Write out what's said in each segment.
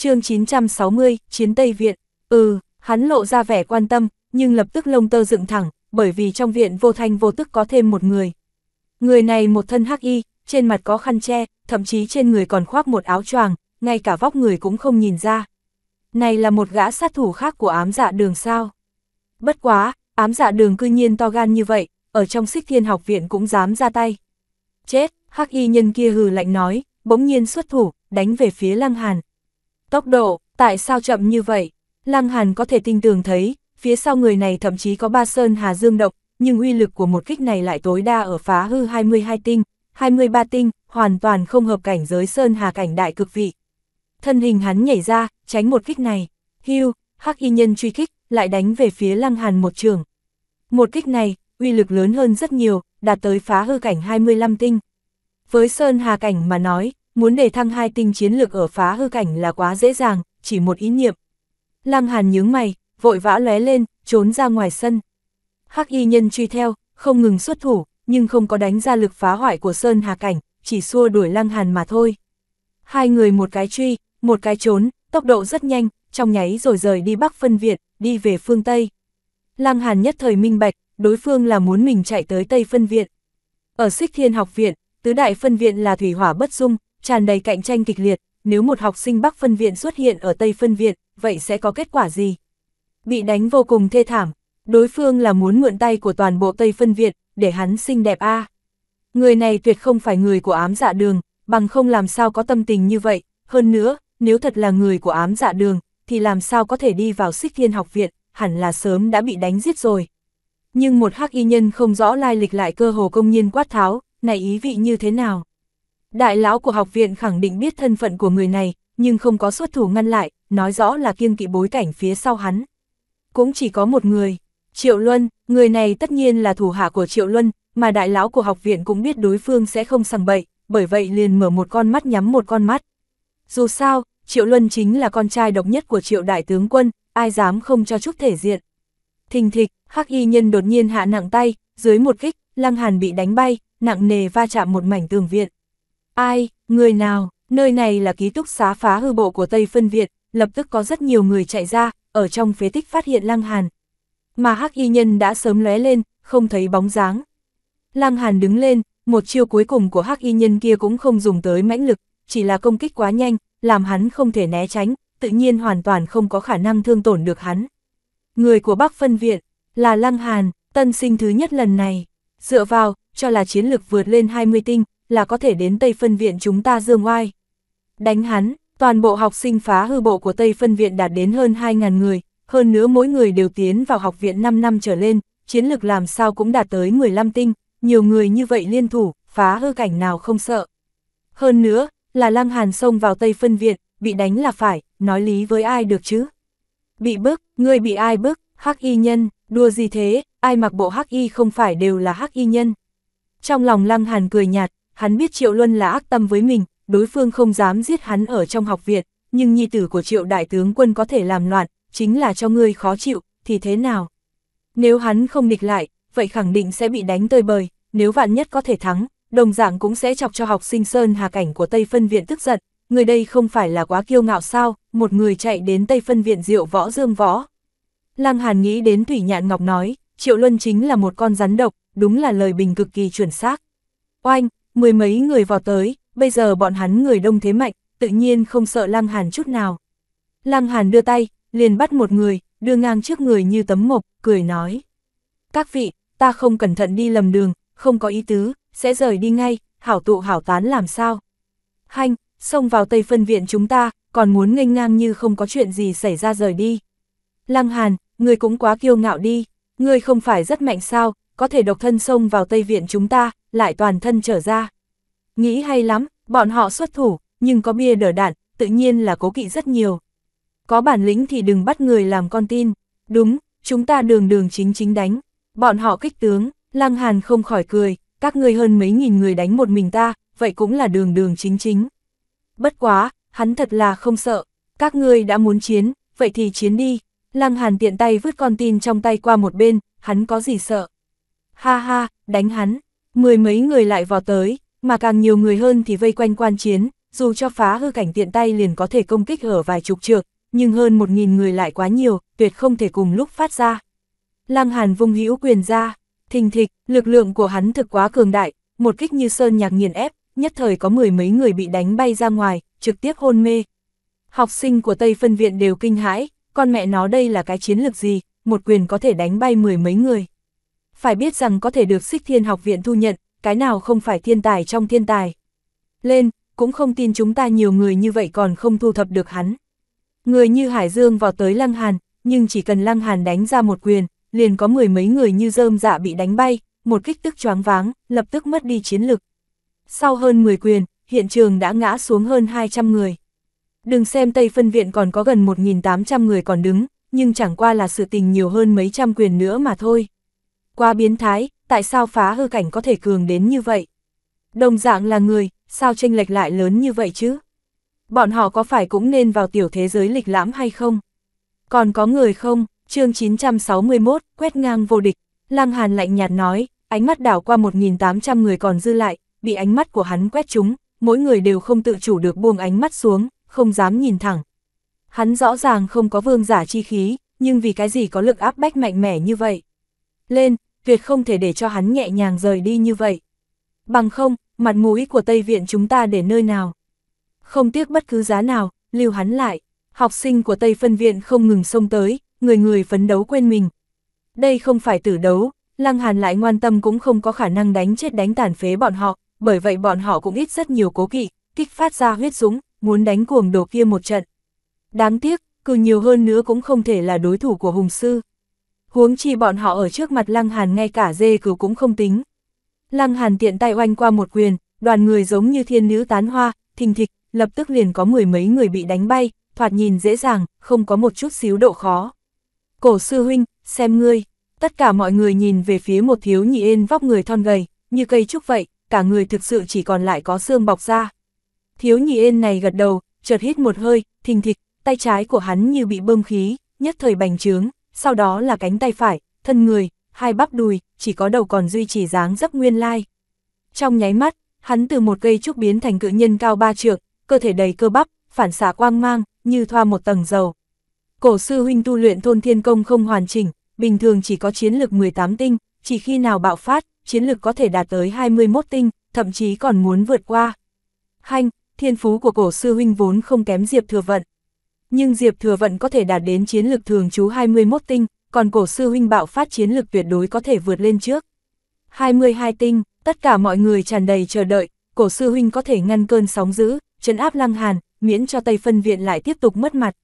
chương 960, Chiến Tây Viện, ừ, hắn lộ ra vẻ quan tâm, nhưng lập tức lông tơ dựng thẳng, bởi vì trong viện vô thanh vô tức có thêm một người. Người này một thân hắc y, trên mặt có khăn che, thậm chí trên người còn khoác một áo choàng, ngay cả vóc người cũng không nhìn ra. Này là một gã sát thủ khác của ám dạ đường sao. Bất quá, ám dạ đường cư nhiên to gan như vậy, ở trong xích thiên học viện cũng dám ra tay. Chết, hắc y nhân kia hừ lạnh nói, bỗng nhiên xuất thủ, đánh về phía lăng hàn. Tốc độ, tại sao chậm như vậy? Lăng Hàn có thể tin tưởng thấy, phía sau người này thậm chí có ba sơn hà dương độc, nhưng uy lực của một kích này lại tối đa ở phá hư 22 tinh, 23 tinh, hoàn toàn không hợp cảnh giới sơn hà cảnh đại cực vị. Thân hình hắn nhảy ra, tránh một kích này. Hưu, hắc y nhân truy kích, lại đánh về phía Lăng Hàn một trường. Một kích này, uy lực lớn hơn rất nhiều, đạt tới phá hư cảnh 25 tinh. Với Sơn Hà Cảnh mà nói, muốn đề thăng hai tinh chiến lược ở phá hư cảnh là quá dễ dàng, chỉ một ý niệm. Lăng Hàn nhướng mày, vội vã lóe lên, trốn ra ngoài sân. Hắc y nhân truy theo, không ngừng xuất thủ, nhưng không có đánh ra lực phá hoại của Sơn Hà Cảnh, chỉ xua đuổi Lăng Hàn mà thôi. Hai người một cái truy, một cái trốn, tốc độ rất nhanh, trong nháy rồi rời đi Bắc Phân Việt, đi về phương Tây. Lăng Hàn nhất thời minh bạch, đối phương là muốn mình chạy tới Tây Phân Viện. Ở Xích Thiên Học Viện, tứ đại phân viện là thủy hỏa bất dung, tràn đầy cạnh tranh kịch liệt, nếu một học sinh Bắc phân viện xuất hiện ở Tây phân viện, vậy sẽ có kết quả gì? Bị đánh vô cùng thê thảm, đối phương là muốn mượn tay của toàn bộ Tây phân viện, để hắn xinh đẹp a. Người này tuyệt không phải người của ám dạ đường, bằng không làm sao có tâm tình như vậy, hơn nữa, nếu thật là người của ám dạ đường, thì làm sao có thể đi vào xích thiên học viện, hẳn là sớm đã bị đánh giết rồi. Nhưng một hắc y nhân không rõ lai lịch lại cơ hồ công nhiên quát tháo, này ý vị như thế nào? Đại lão của học viện khẳng định biết thân phận của người này, nhưng không có xuất thủ ngăn lại, nói rõ là kiêng kỵ bối cảnh phía sau hắn. Cũng chỉ có một người, Triệu Luân, người này tất nhiên là thủ hạ của Triệu Luân, mà đại lão của học viện cũng biết đối phương sẽ không sằng bậy, bởi vậy liền mở một con mắt nhắm một con mắt. Dù sao, Triệu Luân chính là con trai độc nhất của Triệu Đại Tướng Quân, ai dám không cho chút thể diện. Thình thịch, Hắc Y Nhân đột nhiên hạ nặng tay, dưới một kích, Lăng Hàn bị đánh bay, nặng nề va chạm một mảnh tường viện. Ai, người nào, nơi này là ký túc xá phá hư bộ của Tây Phân Việt, lập tức có rất nhiều người chạy ra, ở trong phế tích phát hiện Lăng Hàn. Mà Hắc Y Nhân đã sớm lóe lên, không thấy bóng dáng. Lăng Hàn đứng lên, một chiêu cuối cùng của Hắc Y Nhân kia cũng không dùng tới mãnh lực, chỉ là công kích quá nhanh, làm hắn không thể né tránh, tự nhiên hoàn toàn không có khả năng thương tổn được hắn. Người của Bắc Phân Viện, là Lăng Hàn, tân sinh thứ nhất lần này, dựa vào, cho là chiến lực vượt lên 20 tinh, là có thể đến Tây Phân Viện chúng ta dương oai. Đánh hắn, toàn bộ học sinh phá hư bộ của Tây Phân Viện đạt đến hơn 2.000 người, hơn nữa mỗi người đều tiến vào học viện 5 năm trở lên, chiến lực làm sao cũng đạt tới 15 tinh, nhiều người như vậy liên thủ, phá hư cảnh nào không sợ. Hơn nữa, là Lăng Hàn xông vào Tây Phân Viện, bị đánh là phải, nói lý với ai được chứ? Bị bức, người bị ai bức, hắc y nhân, đùa gì thế, ai mặc bộ hắc y không phải đều là hắc y nhân. Trong lòng Lăng Hàn cười nhạt, Hắn biết Triệu Luân là ác tâm với mình, đối phương không dám giết hắn ở trong học viện, nhưng nhi tử của Triệu Đại Tướng Quân có thể làm loạn, chính là cho ngươi khó chịu, thì thế nào? Nếu hắn không địch lại, vậy khẳng định sẽ bị đánh tơi bời, nếu vạn nhất có thể thắng, đồng dạng cũng sẽ chọc cho học sinh Sơn Hà Cảnh của Tây Phân Viện tức giận, người đây không phải là quá kiêu ngạo sao, một người chạy đến Tây Phân Viện diệu võ dương võ. Lăng Hàn nghĩ đến Thủy Nhạn Ngọc nói, Triệu Luân chính là một con rắn độc, đúng là lời bình cực kỳ chuẩn xác. Oanh, mười mấy người vào tới, bây giờ bọn hắn người đông thế mạnh, tự nhiên không sợ Lăng Hàn chút nào. Lăng Hàn đưa tay, liền bắt một người, đưa ngang trước người như tấm mộc, cười nói. Các vị, ta không cẩn thận đi lầm đường, không có ý tứ, sẽ rời đi ngay, hảo tụ hảo tán làm sao. Hanh, xông vào Tây Phân Viện chúng ta, còn muốn nghênh ngang như không có chuyện gì xảy ra rời đi. Lăng Hàn, người cũng quá kiêu ngạo đi, người không phải rất mạnh sao, có thể độc thân xông vào Tây Viện chúng ta, lại toàn thân trở ra. Nghĩ hay lắm, bọn họ xuất thủ, nhưng có bia đỡ đạn, tự nhiên là cố kỵ rất nhiều. Có bản lĩnh thì đừng bắt người làm con tin. Đúng, chúng ta đường đường chính chính đánh. Bọn họ kích tướng, Lăng Hàn không khỏi cười, các ngươi hơn mấy nghìn người đánh một mình ta, vậy cũng là đường đường chính chính. Bất quá, hắn thật là không sợ, các ngươi đã muốn chiến, vậy thì chiến đi. Lăng Hàn tiện tay vứt con tin trong tay qua một bên, hắn có gì sợ. Ha ha, đánh hắn. Mười mấy người lại vào tới, mà càng nhiều người hơn thì vây quanh quan chiến, dù cho phá hư cảnh tiện tay liền có thể công kích ở vài chục trượng, nhưng hơn một nghìn người lại quá nhiều, tuyệt không thể cùng lúc phát ra. Lăng Hàn vung hữu quyền ra, thình thịch, lực lượng của hắn thực quá cường đại, một kích như sơn nhạc nghiền ép, nhất thời có mười mấy người bị đánh bay ra ngoài, trực tiếp hôn mê. Học sinh của Tây Phân Viện đều kinh hãi, con mẹ nó đây là cái chiến lược gì, một quyền có thể đánh bay mười mấy người phải biết rằng có thể được xích thiên học viện thu nhận, cái nào không phải thiên tài trong thiên tài. Lên, cũng không tin chúng ta nhiều người như vậy còn không thu thập được hắn. Người như Hải Dương vào tới Lăng Hàn, nhưng chỉ cần Lăng Hàn đánh ra một quyền, liền có mười mấy người như rơm dạ bị đánh bay, một kích tức choáng váng, lập tức mất đi chiến lực. Sau hơn 10 quyền, hiện trường đã ngã xuống hơn 200 người. Đừng xem Tây Phân Viện còn có gần 1.800 người còn đứng, nhưng chẳng qua là sự tình nhiều hơn mấy trăm quyền nữa mà thôi. Qua biến thái, tại sao phá hư cảnh có thể cường đến như vậy? Đồng dạng là người, sao tranh lệch lại lớn như vậy chứ? Bọn họ có phải cũng nên vào tiểu thế giới lịch lãm hay không? Còn có người không? chương 961, quét ngang vô địch. Lăng Hàn lạnh nhạt nói, ánh mắt đảo qua 1.800 người còn dư lại, bị ánh mắt của hắn quét chúng, mỗi người đều không tự chủ được buông ánh mắt xuống, không dám nhìn thẳng. Hắn rõ ràng không có vương giả chi khí, nhưng vì cái gì có lực áp bách mạnh mẽ như vậy. Lên, tuyệt không thể để cho hắn nhẹ nhàng rời đi như vậy. Bằng không, mặt mũi của Tây Viện chúng ta để nơi nào? Không tiếc bất cứ giá nào, lưu hắn lại, học sinh của Tây Phân Viện không ngừng xông tới, người người phấn đấu quên mình. Đây không phải tử đấu, Lăng Hàn lại ngoan tâm cũng không có khả năng đánh chết đánh tàn phế bọn họ, bởi vậy bọn họ cũng ít rất nhiều cố kỵ, kích phát ra huyết dũng, muốn đánh cuồng đồ kia một trận. Đáng tiếc, cứ nhiều hơn nữa cũng không thể là đối thủ của Hùng Sư huống chi bọn họ ở trước mặt Lăng Hàn ngay cả dê cừu cũng không tính. Lăng Hàn tiện tay oanh qua một quyền, đoàn người giống như thiên nữ tán hoa, thình thịch, lập tức liền có mười mấy người bị đánh bay, thoạt nhìn dễ dàng, không có một chút xíu độ khó. Cổ sư huynh, xem ngươi, tất cả mọi người nhìn về phía một thiếu nhị ên vóc người thon gầy, như cây trúc vậy, cả người thực sự chỉ còn lại có xương bọc ra. Thiếu nhị ên này gật đầu, chợt hít một hơi, thình thịch, tay trái của hắn như bị bơm khí, nhất thời bành trướng, sau đó là cánh tay phải, thân người, hai bắp đùi, chỉ có đầu còn duy trì dáng dấp nguyên lai. Trong nháy mắt, hắn từ một cây trúc biến thành cự nhân cao ba trượng, cơ thể đầy cơ bắp, phản xạ quang mang, như thoa một tầng dầu. Cổ sư huynh tu luyện thôn thiên công không hoàn chỉnh, bình thường chỉ có chiến lực 18 tinh, chỉ khi nào bạo phát, chiến lực có thể đạt tới 21 tinh, thậm chí còn muốn vượt qua. Hanh, thiên phú của cổ sư huynh vốn không kém Diệp Thừa Vận, nhưng Diệp Thừa Vận có thể đạt đến chiến lực thường chú 21 tinh, còn cổ sư huynh bạo phát chiến lực tuyệt đối có thể vượt lên trước. 22 tinh, tất cả mọi người tràn đầy chờ đợi, cổ sư huynh có thể ngăn cơn sóng dữ, chấn áp lăng hàn, miễn cho Tây Phân Viện lại tiếp tục mất mặt.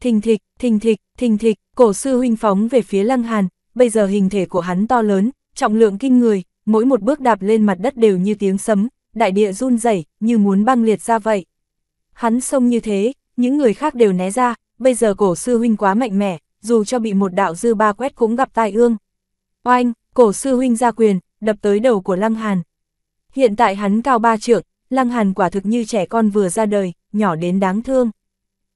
Thình thịch, thình thịch, thình thịch, cổ sư huynh phóng về phía lăng hàn, bây giờ hình thể của hắn to lớn, trọng lượng kinh người, mỗi một bước đạp lên mặt đất đều như tiếng sấm, đại địa run rẩy như muốn băng liệt ra vậy. Hắn sông như thế, những người khác đều né ra, bây giờ cổ sư huynh quá mạnh mẽ, dù cho bị một đạo dư ba quét cũng gặp tai ương. Oanh, cổ sư huynh ra quyền, đập tới đầu của Lăng Hàn. Hiện tại hắn cao ba trượng, Lăng Hàn quả thực như trẻ con vừa ra đời, nhỏ đến đáng thương.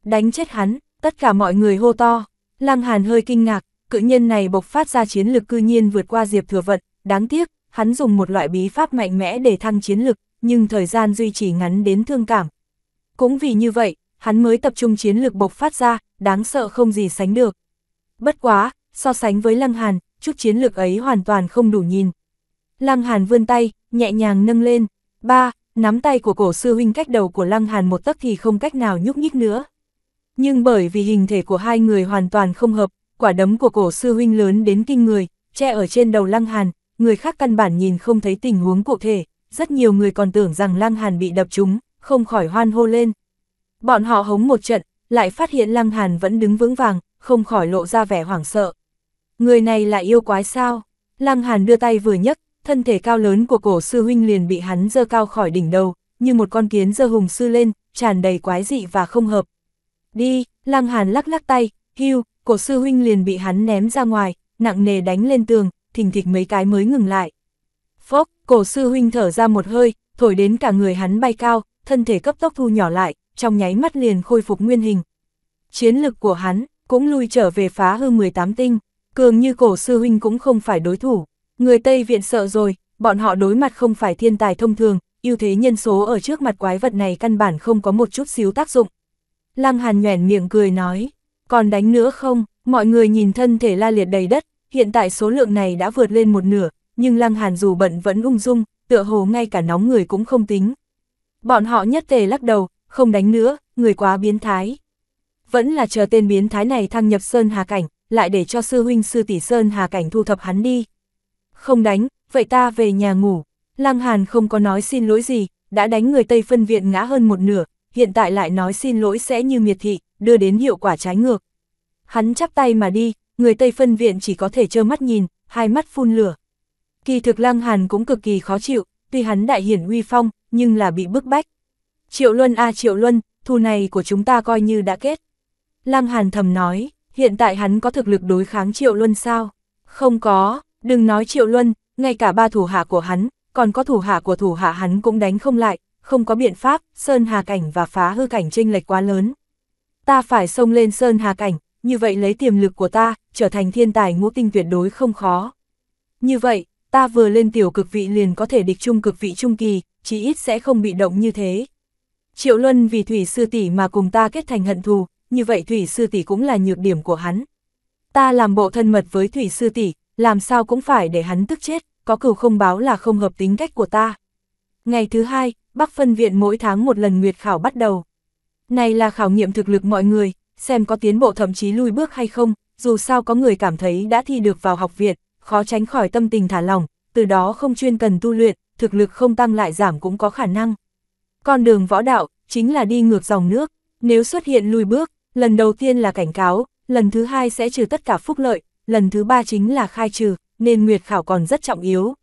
Đánh chết hắn, tất cả mọi người hô to. Lăng Hàn hơi kinh ngạc, cự nhân này bộc phát ra chiến lực cư nhiên vượt qua Diệp Thừa Vận, đáng tiếc, hắn dùng một loại bí pháp mạnh mẽ để thăng chiến lực, nhưng thời gian duy trì ngắn đến thương cảm. Cũng vì như vậy, hắn mới tập trung chiến lược bộc phát ra, đáng sợ không gì sánh được. Bất quá, so sánh với Lăng Hàn, chút chiến lược ấy hoàn toàn không đủ nhìn. Lăng Hàn vươn tay, nhẹ nhàng nâng lên, ba, nắm tay của cổ sư huynh cách đầu của Lăng Hàn một tấc thì không cách nào nhúc nhích nữa. Nhưng bởi vì hình thể của hai người hoàn toàn không hợp, quả đấm của cổ sư huynh lớn đến kinh người, che ở trên đầu Lăng Hàn, người khác căn bản nhìn không thấy tình huống cụ thể, rất nhiều người còn tưởng rằng Lăng Hàn bị đập trúng, không khỏi hoan hô lên. Bọn họ hống một trận, lại phát hiện Lăng Hàn vẫn đứng vững vàng, không khỏi lộ ra vẻ hoảng sợ. Người này là yêu quái sao? Lăng Hàn đưa tay vừa nhấc, thân thể cao lớn của cổ sư huynh liền bị hắn dơ cao khỏi đỉnh đầu, như một con kiến dơ hùng sư lên, tràn đầy quái dị và không hợp. Đi, Lăng Hàn lắc lắc tay, hưu, cổ sư huynh liền bị hắn ném ra ngoài, nặng nề đánh lên tường, thình thịch mấy cái mới ngừng lại. Phốc, cổ sư huynh thở ra một hơi, thổi đến cả người hắn bay cao, thân thể cấp tốc thu nhỏ lại, trong nháy mắt liền khôi phục nguyên hình. Chiến lực của hắn cũng lui trở về phá hư 18 tinh, cường như cổ sư huynh cũng không phải đối thủ. Người Tây Viện sợ rồi, bọn họ đối mặt không phải thiên tài thông thường, ưu thế nhân số ở trước mặt quái vật này căn bản không có một chút xíu tác dụng. Lăng Hàn nhoẻn miệng cười nói, còn đánh nữa không, mọi người nhìn thân thể la liệt đầy đất, hiện tại số lượng này đã vượt lên một nửa, nhưng Lăng Hàn dù bận vẫn ung dung, tựa hồ ngay cả nóng người cũng không tính. Bọn họ nhất tề lắc đầu, không đánh nữa, người quá biến thái. Vẫn là chờ tên biến thái này thăng nhập Sơn Hà Cảnh, lại để cho sư huynh sư tỷ Sơn Hà Cảnh thu thập hắn đi. Không đánh, vậy ta về nhà ngủ. Lăng Hàn không có nói xin lỗi gì, đã đánh người Tây phân viện ngã hơn một nửa, hiện tại lại nói xin lỗi sẽ như miệt thị, đưa đến hiệu quả trái ngược. Hắn chắp tay mà đi, người Tây phân viện chỉ có thể trơ mắt nhìn, hai mắt phun lửa. Kỳ thực Lăng Hàn cũng cực kỳ khó chịu, tuy hắn đại hiển uy phong, nhưng là bị bức bách. Triệu Luân a à, Triệu Luân, thù này của chúng ta coi như đã kết. Lăng Hàn thầm nói, hiện tại hắn có thực lực đối kháng Triệu Luân sao? Không có, đừng nói Triệu Luân, ngay cả ba thủ hạ của hắn, còn có thủ hạ của thủ hạ hắn cũng đánh không lại, không có biện pháp, Sơn Hà Cảnh và phá hư cảnh chênh lệch quá lớn. Ta phải xông lên Sơn Hà Cảnh, như vậy lấy tiềm lực của ta, trở thành thiên tài ngũ tinh tuyệt đối không khó. Như vậy, ta vừa lên tiểu cực vị liền có thể địch chung cực vị trung kỳ, chỉ ít sẽ không bị động như thế. Triệu Luân vì Thủy Sư Tỷ mà cùng ta kết thành hận thù, như vậy Thủy Sư Tỷ cũng là nhược điểm của hắn. Ta làm bộ thân mật với Thủy Sư Tỷ, làm sao cũng phải để hắn tức chết, có cửu không báo là không hợp tính cách của ta. Ngày thứ hai, Bắc Phân Viện mỗi tháng một lần nguyệt khảo bắt đầu. Này là khảo nghiệm thực lực mọi người, xem có tiến bộ thậm chí lùi bước hay không, dù sao có người cảm thấy đã thi được vào học viện, khó tránh khỏi tâm tình thả lỏng, từ đó không chuyên cần tu luyện, thực lực không tăng lại giảm cũng có khả năng. Con đường võ đạo, chính là đi ngược dòng nước, nếu xuất hiện lùi bước, lần đầu tiên là cảnh cáo, lần thứ hai sẽ trừ tất cả phúc lợi, lần thứ ba chính là khai trừ, nên nguyệt khảo còn rất trọng yếu.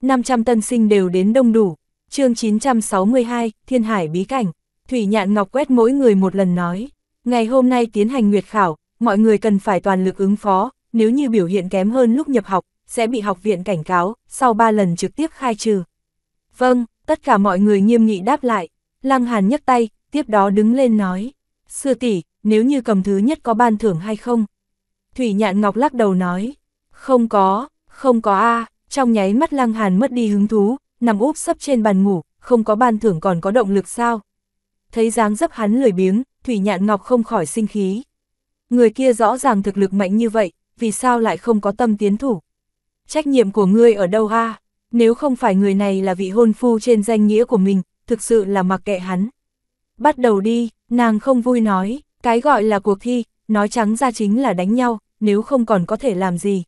500 tân sinh đều đến đông đủ, chương 962, Thiên Hải Bí Cảnh, Thủy Nhạn Ngọc quét mỗi người một lần nói, ngày hôm nay tiến hành nguyệt khảo, mọi người cần phải toàn lực ứng phó, nếu như biểu hiện kém hơn lúc nhập học, sẽ bị học viện cảnh cáo, sau 3 lần trực tiếp khai trừ. Vâng, Tất cả mọi người nghiêm nghị đáp lại, Lăng Hàn nhấc tay, tiếp đó đứng lên nói, sư tỷ, nếu như cầm thứ nhất có ban thưởng hay không? Thủy Nhạn Ngọc lắc đầu nói, không có, không có a. trong nháy mắt Lăng Hàn mất đi hứng thú, nằm úp sấp trên bàn ngủ, không có ban thưởng còn có động lực sao? Thấy dáng dấp hắn lười biếng, Thủy Nhạn Ngọc không khỏi sinh khí. Người kia rõ ràng thực lực mạnh như vậy, vì sao lại không có tâm tiến thủ? Trách nhiệm của ngươi ở đâu a? nếu không phải người này là vị hôn phu trên danh nghĩa của mình, thực sự là mặc kệ hắn. Bắt đầu đi, nàng không vui nói, cái gọi là cuộc thi, nói trắng ra chính là đánh nhau, nếu không còn có thể làm gì.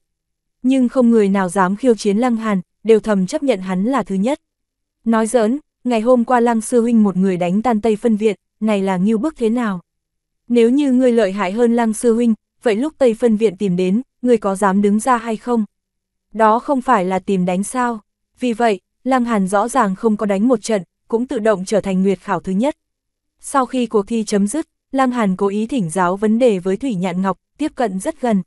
Nhưng không người nào dám khiêu chiến Lăng Hàn, đều thầm chấp nhận hắn là thứ nhất. Nói giỡn, ngày hôm qua Lăng Sư Huynh một người đánh tan Tây Phân Viện, này là nghiêu bức thế nào? Nếu như người lợi hại hơn Lăng Sư Huynh, vậy lúc Tây Phân Viện tìm đến, người có dám đứng ra hay không? Đó không phải là tìm đánh sao? Vì vậy, Lăng Hàn rõ ràng không có đánh một trận, cũng tự động trở thành nguyệt khảo thứ nhất. Sau khi cuộc thi chấm dứt, Lăng Hàn cố ý thỉnh giáo vấn đề với Thủy Nhạn Ngọc, tiếp cận rất gần.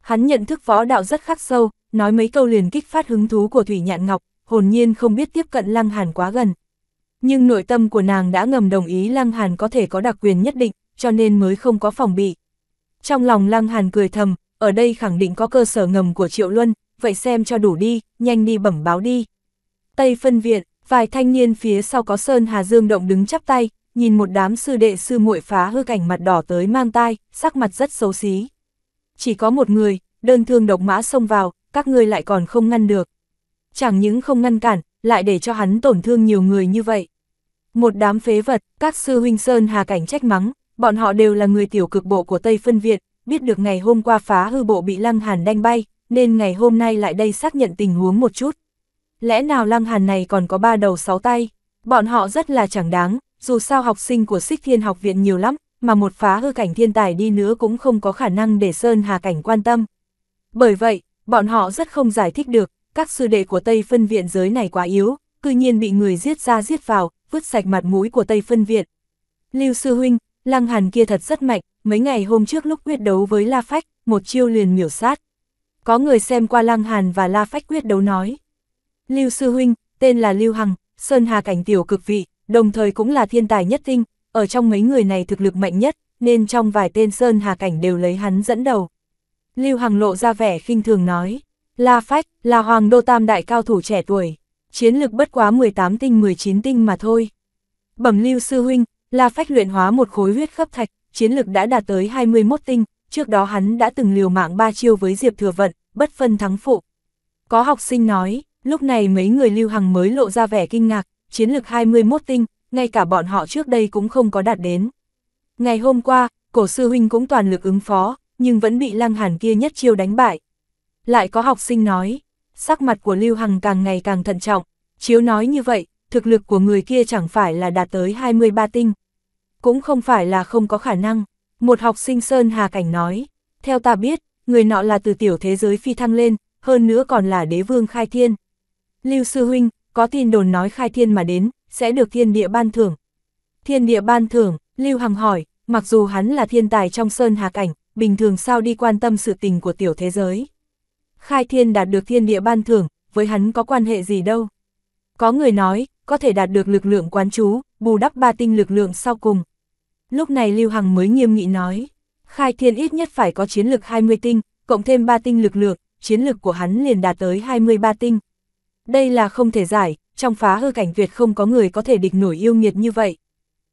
Hắn nhận thức võ đạo rất khắc sâu, nói mấy câu liền kích phát hứng thú của Thủy Nhạn Ngọc, hồn nhiên không biết tiếp cận Lăng Hàn quá gần. Nhưng nội tâm của nàng đã ngầm đồng ý Lăng Hàn có thể có đặc quyền nhất định, cho nên mới không có phòng bị. Trong lòng Lăng Hàn cười thầm, ở đây khẳng định có cơ sở ngầm của Triệu Luân, vậy xem cho đủ đi, nhanh đi bẩm báo đi. Tây phân viện, vài thanh niên phía sau có Sơn Hà Dương động đứng chắp tay, nhìn một đám sư đệ sư muội phá hư cảnh mặt đỏ tới mang tai, sắc mặt rất xấu xí. Chỉ có một người, đơn thương độc mã xông vào, các ngươi lại còn không ngăn được. Chẳng những không ngăn cản, lại để cho hắn tổn thương nhiều người như vậy. Một đám phế vật, các sư huynh Sơn Hà cảnh trách mắng, bọn họ đều là người tiểu cực bộ của Tây Phân viện, biết được ngày hôm qua phá hư bộ bị Lăng Hàn đanh bay, nên ngày hôm nay lại đây xác nhận tình huống một chút. Lẽ nào lăng hàn này còn có ba đầu sáu tay? Bọn họ rất là chẳng đáng, dù sao học sinh của Sích Thiên học viện nhiều lắm, mà một phá hư cảnh thiên tài đi nữa cũng không có khả năng để Sơn Hà Cảnh quan tâm. Bởi vậy, bọn họ rất không giải thích được, các sư đệ của Tây phân viện giới này quá yếu, cư nhiên bị người giết ra giết vào, vứt sạch mặt mũi của Tây phân viện. Lưu sư huynh, Lăng Hàn kia thật rất mạnh, mấy ngày hôm trước lúc quyết đấu với La Phách, một chiêu liền miểu sát có người xem qua Lăng Hàn và La Phách quyết đấu nói. Lưu Sư Huynh, tên là Lưu Hằng, Sơn Hà cảnh tiểu cực vị, đồng thời cũng là thiên tài nhất tinh, ở trong mấy người này thực lực mạnh nhất, nên trong vài tên Sơn Hà cảnh đều lấy hắn dẫn đầu. Lưu Hằng lộ ra vẻ khinh thường nói, La Phách là hoàng đô tam đại cao thủ trẻ tuổi, chiến lực bất quá 18 tinh 19 tinh mà thôi. Bẩm Lưu Sư Huynh, La Phách luyện hóa một khối huyết khắp thạch, chiến lực đã đạt tới 21 tinh, trước đó hắn đã từng liều mạng ba chiêu với Diệp Thừa Vận, bất phân thắng phụ. Có học sinh nói, lúc này mấy người lưu hằng mới lộ ra vẻ kinh ngạc, chiến lực 21 tinh, ngay cả bọn họ trước đây cũng không có đạt đến. Ngày hôm qua, cổ sư huynh cũng toàn lực ứng phó, nhưng vẫn bị lăng hàn kia nhất chiêu đánh bại. Lại có học sinh nói, sắc mặt của lưu hằng càng ngày càng thận trọng, chiếu nói như vậy, thực lực của người kia chẳng phải là đạt tới 23 tinh. Cũng không phải là không có khả năng. Một học sinh Sơn Hà Cảnh nói, theo ta biết, người nọ là từ tiểu thế giới phi thăng lên, hơn nữa còn là đế vương khai thiên. Lưu Sư Huynh, có tin đồn nói khai thiên mà đến, sẽ được thiên địa ban thưởng. Thiên địa ban thưởng, Lưu Hằng hỏi, mặc dù hắn là thiên tài trong Sơn Hà Cảnh, bình thường sao đi quan tâm sự tình của tiểu thế giới. Khai thiên đạt được thiên địa ban thưởng, với hắn có quan hệ gì đâu. Có người nói, có thể đạt được lực lượng quán chú, bù đắp ba tinh lực lượng sau cùng. Lúc này Lưu Hằng mới nghiêm nghị nói, khai thiên ít nhất phải có chiến lực 20 tinh, cộng thêm 3 tinh lực lượng, chiến lực của hắn liền đạt tới 23 tinh. Đây là không thể giải, trong phá hư cảnh việt không có người có thể địch nổi yêu nghiệt như vậy.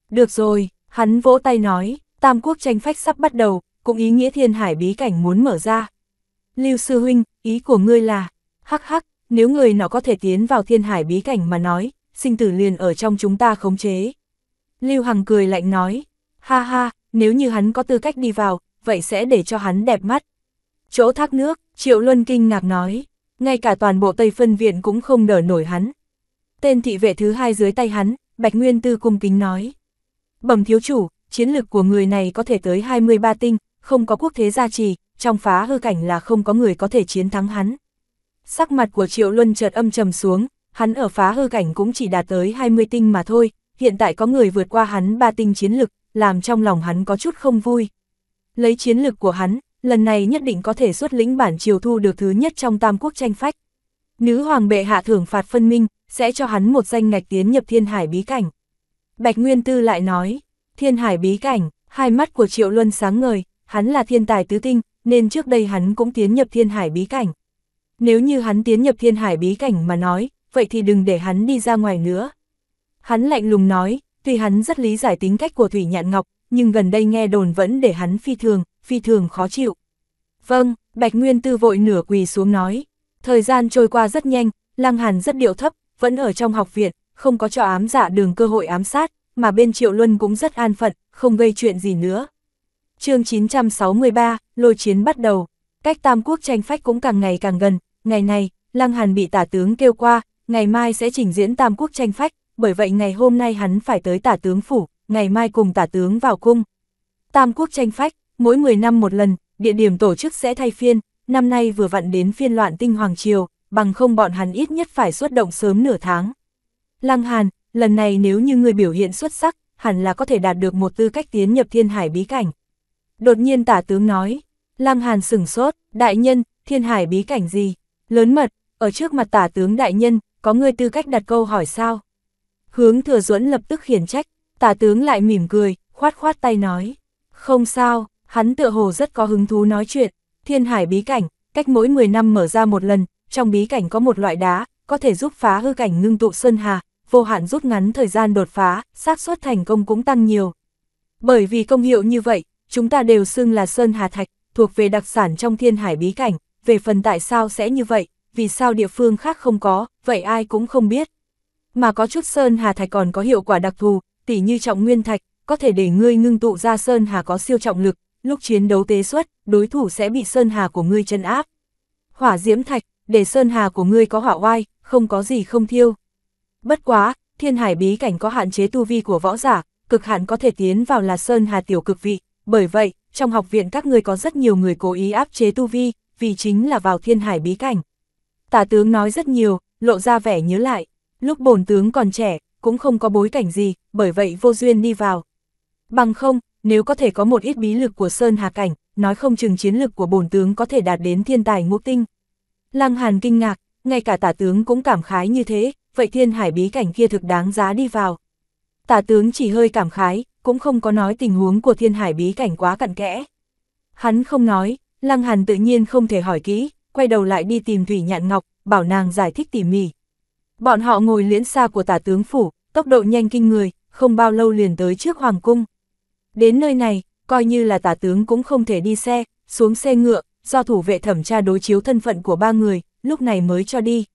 Được rồi, hắn vỗ tay nói, Tam Quốc tranh phách sắp bắt đầu, cũng ý nghĩa thiên hải bí cảnh muốn mở ra. Lưu Sư Huynh, ý của ngươi là, hắc hắc, nếu người nó có thể tiến vào thiên hải bí cảnh mà nói, sinh tử liền ở trong chúng ta khống chế. Lưu Hằng cười lạnh nói, Ha ha, nếu như hắn có tư cách đi vào, vậy sẽ để cho hắn đẹp mắt. Chỗ thác nước, Triệu Luân kinh ngạc nói, ngay cả toàn bộ Tây Phân Viện cũng không đỡ nổi hắn. Tên thị vệ thứ hai dưới tay hắn, Bạch Nguyên Tư cung kính nói. Bẩm thiếu chủ, chiến lực của người này có thể tới 23 tinh, không có quốc thế gia trì, trong phá hư cảnh là không có người có thể chiến thắng hắn. Sắc mặt của Triệu Luân chợt âm trầm xuống, hắn ở phá hư cảnh cũng chỉ đạt tới 20 tinh mà thôi, hiện tại có người vượt qua hắn 3 tinh chiến lực, làm trong lòng hắn có chút không vui. Lấy chiến lực của hắn, lần này nhất định có thể xuất lĩnh bản triều thu được thứ nhất trong tam quốc tranh phách. Nữ hoàng bệ hạ thưởng phạt phân minh, sẽ cho hắn một danh ngạch tiến nhập thiên hải bí cảnh. Bạch Nguyên Tư lại nói, thiên hải bí cảnh, hai mắt của Triệu Luân sáng ngời, hắn là thiên tài tứ tinh, nên trước đây hắn cũng tiến nhập thiên hải bí cảnh. Nếu như hắn tiến nhập thiên hải bí cảnh mà nói, vậy thì đừng để hắn đi ra ngoài nữa. Hắn lạnh lùng nói, Tuy hắn rất lý giải tính cách của Thủy Nhạn Ngọc, nhưng gần đây nghe đồn vẫn để hắn phi thường, phi thường khó chịu. Vâng, Bạch Nguyên Tư vội nửa quỳ xuống nói. Thời gian trôi qua rất nhanh, Lăng Hàn rất điệu thấp, vẫn ở trong học viện, không có cho ám giả dạ đường cơ hội ám sát, mà bên Triệu Luân cũng rất an phận, không gây chuyện gì nữa. chương 963, lôi chiến bắt đầu. Cách Tam Quốc tranh phách cũng càng ngày càng gần, ngày này, Lăng Hàn bị tả tướng kêu qua, ngày mai sẽ trình diễn Tam Quốc tranh phách, bởi vậy ngày hôm nay hắn phải tới tả tướng phủ, ngày mai cùng tả tướng vào cung. Tam quốc tranh phách, mỗi 10 năm một lần, địa điểm tổ chức sẽ thay phiên, năm nay vừa vặn đến phiên loạn tinh Hoàng Triều, bằng không bọn hắn ít nhất phải xuất động sớm nửa tháng. Lăng Hàn, lần này nếu như người biểu hiện xuất sắc, hẳn là có thể đạt được một tư cách tiến nhập thiên hải bí cảnh. Đột nhiên tả tướng nói, Lăng Hàn sửng sốt, đại nhân, thiên hải bí cảnh gì? Lớn mật, ở trước mặt tả tướng đại nhân, có người tư cách đặt câu hỏi sao? Hướng thừa duẫn lập tức khiển trách, tả tướng lại mỉm cười, khoát khoát tay nói. Không sao, hắn tựa hồ rất có hứng thú nói chuyện, thiên hải bí cảnh, cách mỗi 10 năm mở ra một lần, trong bí cảnh có một loại đá, có thể giúp phá hư cảnh ngưng tụ sơn hà, vô hạn rút ngắn thời gian đột phá, xác suất thành công cũng tăng nhiều. Bởi vì công hiệu như vậy, chúng ta đều xưng là sơn hà thạch, thuộc về đặc sản trong thiên hải bí cảnh, về phần tại sao sẽ như vậy, vì sao địa phương khác không có, vậy ai cũng không biết mà có chút sơn hà thạch còn có hiệu quả đặc thù, tỉ như trọng nguyên thạch, có thể để ngươi ngưng tụ ra sơn hà có siêu trọng lực, lúc chiến đấu tế xuất, đối thủ sẽ bị sơn hà của ngươi chân áp. Hỏa diễm thạch, để sơn hà của ngươi có hỏa oai, không có gì không thiêu. Bất quá, thiên hải bí cảnh có hạn chế tu vi của võ giả, cực hạn có thể tiến vào là sơn hà tiểu cực vị, bởi vậy, trong học viện các ngươi có rất nhiều người cố ý áp chế tu vi, vì chính là vào thiên hải bí cảnh. Tả tướng nói rất nhiều, lộ ra vẻ nhớ lại lúc bổn tướng còn trẻ, cũng không có bối cảnh gì, bởi vậy vô duyên đi vào. Bằng không, nếu có thể có một ít bí lực của Sơn Hà Cảnh, nói không chừng chiến lực của bổn tướng có thể đạt đến thiên tài ngũ tinh. Lăng Hàn kinh ngạc, ngay cả tả tướng cũng cảm khái như thế, vậy thiên hải bí cảnh kia thực đáng giá đi vào. Tả tướng chỉ hơi cảm khái, cũng không có nói tình huống của thiên hải bí cảnh quá cặn kẽ. Hắn không nói, Lăng Hàn tự nhiên không thể hỏi kỹ, quay đầu lại đi tìm Thủy Nhạn Ngọc, bảo nàng giải thích tỉ mỉ, Bọn họ ngồi liễn xa của tả tướng phủ, tốc độ nhanh kinh người, không bao lâu liền tới trước Hoàng Cung. Đến nơi này, coi như là tả tướng cũng không thể đi xe, xuống xe ngựa, do thủ vệ thẩm tra đối chiếu thân phận của ba người, lúc này mới cho đi.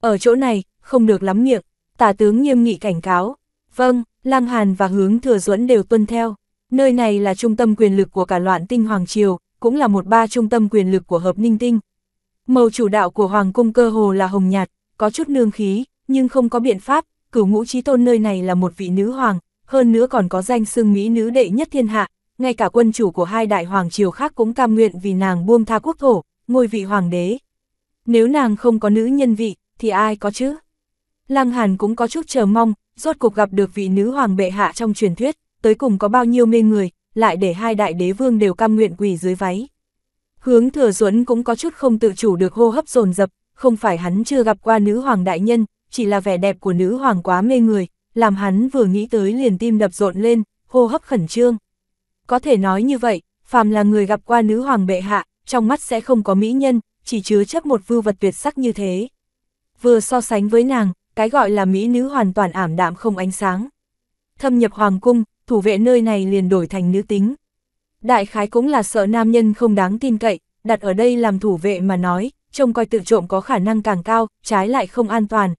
Ở chỗ này, không được lắm miệng, tả tướng nghiêm nghị cảnh cáo. Vâng, Lang Hàn và Hướng Thừa Duẫn đều tuân theo. Nơi này là trung tâm quyền lực của cả loạn tinh Hoàng Triều, cũng là một ba trung tâm quyền lực của hợp ninh tinh. Màu chủ đạo của Hoàng Cung cơ hồ là hồng nhạt, có chút nương khí, nhưng không có biện pháp, cửu ngũ trí tôn nơi này là một vị nữ hoàng, hơn nữa còn có danh xưng mỹ nữ đệ nhất thiên hạ, ngay cả quân chủ của hai đại hoàng triều khác cũng cam nguyện vì nàng buông tha quốc thổ, ngôi vị hoàng đế. Nếu nàng không có nữ nhân vị, thì ai có chứ? Lăng Hàn cũng có chút chờ mong, rốt cuộc gặp được vị nữ hoàng bệ hạ trong truyền thuyết, tới cùng có bao nhiêu mê người, lại để hai đại đế vương đều cam nguyện quỳ dưới váy. Hướng thừa duẫn cũng có chút không tự chủ được hô hấp dồn dập không phải hắn chưa gặp qua nữ hoàng đại nhân, chỉ là vẻ đẹp của nữ hoàng quá mê người, làm hắn vừa nghĩ tới liền tim đập rộn lên, hô hấp khẩn trương. Có thể nói như vậy, phàm là người gặp qua nữ hoàng bệ hạ, trong mắt sẽ không có mỹ nhân, chỉ chứa chấp một vưu vật tuyệt sắc như thế. Vừa so sánh với nàng, cái gọi là mỹ nữ hoàn toàn ảm đạm không ánh sáng. Thâm nhập hoàng cung, thủ vệ nơi này liền đổi thành nữ tính. Đại khái cũng là sợ nam nhân không đáng tin cậy, đặt ở đây làm thủ vệ mà nói, trông coi tự trộm có khả năng càng cao, trái lại không an toàn.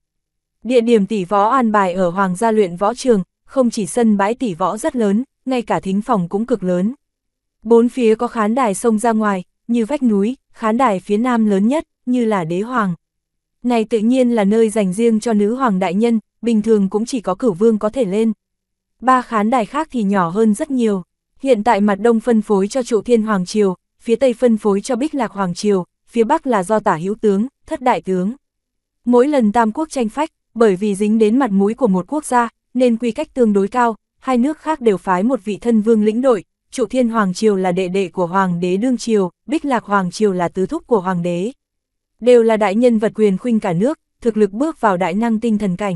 Địa điểm tỷ võ an bài ở Hoàng gia luyện võ trường, không chỉ sân bãi tỷ võ rất lớn, ngay cả thính phòng cũng cực lớn. Bốn phía có khán đài sông ra ngoài, như vách núi, khán đài phía nam lớn nhất, như là đế hoàng. Này tự nhiên là nơi dành riêng cho nữ hoàng đại nhân, bình thường cũng chỉ có cửu vương có thể lên. Ba khán đài khác thì nhỏ hơn rất nhiều. Hiện tại mặt đông phân phối cho trụ thiên hoàng triều, phía tây phân phối cho bích lạc hoàng triều, phía Bắc là do tả hữu tướng, thất đại tướng. Mỗi lần tam quốc tranh phách, bởi vì dính đến mặt mũi của một quốc gia, nên quy cách tương đối cao, hai nước khác đều phái một vị thân vương lĩnh đội, trụ thiên hoàng triều là đệ đệ của hoàng đế đương triều, bích lạc hoàng triều là tứ thúc của hoàng đế. Đều là đại nhân vật quyền khuynh cả nước, thực lực bước vào đại năng tinh thần cảnh.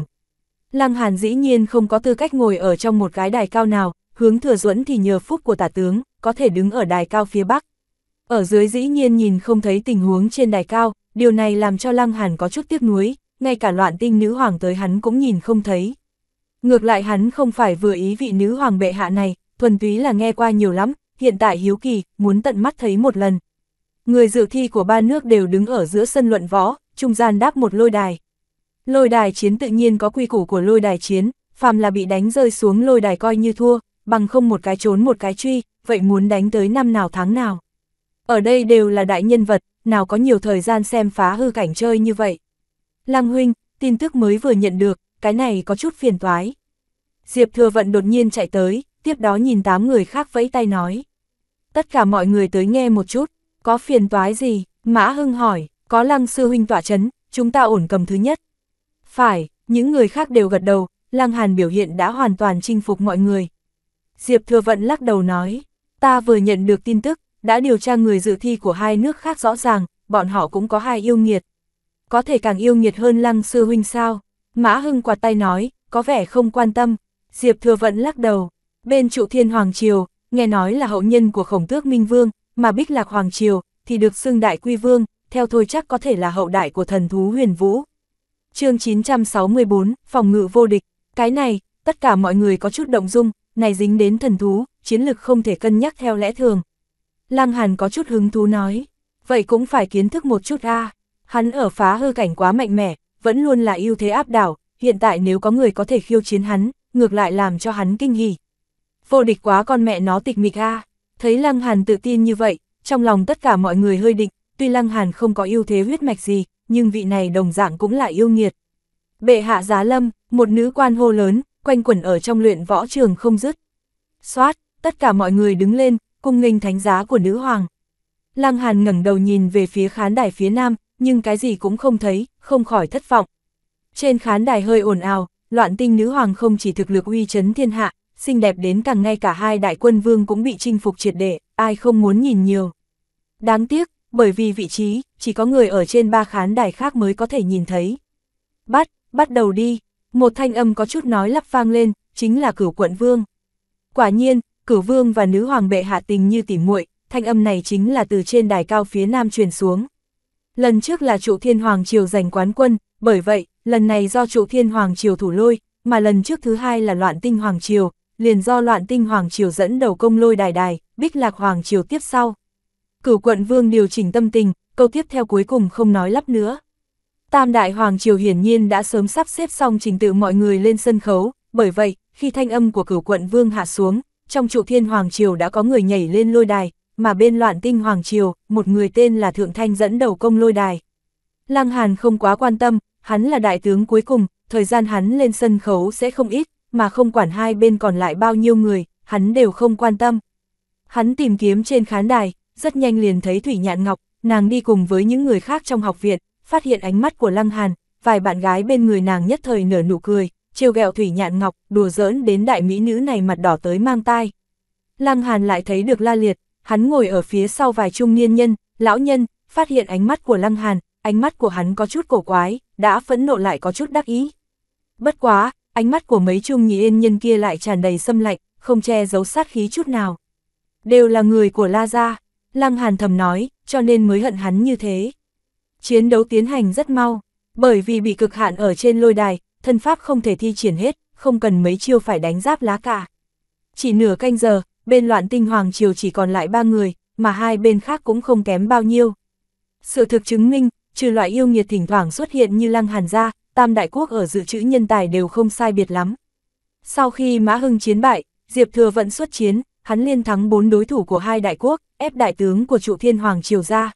Lăng Hàn dĩ nhiên không có tư cách ngồi ở trong một cái đài cao nào, hướng thừa duẫn thì nhờ phúc của tả tướng, có thể đứng ở đài cao phía bắc. Ở dưới dĩ nhiên nhìn không thấy tình huống trên đài cao, điều này làm cho Lăng Hàn có chút tiếc nuối, ngay cả loạn tinh nữ hoàng tới hắn cũng nhìn không thấy. Ngược lại hắn không phải vừa ý vị nữ hoàng bệ hạ này, thuần túy là nghe qua nhiều lắm, hiện tại hiếu kỳ, muốn tận mắt thấy một lần. Người dự thi của ba nước đều đứng ở giữa sân luận võ, trung gian đáp một lôi đài. Lôi đài chiến tự nhiên có quy củ của lôi đài chiến, phàm là bị đánh rơi xuống lôi đài coi như thua, bằng không một cái trốn một cái truy, vậy muốn đánh tới năm nào tháng nào. Ở đây đều là đại nhân vật, nào có nhiều thời gian xem phá hư cảnh chơi như vậy. Lăng huynh, tin tức mới vừa nhận được, cái này có chút phiền toái. Diệp Thừa Vận đột nhiên chạy tới, tiếp đó nhìn tám người khác vẫy tay nói. Tất cả mọi người tới nghe một chút, có phiền toái gì? Mã Hưng hỏi, có Lăng Sư Huynh tỏa chấn, chúng ta ổn cầm thứ nhất. Phải, những người khác đều gật đầu, Lăng Hàn biểu hiện đã hoàn toàn chinh phục mọi người. Diệp Thừa Vận lắc đầu nói, ta vừa nhận được tin tức, đã điều tra người dự thi của hai nước khác rõ ràng, bọn họ cũng có hai yêu nghiệt. Có thể càng yêu nghiệt hơn Lăng Sư Huynh sao? Mã Hưng quạt tay nói, có vẻ không quan tâm. Diệp Thừa vẫn lắc đầu. Bên trụ thiên Hoàng Triều, nghe nói là hậu nhân của khổng tước Minh Vương, mà Bích Lạc Hoàng Triều, thì được xưng đại quy vương, theo thôi chắc có thể là hậu đại của thần thú huyền vũ. chương 964, phòng ngự vô địch. Cái này, tất cả mọi người có chút động dung, này dính đến thần thú, chiến lực không thể cân nhắc theo lẽ thường, Lăng Hàn có chút hứng thú nói, vậy cũng phải kiến thức một chút a. Hắn ở phá hư cảnh quá mạnh mẽ, vẫn luôn là ưu thế áp đảo, hiện tại nếu có người có thể khiêu chiến hắn, ngược lại làm cho hắn kinh hỉ. Vô địch quá con mẹ nó tịch mịch a. Thấy Lăng Hàn tự tin như vậy, trong lòng tất cả mọi người hơi định, tuy Lăng Hàn không có ưu thế huyết mạch gì, nhưng vị này đồng dạng cũng là yêu nghiệt. Bệ hạ giá lâm, một nữ quan hô lớn, quanh quẩn ở trong luyện võ trường không dứt. Xoát, tất cả mọi người đứng lên, cung nghênh thánh giá của nữ hoàng. Lăng Hàn ngẩng đầu nhìn về phía khán đài phía nam, nhưng cái gì cũng không thấy, không khỏi thất vọng. Trên khán đài hơi ồn ào, loạn tinh nữ hoàng không chỉ thực lực uy chấn thiên hạ, xinh đẹp đến càng ngay cả hai đại quân vương cũng bị chinh phục triệt để, ai không muốn nhìn nhiều. Đáng tiếc, bởi vì vị trí, chỉ có người ở trên ba khán đài khác mới có thể nhìn thấy. Bắt, bắt đầu đi, một thanh âm có chút nói lắp vang lên, chính là cửu quận vương. Quả nhiên, cửu vương và nữ hoàng bệ hạ tình như tỉ muội, thanh âm này chính là từ trên đài cao phía nam truyền xuống. Lần trước là trụ thiên hoàng triều giành quán quân, bởi vậy, lần này do trụ thiên hoàng triều thủ lôi, mà lần trước thứ hai là loạn tinh hoàng triều, liền do loạn tinh hoàng triều dẫn đầu công lôi đài đài, bích lạc hoàng triều tiếp sau. Cửu quận vương điều chỉnh tâm tình, câu tiếp theo cuối cùng không nói lắp nữa. Tam đại hoàng triều hiển nhiên đã sớm sắp xếp xong trình tự mọi người lên sân khấu, bởi vậy, khi thanh âm của cửu quận vương hạ xuống, trong trụ thiên Hoàng Triều đã có người nhảy lên lôi đài, mà bên loạn tinh Hoàng Triều, một người tên là Thượng Thanh dẫn đầu công lôi đài. Lăng Hàn không quá quan tâm, hắn là đại tướng cuối cùng, thời gian hắn lên sân khấu sẽ không ít, mà không quản hai bên còn lại bao nhiêu người, hắn đều không quan tâm. Hắn tìm kiếm trên khán đài, rất nhanh liền thấy Thủy Nhạn Ngọc, nàng đi cùng với những người khác trong học viện, phát hiện ánh mắt của Lăng Hàn, vài bạn gái bên người nàng nhất thời nở nụ cười, trêu ghẹo Thủy Nhạn Ngọc, đùa giỡn đến đại mỹ nữ này mặt đỏ tới mang tai. Lăng Hàn lại thấy được La Liệt, hắn ngồi ở phía sau vài trung niên nhân, lão nhân, phát hiện ánh mắt của Lăng Hàn, ánh mắt của hắn có chút cổ quái, đã phẫn nộ lại có chút đắc ý. Bất quá, ánh mắt của mấy trung nhị yên nhân kia lại tràn đầy xâm lạnh, không che giấu sát khí chút nào. Đều là người của La Gia, Lăng Hàn thầm nói, cho nên mới hận hắn như thế. Chiến đấu tiến hành rất mau, bởi vì bị cực hạn ở trên lôi đài, thân pháp không thể thi triển hết, không cần mấy chiêu phải đánh giáp lá cả. Chỉ nửa canh giờ, bên loạn tinh hoàng triều chỉ còn lại ba người, mà hai bên khác cũng không kém bao nhiêu. Sự thực chứng minh, trừ loại yêu nghiệt thỉnh thoảng xuất hiện như lăng hàn gia, tam đại quốc ở dự trữ nhân tài đều không sai biệt lắm. Sau khi Mã Hưng chiến bại, Diệp Thừa vẫn xuất chiến, hắn liên thắng bốn đối thủ của hai đại quốc, ép đại tướng của trụ thiên hoàng triều ra.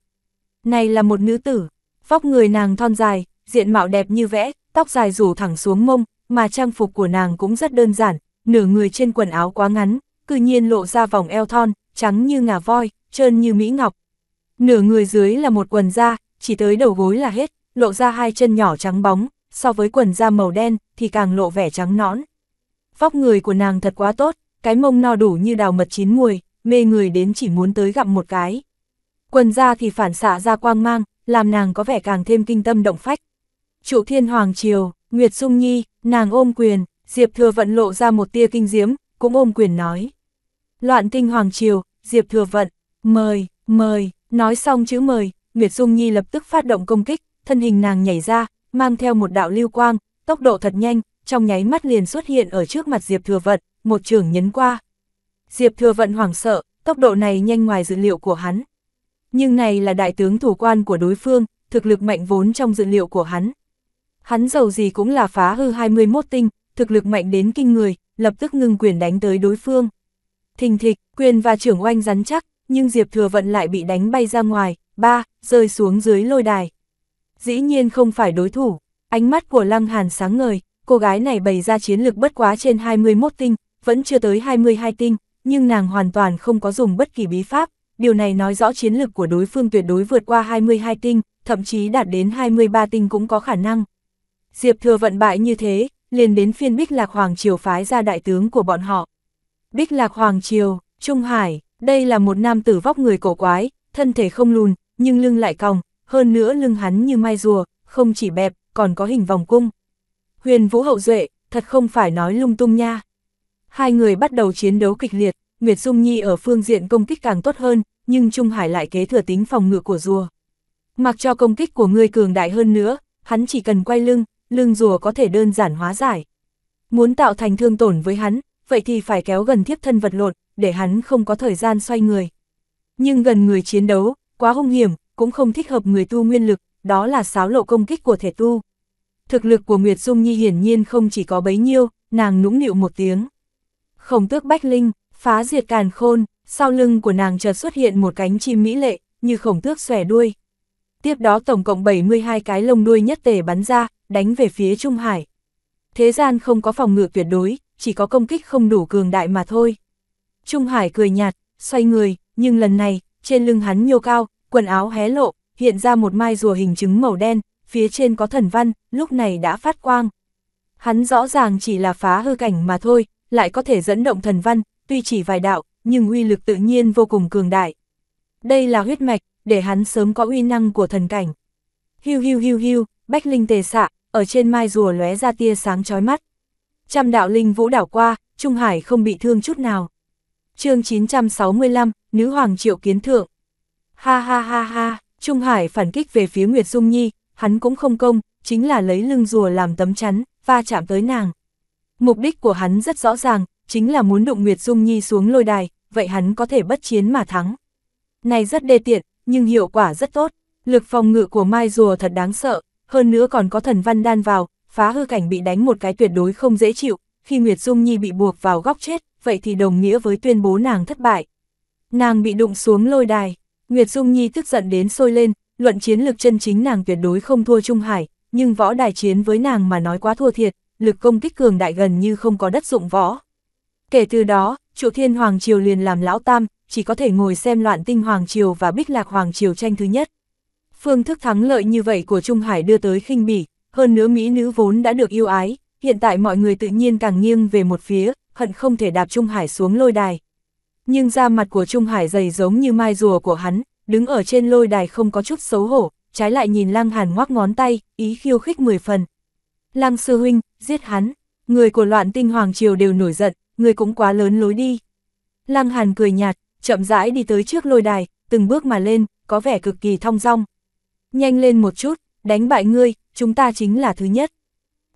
Này là một nữ tử, vóc người nàng thon dài, diện mạo đẹp như vẽ, tóc dài rủ thẳng xuống mông, mà trang phục của nàng cũng rất đơn giản, nửa người trên quần áo quá ngắn, cư nhiên lộ ra vòng eo thon, trắng như ngà voi, trơn như mỹ ngọc. Nửa người dưới là một quần da, chỉ tới đầu gối là hết, lộ ra hai chân nhỏ trắng bóng, so với quần da màu đen thì càng lộ vẻ trắng nõn. Vóc người của nàng thật quá tốt, cái mông no đủ như đào mật chín muồi, mê người đến chỉ muốn tới gặm một cái. Quần da thì phản xạ ra quang mang, làm nàng có vẻ càng thêm kinh tâm động phách trụ thiên hoàng triều, Nguyệt Dung Nhi, nàng ôm quyền, Diệp Thừa Vận lộ ra một tia kinh diễm, cũng ôm quyền nói. Loạn tinh hoàng triều, Diệp Thừa Vận, mời, mời, nói xong chữ mời, Nguyệt Dung Nhi lập tức phát động công kích, thân hình nàng nhảy ra, mang theo một đạo lưu quang, tốc độ thật nhanh, trong nháy mắt liền xuất hiện ở trước mặt Diệp Thừa Vận, một trường nhấn qua. Diệp Thừa Vận hoảng sợ, tốc độ này nhanh ngoài dự liệu của hắn. Nhưng này là đại tướng thủ quan của đối phương, thực lực mạnh vốn trong dự liệu của hắn. Hắn giàu gì cũng là phá hư 21 tinh, thực lực mạnh đến kinh người, lập tức ngưng quyền đánh tới đối phương. Thình thịch, quyền và trưởng oanh rắn chắc, nhưng Diệp Thừa Vận lại bị đánh bay ra ngoài, ba, rơi xuống dưới lôi đài. Dĩ nhiên không phải đối thủ, ánh mắt của Lăng Hàn sáng ngời, cô gái này bày ra chiến lược bất quá trên 21 tinh, vẫn chưa tới 22 tinh, nhưng nàng hoàn toàn không có dùng bất kỳ bí pháp, điều này nói rõ chiến lược của đối phương tuyệt đối vượt qua 22 tinh, thậm chí đạt đến 23 tinh cũng có khả năng. Diệp Thừa vận bại như thế, liền đến phiên Bích Lạc Hoàng Triều phái ra đại tướng của bọn họ. Bích Lạc Hoàng Triều, Trung Hải, đây là một nam tử vóc người cổ quái, thân thể không lùn, nhưng lưng lại còng, hơn nữa lưng hắn như mai rùa, không chỉ bẹp, còn có hình vòng cung. Huyền Vũ Hậu Duệ, thật không phải nói lung tung nha. Hai người bắt đầu chiến đấu kịch liệt, Nguyệt Dung Nhi ở phương diện công kích càng tốt hơn, nhưng Trung Hải lại kế thừa tính phòng ngự của rùa. Mặc cho công kích của người cường đại hơn nữa, hắn chỉ cần quay lưng, lưng rùa có thể đơn giản hóa giải. Muốn tạo thành thương tổn với hắn, vậy thì phải kéo gần thiếp thân vật lộn, để hắn không có thời gian xoay người. Nhưng gần người chiến đấu, quá hung hiểm, cũng không thích hợp người tu nguyên lực, đó là sáo lộ công kích của thể tu. Thực lực của Nguyệt Dung Nhi hiển nhiên không chỉ có bấy nhiêu, nàng nũng nịu một tiếng. Khổng tước bách linh, phá diệt càn khôn, sau lưng của nàng chợt xuất hiện một cánh chim mỹ lệ, như khổng tước xòe đuôi. Tiếp đó tổng cộng 72 cái lông đuôi nhất tề bắn ra, đánh về phía Trung Hải. Thế gian không có phòng ngự tuyệt đối, chỉ có công kích không đủ cường đại mà thôi. Trung Hải cười nhạt, xoay người, nhưng lần này, trên lưng hắn nhô cao, quần áo hé lộ, hiện ra một mai rùa hình trứng màu đen, phía trên có thần văn, lúc này đã phát quang. Hắn rõ ràng chỉ là phá hư cảnh mà thôi, lại có thể dẫn động thần văn, tuy chỉ vài đạo, nhưng uy lực tự nhiên vô cùng cường đại. Đây là huyết mạch, để hắn sớm có uy năng của thần cảnh. Hiu hiu hiu hiu, bách linh tề xạ, ở trên mai rùa lóe ra tia sáng chói mắt. Trăm đạo linh vũ đảo qua, Trung Hải không bị thương chút nào. chương 965, Nữ Hoàng Triệu Kiến Thượng. Ha ha ha ha, Trung Hải phản kích về phía Nguyệt Dung Nhi, hắn cũng không công, chính là lấy lưng rùa làm tấm chắn, va chạm tới nàng. Mục đích của hắn rất rõ ràng, chính là muốn đụng Nguyệt Dung Nhi xuống lôi đài, vậy hắn có thể bất chiến mà thắng. Này rất đê tiện, nhưng hiệu quả rất tốt, lực phòng ngự của Mai Rùa thật đáng sợ, hơn nữa còn có thần văn đan vào, phá hư cảnh bị đánh một cái tuyệt đối không dễ chịu, khi Nguyệt Dung Nhi bị buộc vào góc chết, vậy thì đồng nghĩa với tuyên bố nàng thất bại. Nàng bị đụng xuống lôi đài, Nguyệt Dung Nhi tức giận đến sôi lên, luận chiến lực chân chính nàng tuyệt đối không thua Trung Hải, nhưng võ đài chiến với nàng mà nói quá thua thiệt, lực công kích cường đại gần như không có đất dụng võ. Kể từ đó, trụ thiên Hoàng Triều liền làm lão tam, chỉ có thể ngồi xem loạn tinh Hoàng Triều và bích lạc Hoàng Triều tranh thứ nhất. Phương thức thắng lợi như vậy của Trung Hải đưa tới khinh bỉ, hơn nữa Mỹ nữ vốn đã được yêu ái, hiện tại mọi người tự nhiên càng nghiêng về một phía, hận không thể đạp Trung Hải xuống lôi đài. Nhưng da mặt của Trung Hải dày giống như mai rùa của hắn, đứng ở trên lôi đài không có chút xấu hổ, trái lại nhìn Lăng Hàn ngoắc ngón tay, ý khiêu khích mười phần. Lăng Sư Huynh, giết hắn, người của loạn tinh Hoàng Triều đều nổi giận, người cũng quá lớn lối đi. Lăng Hàn cười nhạt, chậm rãi đi tới trước lôi đài, từng bước mà lên, có vẻ cực kỳ thong dong. Nhanh lên một chút, đánh bại ngươi, chúng ta chính là thứ nhất.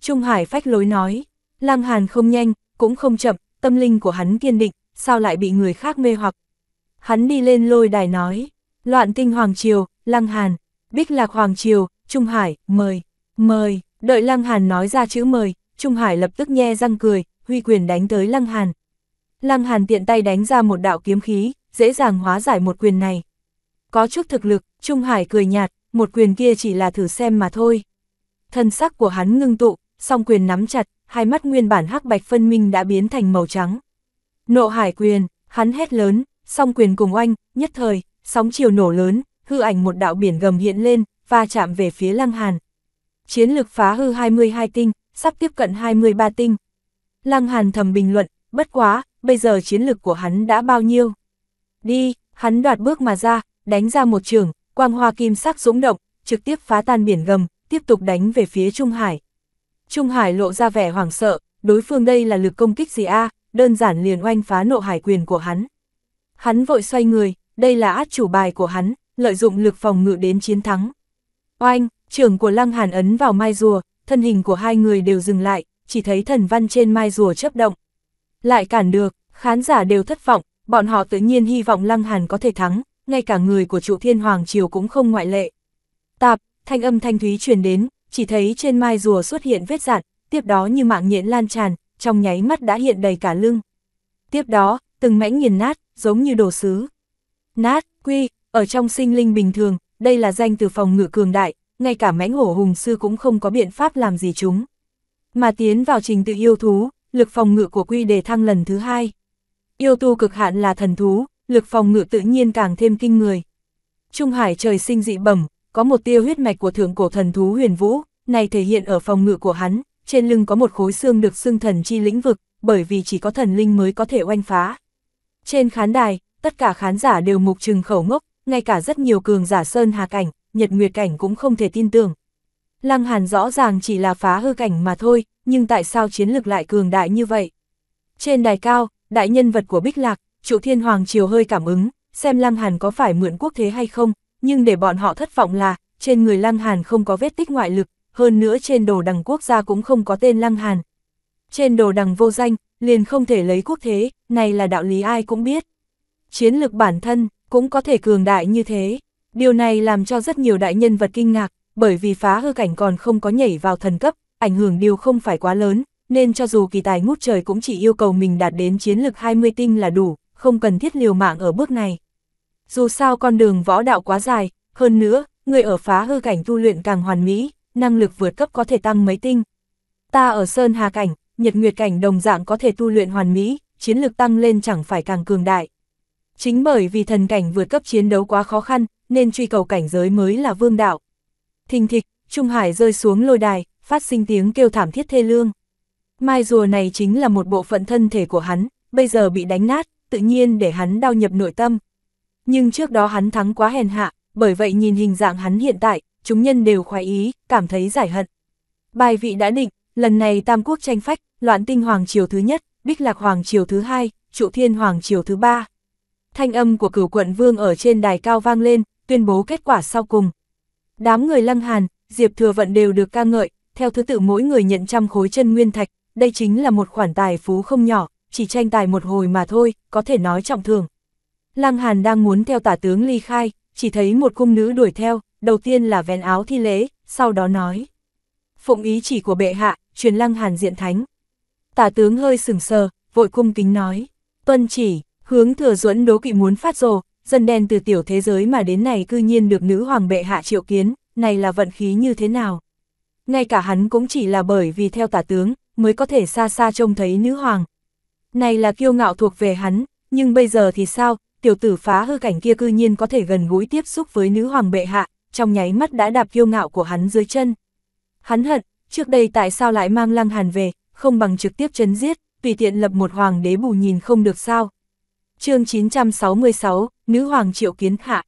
Trung Hải phách lối nói, Lăng Hàn không nhanh, cũng không chậm, tâm linh của hắn kiên định, sao lại bị người khác mê hoặc. Hắn đi lên lôi đài nói, loạn tinh Hoàng Triều, Lăng Hàn, bích lạc Hoàng Triều, Trung Hải, mời, mời, đợi Lăng Hàn nói ra chữ mời, Trung Hải lập tức nhe răng cười, huy quyền đánh tới Lăng Hàn. Lăng Hàn tiện tay đánh ra một đạo kiếm khí, dễ dàng hóa giải một quyền này. Có chút thực lực, Trung Hải cười nhạt, một quyền kia chỉ là thử xem mà thôi. Thân sắc của hắn ngưng tụ, song quyền nắm chặt, hai mắt nguyên bản hắc bạch phân minh đã biến thành màu trắng. Nộ hải quyền, hắn hét lớn, song quyền cùng oanh, nhất thời, sóng chiều nổ lớn, hư ảnh một đạo biển gầm hiện lên, va chạm về phía Lăng Hàn. Chiến lực phá hư 22 tinh, sắp tiếp cận 23 tinh. Lăng Hàn thầm bình luận, bất quá, bây giờ chiến lực của hắn đã bao nhiêu. Đi, hắn đoạt bước mà ra, đánh ra một trường, Quang hoa kim sắc dũng động, trực tiếp phá tan biển gầm, tiếp tục đánh về phía Trung Hải. Trung Hải lộ ra vẻ hoảng sợ, đối phương đây là lực công kích gì a đơn giản liền oanh phá nộ hải quyền của hắn. Hắn vội xoay người, đây là át chủ bài của hắn, lợi dụng lực phòng ngự đến chiến thắng. Oanh, trưởng của Lăng Hàn ấn vào mai rùa, thân hình của hai người đều dừng lại, chỉ thấy thần văn trên mai rùa chấp động. Lại cản được, khán giả đều thất vọng, bọn họ tự nhiên hy vọng Lăng Hàn có thể thắng, ngay cả người của trụ thiên hoàng triều cũng không ngoại lệ. Tạp, thanh âm thanh thúy truyền đến, chỉ thấy trên mai rùa xuất hiện vết dạn, tiếp đó như mạng nhện lan tràn, trong nháy mắt đã hiện đầy cả lưng. Tiếp đó, từng mảnh nghiền nát, giống như đồ sứ. Nát, quy, ở trong sinh linh bình thường, đây là danh từ phòng ngự cường đại, ngay cả mãnh hổ hùng sư cũng không có biện pháp làm gì chúng. Mà tiến vào trình tự yêu thú, lực phòng ngự của quy đề thăng lần thứ hai. Yêu tu cực hạn là thần thú, lực phòng ngự tự nhiên càng thêm kinh người. Trung Hải trời sinh dị bẩm, có một tia huyết mạch của thượng cổ thần thú huyền vũ, này thể hiện ở phòng ngự của hắn, trên lưng có một khối xương được xương thần chi lĩnh vực, bởi vì chỉ có thần linh mới có thể oanh phá. Trên khán đài, tất cả khán giả đều mục trừng khẩu ngốc, ngay cả rất nhiều cường giả sơn hà cảnh, nhật nguyệt cảnh cũng không thể tin tưởng. Lăng Hàn rõ ràng chỉ là phá hư cảnh mà thôi, nhưng tại sao chiến lực lại cường đại như vậy? Trên đài cao, đại nhân vật của Bích Lạc, Chủ Thiên Hoàng Triều hơi cảm ứng, xem Lăng Hàn có phải mượn quốc thế hay không, nhưng để bọn họ thất vọng là, trên người Lăng Hàn không có vết tích ngoại lực, hơn nữa trên đồ đằng quốc gia cũng không có tên Lăng Hàn. Trên đồ đằng vô danh, liền không thể lấy quốc thế, này là đạo lý ai cũng biết. Chiến lực bản thân, cũng có thể cường đại như thế. Điều này làm cho rất nhiều đại nhân vật kinh ngạc, bởi vì phá hư cảnh còn không có nhảy vào thần cấp, ảnh hưởng điều không phải quá lớn, nên cho dù kỳ tài ngút trời cũng chỉ yêu cầu mình đạt đến chiến lược 20 tinh là đủ, không cần thiết liều mạng ở bước này. Dù sao con đường võ đạo quá dài, hơn nữa, người ở phá hư cảnh tu luyện càng hoàn mỹ, năng lực vượt cấp có thể tăng mấy tinh. Ta ở Sơn Hà Cảnh, nhiệt Nguyệt Cảnh đồng dạng có thể tu luyện hoàn mỹ, chiến lực tăng lên chẳng phải càng cường đại. Chính bởi vì thần cảnh vượt cấp chiến đấu quá khó khăn, nên truy cầu cảnh giới mới là vương đạo. Thình thịch, Trung Hải rơi xuống lôi đài, phát sinh tiếng kêu thảm thiết thê lương. Mai rùa này chính là một bộ phận thân thể của hắn, bây giờ bị đánh nát, tự nhiên để hắn đau nhập nội tâm. Nhưng trước đó hắn thắng quá hèn hạ, bởi vậy nhìn hình dạng hắn hiện tại, chúng nhân đều khoái ý, cảm thấy giải hận. Bài vị đã định, lần này Tam Quốc tranh phách, loạn tinh Hoàng Triều thứ nhất, Bích Lạc Hoàng Triều thứ hai, Trụ Thiên Hoàng Triều thứ ba. Thanh âm của cửu quận vương ở trên đài cao vang lên, tuyên bố kết quả sau cùng. Đám người lăng hàn, Diệp Thừa Vận đều được ca ngợi, theo thứ tự mỗi người nhận trăm khối chân nguyên thạch, đây chính là một khoản tài phú không nhỏ chỉ tranh tài một hồi mà thôi, có thể nói trọng thường. Lăng Hàn đang muốn theo tả tướng ly khai, chỉ thấy một cung nữ đuổi theo, đầu tiên là vén áo thi lễ, sau đó nói. Phụng ý chỉ của bệ hạ, truyền Lăng Hàn diện thánh. Tả tướng hơi sừng sờ, vội cung kính nói. Tuân chỉ, hướng thừa duẫn đố kỵ muốn phát rồ, dân đen từ tiểu thế giới mà đến này cư nhiên được nữ hoàng bệ hạ triệu kiến, này là vận khí như thế nào? Ngay cả hắn cũng chỉ là bởi vì theo tả tướng, mới có thể xa xa trông thấy nữ hoàng, này là kiêu ngạo thuộc về hắn, nhưng bây giờ thì sao, tiểu tử phá hư cảnh kia cư nhiên có thể gần gũi tiếp xúc với nữ hoàng bệ hạ, trong nháy mắt đã đạp kiêu ngạo của hắn dưới chân. Hắn hận, trước đây tại sao lại mang lăng hàn về, không bằng trực tiếp chấn giết, tùy tiện lập một hoàng đế bù nhìn không được sao. chương 966, nữ hoàng triệu kiến hạ.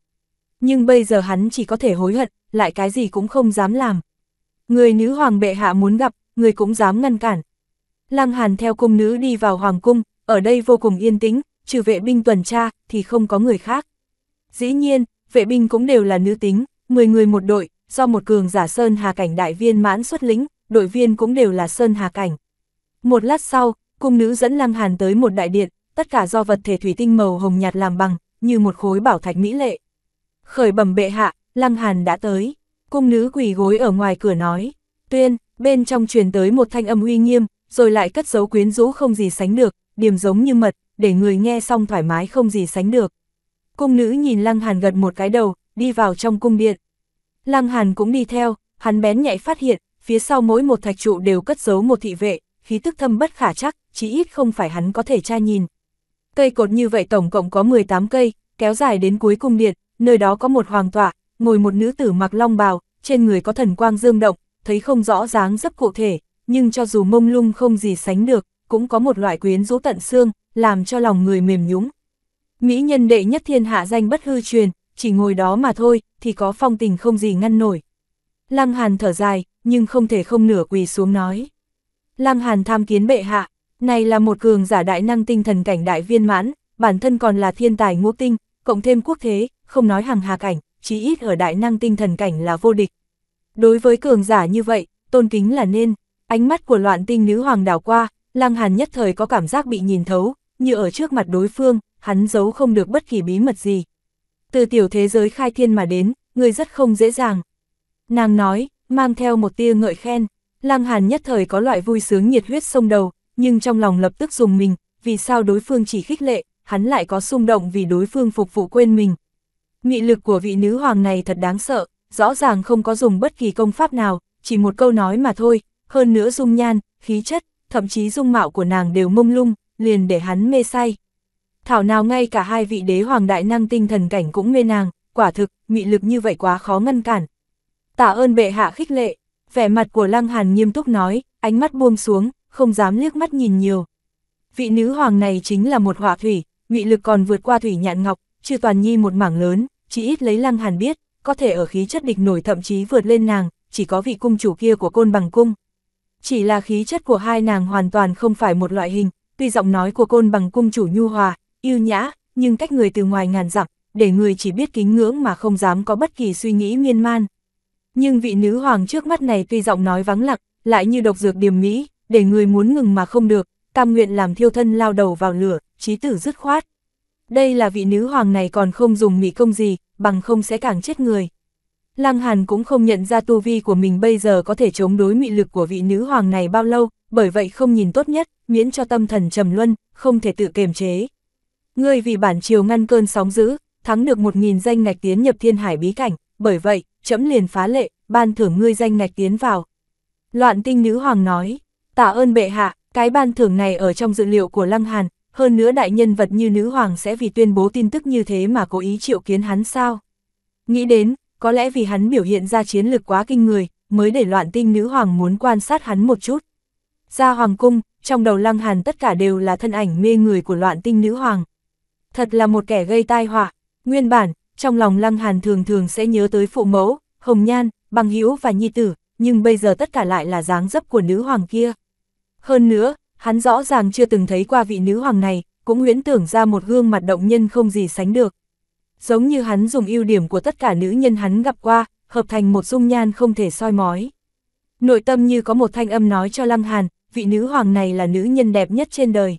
Nhưng bây giờ hắn chỉ có thể hối hận, lại cái gì cũng không dám làm. Người nữ hoàng bệ hạ muốn gặp, người cũng dám ngăn cản, Lăng Hàn theo cung nữ đi vào hoàng cung, ở đây vô cùng yên tĩnh, trừ vệ binh tuần tra, thì không có người khác. Dĩ nhiên, vệ binh cũng đều là nữ tính, 10 người một đội, do một cường giả Sơn Hà Cảnh đại viên mãn xuất lĩnh, đội viên cũng đều là Sơn Hà Cảnh. Một lát sau, cung nữ dẫn Lăng Hàn tới một đại điện, tất cả do vật thể thủy tinh màu hồng nhạt làm bằng, như một khối bảo thạch mỹ lệ. Khởi bẩm bệ hạ, Lăng Hàn đã tới. Cung nữ quỳ gối ở ngoài cửa nói, tuyên, bên trong truyền tới một thanh âm uy nghiêm, rồi lại cất dấu quyến rũ không gì sánh được, điểm giống như mật, để người nghe xong thoải mái không gì sánh được. Cung nữ nhìn Lăng Hàn gật một cái đầu, đi vào trong cung điện. Lăng Hàn cũng đi theo, hắn bén nhạy phát hiện, phía sau mỗi một thạch trụ đều cất giấu một thị vệ, khí tức thâm bất khả chắc, chí ít không phải hắn có thể tra nhìn. Cây cột như vậy tổng cộng có 18 cây, kéo dài đến cuối cung điện, nơi đó có một hoàng tọa, ngồi một nữ tử mặc long bào, trên người có thần quang dương động, thấy không rõ dáng rất cụ thể, nhưng cho dù mông lung không gì sánh được, cũng có một loại quyến rũ tận xương, làm cho lòng người mềm nhũng. Mỹ nhân đệ nhất thiên hạ danh bất hư truyền, chỉ ngồi đó mà thôi, thì có phong tình không gì ngăn nổi. Lăng Hàn thở dài, nhưng không thể không nửa quỳ xuống nói. Lăng Hàn tham kiến bệ hạ, này là một cường giả đại năng tinh thần cảnh đại viên mãn, bản thân còn là thiên tài ngũ tinh, cộng thêm quốc thế, không nói hàng hà cảnh, chí ít ở đại năng tinh thần cảnh là vô địch. Đối với cường giả như vậy, tôn kính là nên. Ánh mắt của loạn tinh nữ hoàng đảo qua, Lăng Hàn nhất thời có cảm giác bị nhìn thấu, như ở trước mặt đối phương, hắn giấu không được bất kỳ bí mật gì. Từ tiểu thế giới khai thiên mà đến, người rất không dễ dàng. Nàng nói, mang theo một tia ngợi khen, Lăng Hàn nhất thời có loại vui sướng nhiệt huyết sông đầu, nhưng trong lòng lập tức dùng mình, vì sao đối phương chỉ khích lệ, hắn lại có xung động vì đối phương phục vụ quên mình. Nghị lực của vị nữ hoàng này thật đáng sợ, rõ ràng không có dùng bất kỳ công pháp nào, chỉ một câu nói mà thôi, hơn nữa dung nhan, khí chất, thậm chí dung mạo của nàng đều mông lung, liền để hắn mê say. Thảo nào ngay cả hai vị đế hoàng đại năng tinh thần cảnh cũng mê nàng, quả thực, mị lực như vậy quá khó ngăn cản. Tạ ơn bệ hạ khích lệ, vẻ mặt của Lăng Hàn nghiêm túc nói, ánh mắt buông xuống, không dám liếc mắt nhìn nhiều. Vị nữ hoàng này chính là một họa thủy, mị lực còn vượt qua thủy nhạn ngọc, trừ toàn nhi một mảng lớn, chỉ ít lấy Lăng Hàn biết, có thể ở khí chất địch nổi thậm chí vượt lên nàng, chỉ có vị cung chủ kia của côn bằng cung chỉ là khí chất của hai nàng hoàn toàn không phải một loại hình, tuy giọng nói của côn bằng cung chủ nhu hòa, yêu nhã, nhưng cách người từ ngoài ngàn dặm, để người chỉ biết kính ngưỡng mà không dám có bất kỳ suy nghĩ miên man. Nhưng vị nữ hoàng trước mắt này tuy giọng nói vắng lặng, lại như độc dược điềm mỹ, để người muốn ngừng mà không được, cam nguyện làm thiêu thân lao đầu vào lửa, trí tử dứt khoát. Đây là vị nữ hoàng này còn không dùng mỹ công gì, bằng không sẽ càng chết người. Lăng Hàn cũng không nhận ra tu vi của mình bây giờ có thể chống đối mị lực của vị nữ hoàng này bao lâu, bởi vậy không nhìn tốt nhất, miễn cho tâm thần trầm luân, không thể tự kiềm chế. Ngươi vì bản chiều ngăn cơn sóng dữ, thắng được một nghìn danh ngạch tiến nhập thiên hải bí cảnh, bởi vậy, chấm liền phá lệ, ban thưởng ngươi danh ngạch tiến vào. Loạn tinh nữ hoàng nói, tạ ơn bệ hạ, cái ban thưởng này ở trong dự liệu của Lăng Hàn, hơn nữa đại nhân vật như nữ hoàng sẽ vì tuyên bố tin tức như thế mà cố ý triệu kiến hắn sao. Nghĩ đến, có lẽ vì hắn biểu hiện ra chiến lực quá kinh người, mới để loạn tinh nữ hoàng muốn quan sát hắn một chút. Ra hoàng cung, trong đầu lăng hàn tất cả đều là thân ảnh mê người của loạn tinh nữ hoàng. Thật là một kẻ gây tai họa, nguyên bản, trong lòng lăng hàn thường thường sẽ nhớ tới phụ mẫu, hồng nhan, bằng hữu và nhi tử, nhưng bây giờ tất cả lại là dáng dấp của nữ hoàng kia. Hơn nữa, hắn rõ ràng chưa từng thấy qua vị nữ hoàng này, cũng huyễn tưởng ra một gương mặt động nhân không gì sánh được giống như hắn dùng ưu điểm của tất cả nữ nhân hắn gặp qua, hợp thành một dung nhan không thể soi mói. Nội tâm như có một thanh âm nói cho Lăng Hàn, vị nữ hoàng này là nữ nhân đẹp nhất trên đời.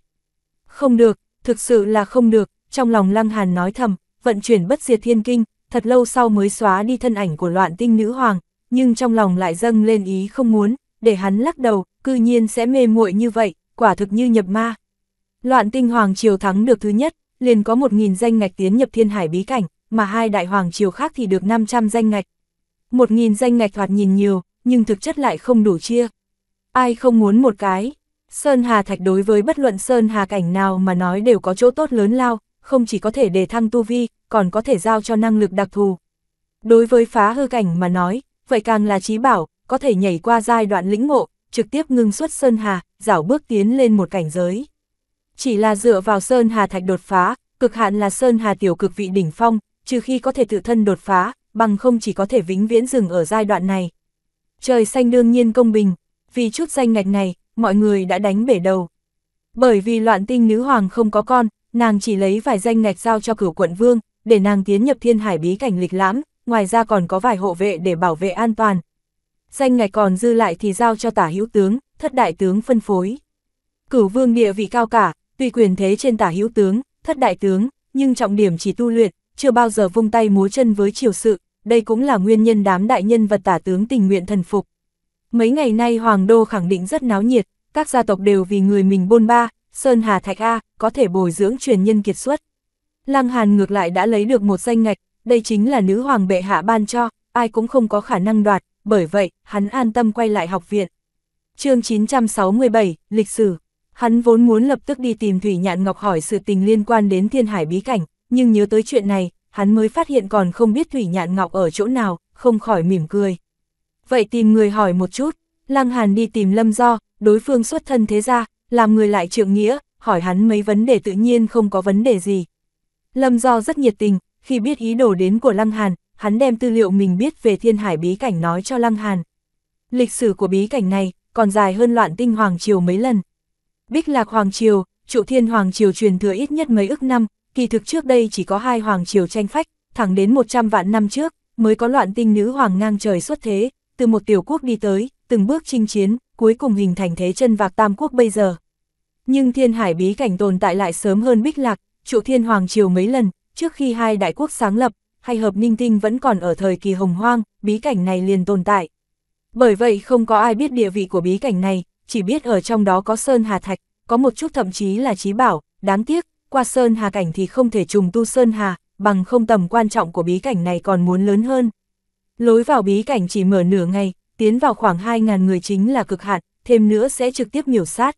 Không được, thực sự là không được, trong lòng Lăng Hàn nói thầm, vận chuyển bất diệt thiên kinh, thật lâu sau mới xóa đi thân ảnh của loạn tinh nữ hoàng, nhưng trong lòng lại dâng lên ý không muốn, để hắn lắc đầu, cư nhiên sẽ mê muội như vậy, quả thực như nhập ma. Loạn tinh hoàng triều thắng được thứ nhất, liền có 1.000 danh ngạch tiến nhập thiên hải bí cảnh, mà hai đại hoàng triều khác thì được 500 danh ngạch. 1.000 danh ngạch thoạt nhìn nhiều, nhưng thực chất lại không đủ chia. Ai không muốn một cái? Sơn Hà Thạch đối với bất luận Sơn Hà Cảnh nào mà nói đều có chỗ tốt lớn lao, không chỉ có thể đề thăng tu vi, còn có thể giao cho năng lực đặc thù. Đối với phá hư cảnh mà nói, vậy càng là trí bảo, có thể nhảy qua giai đoạn lĩnh ngộ, trực tiếp ngưng xuất Sơn Hà, dảo bước tiến lên một cảnh giới. Chỉ là dựa vào Sơn Hà Thạch đột phá, cực hạn là Sơn Hà Tiểu cực vị đỉnh phong, trừ khi có thể tự thân đột phá, bằng không chỉ có thể vĩnh viễn dừng ở giai đoạn này. Trời xanh đương nhiên công bình, vì chút danh ngạch này, mọi người đã đánh bể đầu. Bởi vì loạn tinh nữ hoàng không có con, nàng chỉ lấy vài danh ngạch giao cho cửu quận vương, để nàng tiến nhập thiên hải bí cảnh lịch lãm, ngoài ra còn có vài hộ vệ để bảo vệ an toàn. Danh ngạch còn dư lại thì giao cho tả hữu tướng, thất đại tướng phân phối. Cửu vương địa vị cao cả, Tuy quyền thế trên tả hữu tướng, thất đại tướng, nhưng trọng điểm chỉ tu luyện, chưa bao giờ vung tay múa chân với triều sự, đây cũng là nguyên nhân đám đại nhân vật tả tướng tình nguyện thần phục. Mấy ngày nay Hoàng Đô khẳng định rất náo nhiệt, các gia tộc đều vì người mình bôn ba, Sơn Hà Thạch A, có thể bồi dưỡng truyền nhân kiệt xuất. Lăng Hàn ngược lại đã lấy được một danh ngạch, đây chính là nữ hoàng bệ hạ ban cho, ai cũng không có khả năng đoạt, bởi vậy, hắn an tâm quay lại học viện. chương 967, Lịch sử Hắn vốn muốn lập tức đi tìm Thủy Nhạn Ngọc hỏi sự tình liên quan đến thiên hải bí cảnh, nhưng nhớ tới chuyện này, hắn mới phát hiện còn không biết Thủy Nhạn Ngọc ở chỗ nào, không khỏi mỉm cười. Vậy tìm người hỏi một chút, Lăng Hàn đi tìm Lâm Do, đối phương xuất thân thế ra, làm người lại trượng nghĩa, hỏi hắn mấy vấn đề tự nhiên không có vấn đề gì. Lâm Do rất nhiệt tình, khi biết ý đồ đến của Lăng Hàn, hắn đem tư liệu mình biết về thiên hải bí cảnh nói cho Lăng Hàn. Lịch sử của bí cảnh này còn dài hơn loạn tinh hoàng triều mấy lần, Bích Lạc Hoàng Triều, trụ thiên Hoàng Triều truyền thừa ít nhất mấy ức năm, kỳ thực trước đây chỉ có hai Hoàng Triều tranh phách, thẳng đến 100 vạn năm trước, mới có loạn tinh nữ Hoàng ngang trời xuất thế, từ một tiểu quốc đi tới, từng bước chinh chiến, cuối cùng hình thành thế chân vạc tam quốc bây giờ. Nhưng thiên hải bí cảnh tồn tại lại sớm hơn Bích Lạc, trụ thiên Hoàng Triều mấy lần, trước khi hai đại quốc sáng lập, hay hợp ninh tinh vẫn còn ở thời kỳ hồng hoang, bí cảnh này liền tồn tại. Bởi vậy không có ai biết địa vị của bí cảnh này, chỉ biết ở trong đó có sơn hà thạch, có một chút thậm chí là trí bảo, đáng tiếc, qua sơn hà cảnh thì không thể trùng tu sơn hà, bằng không tầm quan trọng của bí cảnh này còn muốn lớn hơn. Lối vào bí cảnh chỉ mở nửa ngày, tiến vào khoảng 2.000 người chính là cực hạn, thêm nữa sẽ trực tiếp miểu sát.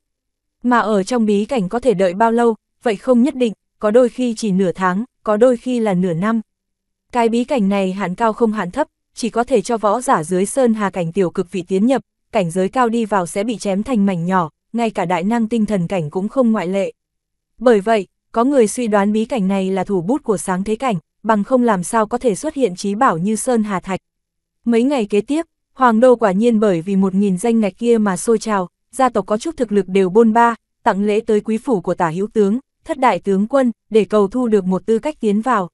Mà ở trong bí cảnh có thể đợi bao lâu, vậy không nhất định, có đôi khi chỉ nửa tháng, có đôi khi là nửa năm. Cái bí cảnh này hạn cao không hạn thấp, chỉ có thể cho võ giả dưới sơn hà cảnh tiểu cực vị tiến nhập, cảnh giới cao đi vào sẽ bị chém thành mảnh nhỏ, ngay cả đại năng tinh thần cảnh cũng không ngoại lệ. Bởi vậy, có người suy đoán bí cảnh này là thủ bút của sáng thế cảnh, bằng không làm sao có thể xuất hiện trí bảo như Sơn Hà Thạch. Mấy ngày kế tiếp, Hoàng Đô quả nhiên bởi vì một nghìn danh ngạch kia mà sôi trào, gia tộc có chút thực lực đều bôn ba, tặng lễ tới quý phủ của tả hữu tướng, thất đại tướng quân, để cầu thu được một tư cách tiến vào.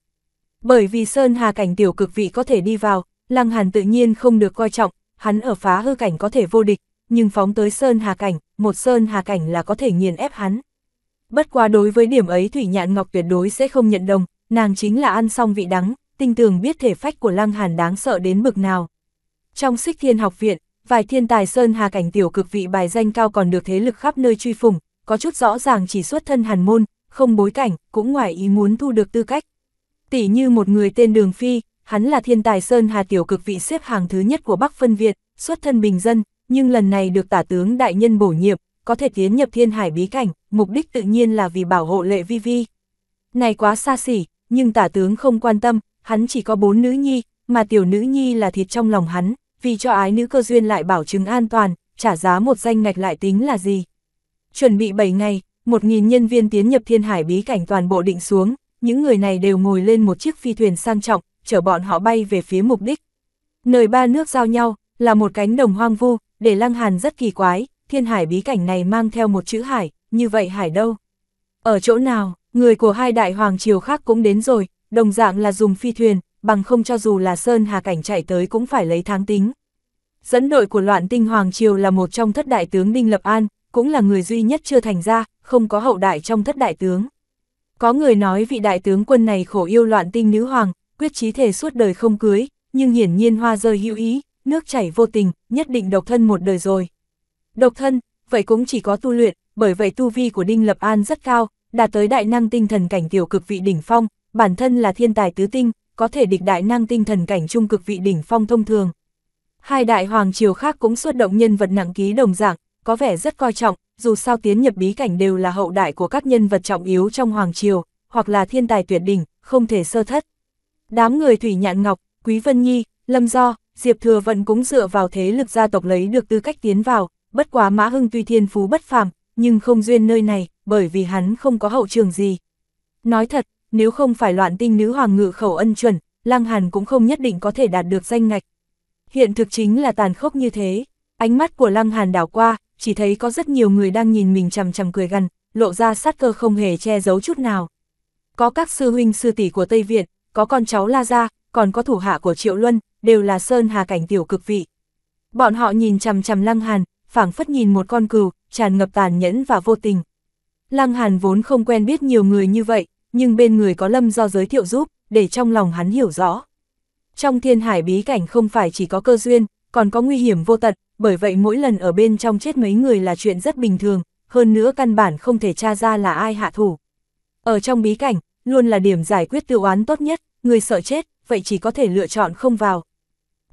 Bởi vì Sơn Hà cảnh tiểu cực vị có thể đi vào, Lăng Hàn tự nhiên không được coi trọng, hắn ở phá hư cảnh có thể vô địch, nhưng phóng tới Sơn Hà Cảnh, một Sơn Hà Cảnh là có thể nghiền ép hắn. Bất quá đối với điểm ấy Thủy Nhạn Ngọc tuyệt đối sẽ không nhận đồng, nàng chính là ăn xong vị đắng, tinh tường biết thể phách của Lăng Hàn đáng sợ đến bực nào. Trong xích thiên học viện, vài thiên tài Sơn Hà Cảnh tiểu cực vị bài danh cao còn được thế lực khắp nơi truy phủng, có chút rõ ràng chỉ xuất thân hàn môn, không bối cảnh, cũng ngoài ý muốn thu được tư cách. Tỷ như một người tên Đường Phi, hắn là thiên tài Sơn Hà Tiểu Cực vị xếp hàng thứ nhất của Bắc Phân Việt, xuất thân bình dân, nhưng lần này được tả tướng đại nhân bổ nhiệm, có thể tiến nhập thiên hải bí cảnh, mục đích tự nhiên là vì bảo hộ lệ vi vi. Này quá xa xỉ, nhưng tả tướng không quan tâm, hắn chỉ có bốn nữ nhi, mà tiểu nữ nhi là thịt trong lòng hắn, vì cho ái nữ cơ duyên lại bảo chứng an toàn, trả giá một danh ngạch lại tính là gì. Chuẩn bị 7 ngày, 1.000 nhân viên tiến nhập thiên hải bí cảnh toàn bộ định xuống, những người này đều ngồi lên một chiếc phi thuyền sang trọng, chở bọn họ bay về phía mục đích. Nơi ba nước giao nhau, là một cánh đồng hoang vu, để Lăng Hàn rất kỳ quái, thiên hải bí cảnh này mang theo một chữ hải, như vậy hải đâu? Ở chỗ nào, người của hai đại hoàng triều khác cũng đến rồi, đồng dạng là dùng phi thuyền, bằng không cho dù là Sơn Hà Cảnh chạy tới cũng phải lấy tháng tính. Dẫn đội của loạn tinh hoàng triều là một trong thất đại tướng Đinh Lập An, cũng là người duy nhất chưa thành ra, không có hậu đại trong thất đại tướng. Có người nói vị đại tướng quân này khổ yêu loạn tinh nữ hoàng, quyết chí thể suốt đời không cưới, nhưng hiển nhiên hoa rơi hữu ý, nước chảy vô tình, nhất định độc thân một đời rồi. Độc thân, vậy cũng chỉ có tu luyện, bởi vậy tu vi của Đinh Lập An rất cao, đạt tới đại năng tinh thần cảnh tiểu cực vị đỉnh phong, bản thân là thiên tài tứ tinh, có thể địch đại năng tinh thần cảnh trung cực vị đỉnh phong thông thường. Hai đại hoàng triều khác cũng xuất động nhân vật nặng ký đồng dạng, có vẻ rất coi trọng, dù sao tiến nhập bí cảnh đều là hậu đại của các nhân vật trọng yếu trong hoàng triều, hoặc là thiên tài tuyệt đỉnh, không thể sơ thất. Đám người Thủy Nhạn Ngọc, Quý Vân Nhi, Lâm Do, Diệp Thừa Vận cũng dựa vào thế lực gia tộc lấy được tư cách tiến vào, bất quá Mã Hưng tuy thiên phú bất phàm, nhưng không duyên nơi này, bởi vì hắn không có hậu trường gì. Nói thật, nếu không phải loạn tinh nữ hoàng ngự khẩu ân chuẩn, Lăng Hàn cũng không nhất định có thể đạt được danh ngạch. Hiện thực chính là tàn khốc như thế, ánh mắt của Lăng Hàn đảo qua, chỉ thấy có rất nhiều người đang nhìn mình chằm chằm cười gần lộ ra sát cơ không hề che giấu chút nào. Có các sư huynh sư tỷ của Tây Viện, có con cháu La Gia, còn có thủ hạ của Triệu Luân, đều là Sơn Hà cảnh tiểu cực vị. Bọn họ nhìn chằm chằm Lăng Hàn, phảng phất nhìn một con cừu, tràn ngập tàn nhẫn và vô tình. Lăng Hàn vốn không quen biết nhiều người như vậy, nhưng bên người có Lâm do giới thiệu giúp, để trong lòng hắn hiểu rõ. Trong thiên hải bí cảnh không phải chỉ có cơ duyên, còn có nguy hiểm vô tận, bởi vậy mỗi lần ở bên trong chết mấy người là chuyện rất bình thường, hơn nữa căn bản không thể tra ra là ai hạ thủ. Ở trong bí cảnh, luôn là điểm giải quyết tiêu án tốt nhất, người sợ chết, vậy chỉ có thể lựa chọn không vào.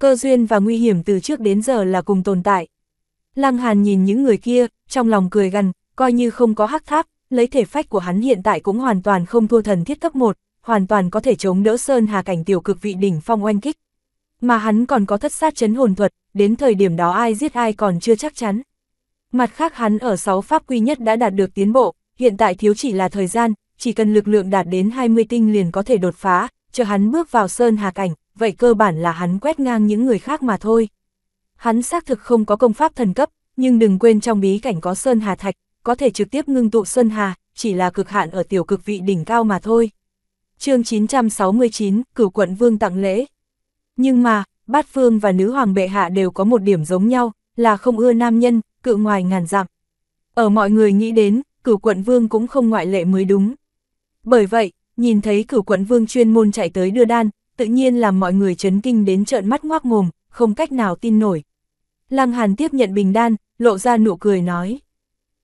Cơ duyên và nguy hiểm từ trước đến giờ là cùng tồn tại. Lăng Hàn nhìn những người kia, trong lòng cười gằn, coi như không có hắc tháp, lấy thể phách của hắn hiện tại cũng hoàn toàn không thua thần thiết cấp 1, hoàn toàn có thể chống đỡ sơn hà cảnh tiểu cực vị đỉnh phong oanh kích. Mà hắn còn có thất sát chấn hồn thuật, đến thời điểm đó ai giết ai còn chưa chắc chắn. Mặt khác hắn ở 6 pháp quy nhất đã đạt được tiến bộ, hiện tại thiếu chỉ là thời gian, chỉ cần lực lượng đạt đến 20 tinh liền có thể đột phá, chờ hắn bước vào sơn hà cảnh, vậy cơ bản là hắn quét ngang những người khác mà thôi. Hắn xác thực không có công pháp thần cấp, nhưng đừng quên trong bí cảnh có sơn hà thạch, có thể trực tiếp ngưng tụ sơn hà, chỉ là cực hạn ở tiểu cực vị đỉnh cao mà thôi. chương 969, cửu quận vương tặng lễ. Nhưng mà, bát phương và nữ hoàng bệ hạ đều có một điểm giống nhau, là không ưa nam nhân, cự ngoài ngàn dặm. Ở mọi người nghĩ đến, cửu quận vương cũng không ngoại lệ mới đúng. Bởi vậy, nhìn thấy cửu quận vương chuyên môn chạy tới đưa đan, tự nhiên làm mọi người chấn kinh đến trợn mắt ngoác mồm, không cách nào tin nổi. Lăng Hàn tiếp nhận bình đan, lộ ra nụ cười nói.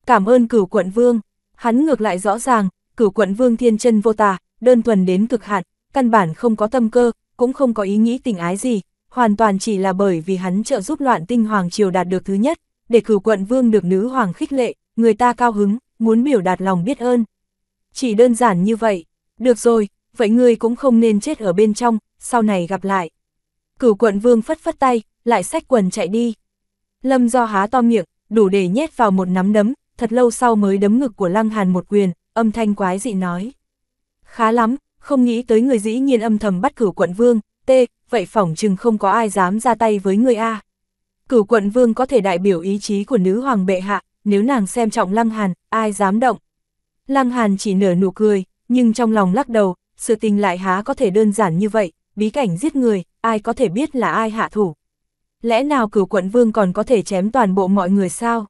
Cảm ơn cửu quận vương, hắn ngược lại rõ ràng, cửu quận vương thiên chân vô tà, đơn thuần đến cực hạn, căn bản không có tâm cơ, cũng không có ý nghĩ tình ái gì, hoàn toàn chỉ là bởi vì hắn trợ giúp loạn tinh hoàng triều đạt được thứ nhất, để cửu quận vương được nữ hoàng khích lệ, người ta cao hứng, muốn biểu đạt lòng biết ơn, chỉ đơn giản như vậy. Được rồi, vậy ngươi cũng không nên chết ở bên trong, sau này gặp lại. Cửu quận vương phất phất tay, lại xách quần chạy đi. Lâm do há to miệng, đủ để nhét vào một nắm đấm, thật lâu sau mới đấm ngực của Lăng Hàn một quyền, âm thanh quái dị nói. Khá lắm, không nghĩ tới người dĩ nhiên âm thầm bắt cửu quận vương, tê, vậy phỏng chừng không có ai dám ra tay với người A. Cửu quận vương có thể đại biểu ý chí của nữ hoàng bệ hạ, nếu nàng xem trọng Lăng Hàn, ai dám động, Lăng Hàn chỉ nở nụ cười, nhưng trong lòng lắc đầu, sự tình lại há có thể đơn giản như vậy, bí cảnh giết người, ai có thể biết là ai hạ thủ. Lẽ nào cửu quận vương còn có thể chém toàn bộ mọi người sao?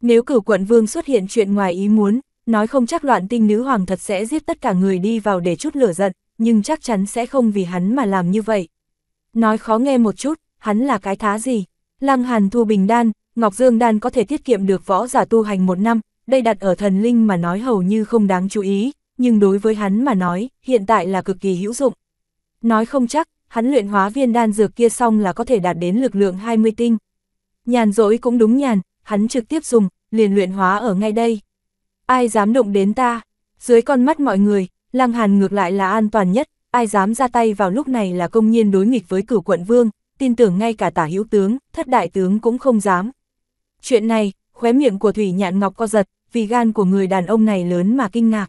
Nếu cửu quận vương xuất hiện chuyện ngoài ý muốn, nói không chắc loạn tinh nữ hoàng thật sẽ giết tất cả người đi vào để chút lửa giận, nhưng chắc chắn sẽ không vì hắn mà làm như vậy. Nói khó nghe một chút, hắn là cái thá gì? Lăng Hàn thu bình đan, Ngọc Dương đan có thể tiết kiệm được võ giả tu hành một năm, đây đặt ở thần linh mà nói hầu như không đáng chú ý, nhưng đối với hắn mà nói, hiện tại là cực kỳ hữu dụng. Nói không chắc, hắn luyện hóa viên đan dược kia xong là có thể đạt đến lực lượng 20 tinh. Nhàn dỗi cũng đúng nhàn, hắn trực tiếp dùng, liền luyện hóa ở ngay đây. Ai dám động đến ta? Dưới con mắt mọi người, Lăng Hàn ngược lại là an toàn nhất, ai dám ra tay vào lúc này là công nhiên đối nghịch với cửu quận vương, tin tưởng ngay cả tả hữu tướng, thất đại tướng cũng không dám. Chuyện này, khóe miệng của Thủy Nhạn Ngọc co giật, vì gan của người đàn ông này lớn mà kinh ngạc.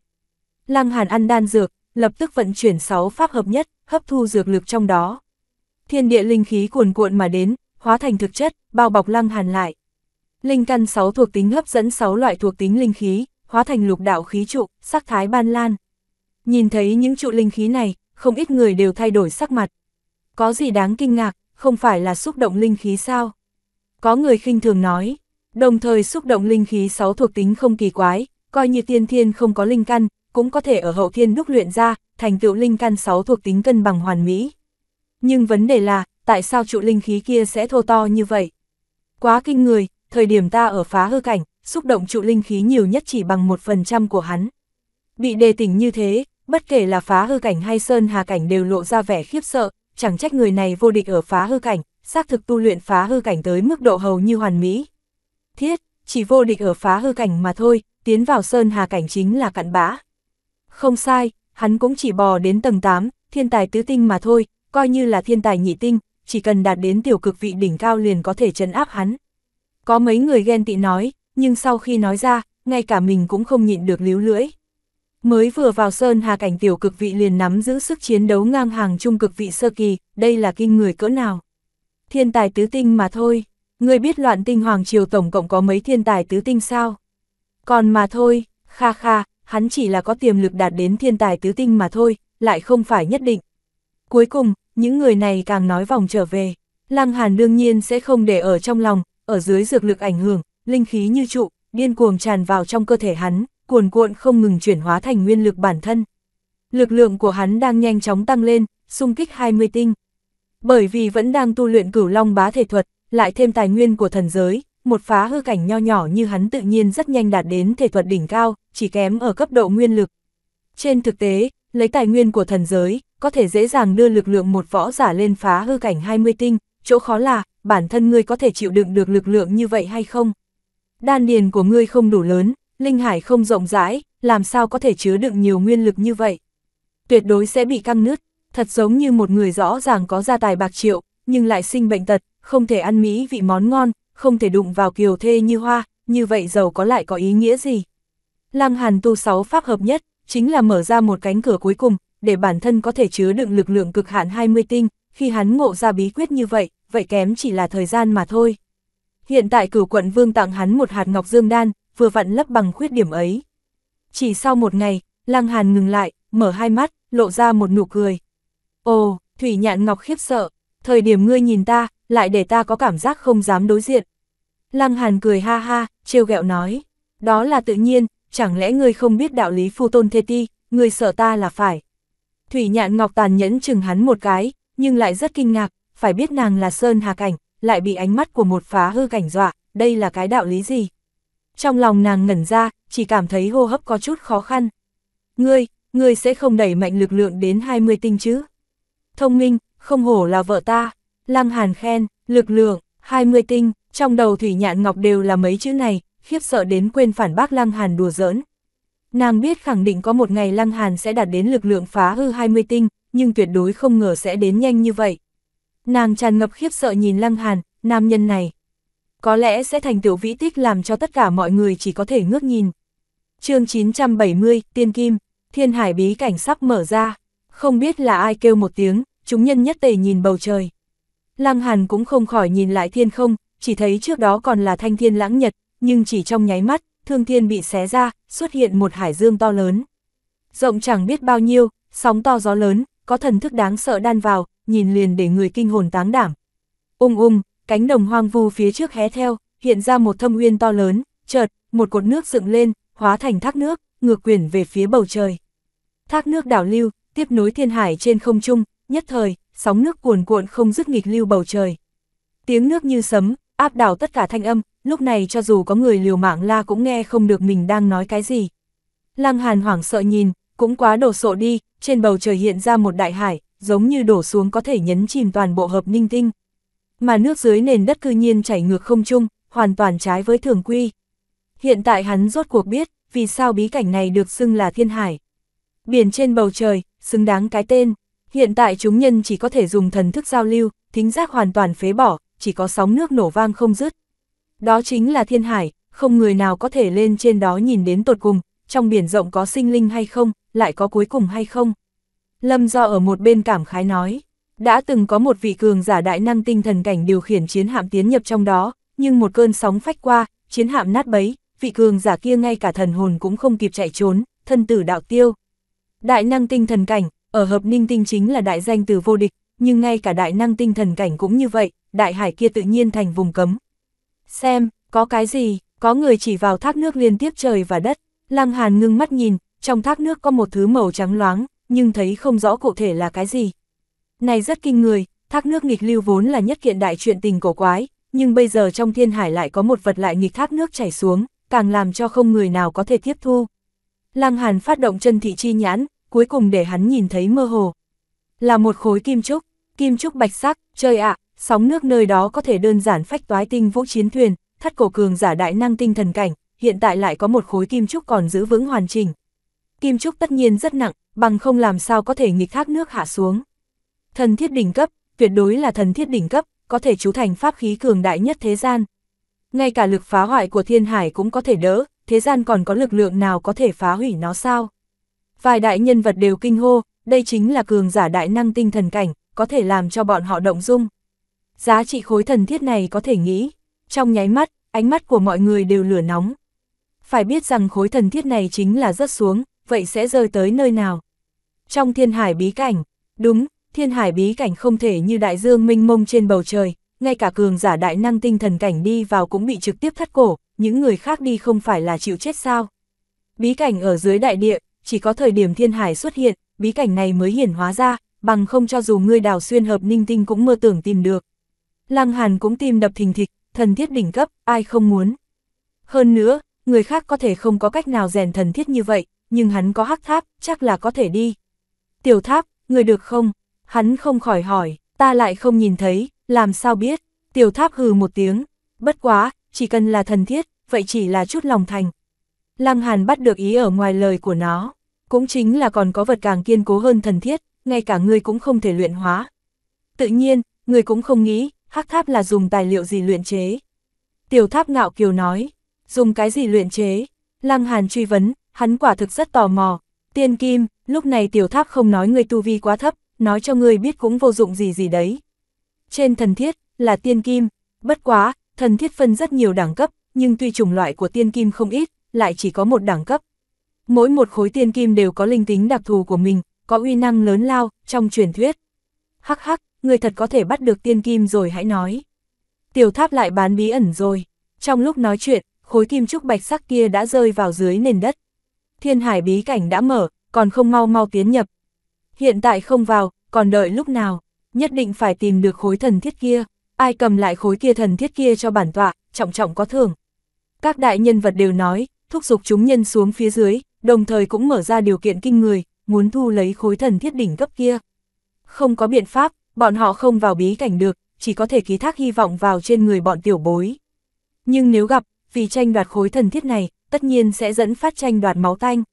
Lăng Hàn ăn đan dược, lập tức vận chuyển 6 pháp hợp nhất, hấp thu dược lực trong đó. Thiên địa linh khí cuồn cuộn mà đến, hóa thành thực chất, bao bọc Lăng Hàn lại. Linh căn 6 thuộc tính hấp dẫn 6 loại thuộc tính linh khí, hóa thành lục đạo khí trụ, sắc thái ban lan. Nhìn thấy những trụ linh khí này, không ít người đều thay đổi sắc mặt. Có gì đáng kinh ngạc, không phải là xúc động linh khí sao? Có người khinh thường nói, đồng thời xúc động linh khí 6 thuộc tính không kỳ quái, coi như tiên thiên không có linh căn, cũng có thể ở hậu thiên đúc luyện ra, thành tựu linh căn 6 thuộc tính cân bằng hoàn mỹ. Nhưng vấn đề là, tại sao trụ linh khí kia sẽ thô to như vậy? Quá kinh người, thời điểm ta ở phá hư cảnh, xúc động trụ linh khí nhiều nhất chỉ bằng 1% của hắn. Bị đề tỉnh như thế, bất kể là phá hư cảnh hay sơn hà cảnh đều lộ ra vẻ khiếp sợ, chẳng trách người này vô địch ở phá hư cảnh, xác thực tu luyện phá hư cảnh tới mức độ hầu như hoàn mỹ, thiết, chỉ vô địch ở phá hư cảnh mà thôi, tiến vào sơn hà cảnh chính là cặn bã. Không sai, hắn cũng chỉ bò đến tầng 8, thiên tài tứ tinh mà thôi, coi như là thiên tài nhị tinh, chỉ cần đạt đến tiểu cực vị đỉnh cao liền có thể trấn áp hắn. Có mấy người ghen tị nói, nhưng sau khi nói ra, ngay cả mình cũng không nhịn được líu lưỡi. Mới vừa vào sơn hà cảnh tiểu cực vị liền nắm giữ sức chiến đấu ngang hàng trung cực vị sơ kỳ, đây là kinh người cỡ nào. Thiên tài tứ tinh mà thôi. Ngươi biết loạn tinh Hoàng Triều tổng cộng có mấy thiên tài tứ tinh sao? Còn mà thôi, kha kha, hắn chỉ là có tiềm lực đạt đến thiên tài tứ tinh mà thôi, lại không phải nhất định. Cuối cùng, những người này càng nói vòng trở về, Lăng Hàn đương nhiên sẽ không để ở trong lòng, ở dưới dược lực ảnh hưởng, linh khí như trụ, điên cuồng tràn vào trong cơ thể hắn, cuồn cuộn không ngừng chuyển hóa thành nguyên lực bản thân. Lực lượng của hắn đang nhanh chóng tăng lên, xung kích 20 tinh. Bởi vì vẫn đang tu luyện cửu long bá thể thuật, lại thêm tài nguyên của thần giới, một phá hư cảnh nho nhỏ như hắn tự nhiên rất nhanh đạt đến thể thuật đỉnh cao, chỉ kém ở cấp độ nguyên lực. Trên thực tế, lấy tài nguyên của thần giới, có thể dễ dàng đưa lực lượng một võ giả lên phá hư cảnh 20 tinh, chỗ khó là, bản thân ngươi có thể chịu đựng được lực lượng như vậy hay không? Đan điền của ngươi không đủ lớn, linh hải không rộng rãi, làm sao có thể chứa đựng nhiều nguyên lực như vậy? Tuyệt đối sẽ bị căng nứt, thật giống như một người rõ ràng có gia tài bạc triệu, nhưng lại sinh bệnh tật, không thể ăn mỹ vị món ngon, không thể đụng vào kiều thê như hoa, như vậy giàu có lại có ý nghĩa gì? Lăng Hàn tu sáu pháp hợp nhất, chính là mở ra một cánh cửa cuối cùng, để bản thân có thể chứa đựng lực lượng cực hạn 20 tinh, khi hắn ngộ ra bí quyết như vậy, vậy kém chỉ là thời gian mà thôi. Hiện tại cửu quận vương tặng hắn một hạt ngọc dương đan, vừa vặn lấp bằng khuyết điểm ấy. Chỉ sau một ngày, Lăng Hàn ngừng lại, mở hai mắt, lộ ra một nụ cười. Ồ, Thủy Nhạn Ngọc khiếp sợ, thời điểm ngươi nhìn ta, lại để ta có cảm giác không dám đối diện. Lăng Hàn cười ha ha, trêu ghẹo nói, đó là tự nhiên, chẳng lẽ ngươi không biết đạo lý phu tôn thê ti, ngươi sợ ta là phải. Thủy nhạn ngọc tàn nhẫn chừng hắn một cái, nhưng lại rất kinh ngạc, phải biết nàng là sơn hà cảnh, lại bị ánh mắt của một phá hư cảnh dọa, đây là cái đạo lý gì? Trong lòng nàng ngẩn ra, chỉ cảm thấy hô hấp có chút khó khăn. Ngươi, ngươi sẽ không đẩy mạnh lực lượng đến 20 tinh chứ? Thông minh, không hổ là vợ ta. Lăng Hàn khen, lực lượng, 20 tinh, trong đầu Thủy Nhạn Ngọc đều là mấy chữ này, khiếp sợ đến quên phản bác Lăng Hàn đùa giỡn. Nàng biết khẳng định có một ngày Lăng Hàn sẽ đạt đến lực lượng phá hư 20 tinh, nhưng tuyệt đối không ngờ sẽ đến nhanh như vậy. Nàng tràn ngập khiếp sợ nhìn Lăng Hàn, nam nhân này. Có lẽ sẽ thành tựu vĩ tích làm cho tất cả mọi người chỉ có thể ngước nhìn. chương 970, Tiên Kim, Thiên Hải bí cảnh sắp mở ra. Không biết là ai kêu một tiếng, chúng nhân nhất tề nhìn bầu trời. Lăng Hàn cũng không khỏi nhìn lại thiên không, chỉ thấy trước đó còn là thanh thiên lãng nhật, nhưng chỉ trong nháy mắt, thương thiên bị xé ra, xuất hiện một hải dương to lớn. Rộng chẳng biết bao nhiêu, sóng to gió lớn, có thần thức đáng sợ đan vào, nhìn liền để người kinh hồn táng đảm. Ung ung, cánh đồng hoang vu phía trước hé theo, hiện ra một thâm uyên to lớn, chợt, một cột nước dựng lên, hóa thành thác nước, ngược quyển về phía bầu trời. Thác nước đảo lưu, tiếp nối thiên hải trên không trung, nhất thời, sóng nước cuồn cuộn không dứt nghịch lưu bầu trời. Tiếng nước như sấm, áp đảo tất cả thanh âm, lúc này cho dù có người liều mạng la cũng nghe không được mình đang nói cái gì. Lăng Hàn hoảng sợ nhìn, cũng quá đổ sộ đi, trên bầu trời hiện ra một đại hải, giống như đổ xuống có thể nhấn chìm toàn bộ hợp ninh tinh. Mà nước dưới nền đất cư nhiên chảy ngược không chung, hoàn toàn trái với thường quy. Hiện tại hắn rốt cuộc biết, vì sao bí cảnh này được xưng là thiên hải. Biển trên bầu trời, xứng đáng cái tên. Hiện tại chúng nhân chỉ có thể dùng thần thức giao lưu, thính giác hoàn toàn phế bỏ, chỉ có sóng nước nổ vang không dứt. Đó chính là thiên hải, không người nào có thể lên trên đó nhìn đến tột cùng, trong biển rộng có sinh linh hay không, lại có cuối cùng hay không. Lâm do ở một bên cảm khái nói, đã từng có một vị cường giả đại năng tinh thần cảnh điều khiển chiến hạm tiến nhập trong đó, nhưng một cơn sóng phách qua, chiến hạm nát bấy, vị cường giả kia ngay cả thần hồn cũng không kịp chạy trốn, thân tử đạo tiêu. Đại năng tinh thần cảnh, ở hợp ninh tinh chính là đại danh từ vô địch, nhưng ngay cả đại năng tinh thần cảnh cũng như vậy, đại hải kia tự nhiên thành vùng cấm. Xem, có cái gì, có người chỉ vào thác nước liên tiếp trời và đất, Lăng Hàn ngưng mắt nhìn, trong thác nước có một thứ màu trắng loáng, nhưng thấy không rõ cụ thể là cái gì. Này rất kinh người, thác nước nghịch lưu vốn là nhất kiện đại chuyện tình cổ quái, nhưng bây giờ trong thiên hải lại có một vật lại nghịch thác nước chảy xuống, càng làm cho không người nào có thể tiếp thu. Lăng Hàn phát động chân thị chi nhãn, cuối cùng để hắn nhìn thấy mơ hồ. Là một khối kim trúc, kim trúc bạch sắc, trời ạ, sóng nước nơi đó có thể đơn giản phách toái tinh vũ chiến thuyền, thắt cổ cường giả đại năng tinh thần cảnh, hiện tại lại có một khối kim trúc còn giữ vững hoàn chỉnh. Kim trúc tất nhiên rất nặng, bằng không làm sao có thể nghịch thác nước hạ xuống. Thần thiết đỉnh cấp, tuyệt đối là thần thiết đỉnh cấp, có thể chú thành pháp khí cường đại nhất thế gian. Ngay cả lực phá hoại của thiên hải cũng có thể đỡ, thế gian còn có lực lượng nào có thể phá hủy nó sao? Vài đại nhân vật đều kinh hô, đây chính là cường giả đại năng tinh thần cảnh, có thể làm cho bọn họ động dung. Giá trị khối thần thiết này có thể nghĩ, trong nháy mắt, ánh mắt của mọi người đều lửa nóng. Phải biết rằng khối thần thiết này chính là rớt xuống, vậy sẽ rơi tới nơi nào? Trong thiên hải bí cảnh, đúng, thiên hải bí cảnh không thể như đại dương minh mông trên bầu trời, ngay cả cường giả đại năng tinh thần cảnh đi vào cũng bị trực tiếp thắt cổ, những người khác đi không phải là chịu chết sao. Bí cảnh ở dưới đại địa, chỉ có thời điểm thiên hải xuất hiện, bí cảnh này mới hiển hóa ra, bằng không cho dù ngươi đào xuyên hợp ninh tinh cũng mơ tưởng tìm được. Lăng Hàn cũng tìm đập thình thịch, thần thiết đỉnh cấp, ai không muốn. Hơn nữa, người khác có thể không có cách nào rèn thần thiết như vậy, nhưng hắn có hắc tháp, chắc là có thể đi. Tiểu tháp, người được không? Hắn không khỏi hỏi, ta lại không nhìn thấy, làm sao biết? Tiểu tháp hừ một tiếng, bất quá, chỉ cần là thần thiết, vậy chỉ là chút lòng thành, Lăng Hàn bắt được ý ở ngoài lời của nó, cũng chính là còn có vật càng kiên cố hơn thần thiết, ngay cả người cũng không thể luyện hóa. Tự nhiên, người cũng không nghĩ, hắc tháp là dùng tài liệu gì luyện chế. Tiểu tháp ngạo kiều nói, dùng cái gì luyện chế? Lăng Hàn truy vấn, hắn quả thực rất tò mò. Tiên kim, lúc này tiểu tháp không nói người tu vi quá thấp, nói cho người biết cũng vô dụng gì gì đấy. Trên thần thiết, là tiên kim, bất quá, thần thiết phân rất nhiều đẳng cấp, nhưng tuy chủng loại của tiên kim không ít, lại chỉ có một đẳng cấp. Mỗi một khối tiên kim đều có linh tính đặc thù của mình, có uy năng lớn lao, trong truyền thuyết. Hắc hắc, người thật có thể bắt được tiên kim rồi hãy nói. Tiểu tháp lại bán bí ẩn rồi. Trong lúc nói chuyện, khối kim trúc bạch sắc kia đã rơi vào dưới nền đất. Thiên hải bí cảnh đã mở, còn không mau mau tiến nhập. Hiện tại không vào, còn đợi lúc nào, nhất định phải tìm được khối thần thiết kia. Ai cầm lại khối kia thần thiết kia cho bản tọa, trọng trọng có thưởng. Các đại nhân vật đều nói, thúc giục chúng nhân xuống phía dưới, đồng thời cũng mở ra điều kiện kinh người, muốn thu lấy khối thần thiết đỉnh cấp kia. Không có biện pháp, bọn họ không vào bí cảnh được, chỉ có thể ký thác hy vọng vào trên người bọn tiểu bối. Nhưng nếu gặp, vì tranh đoạt khối thần thiết này, tất nhiên sẽ dẫn phát tranh đoạt máu tanh.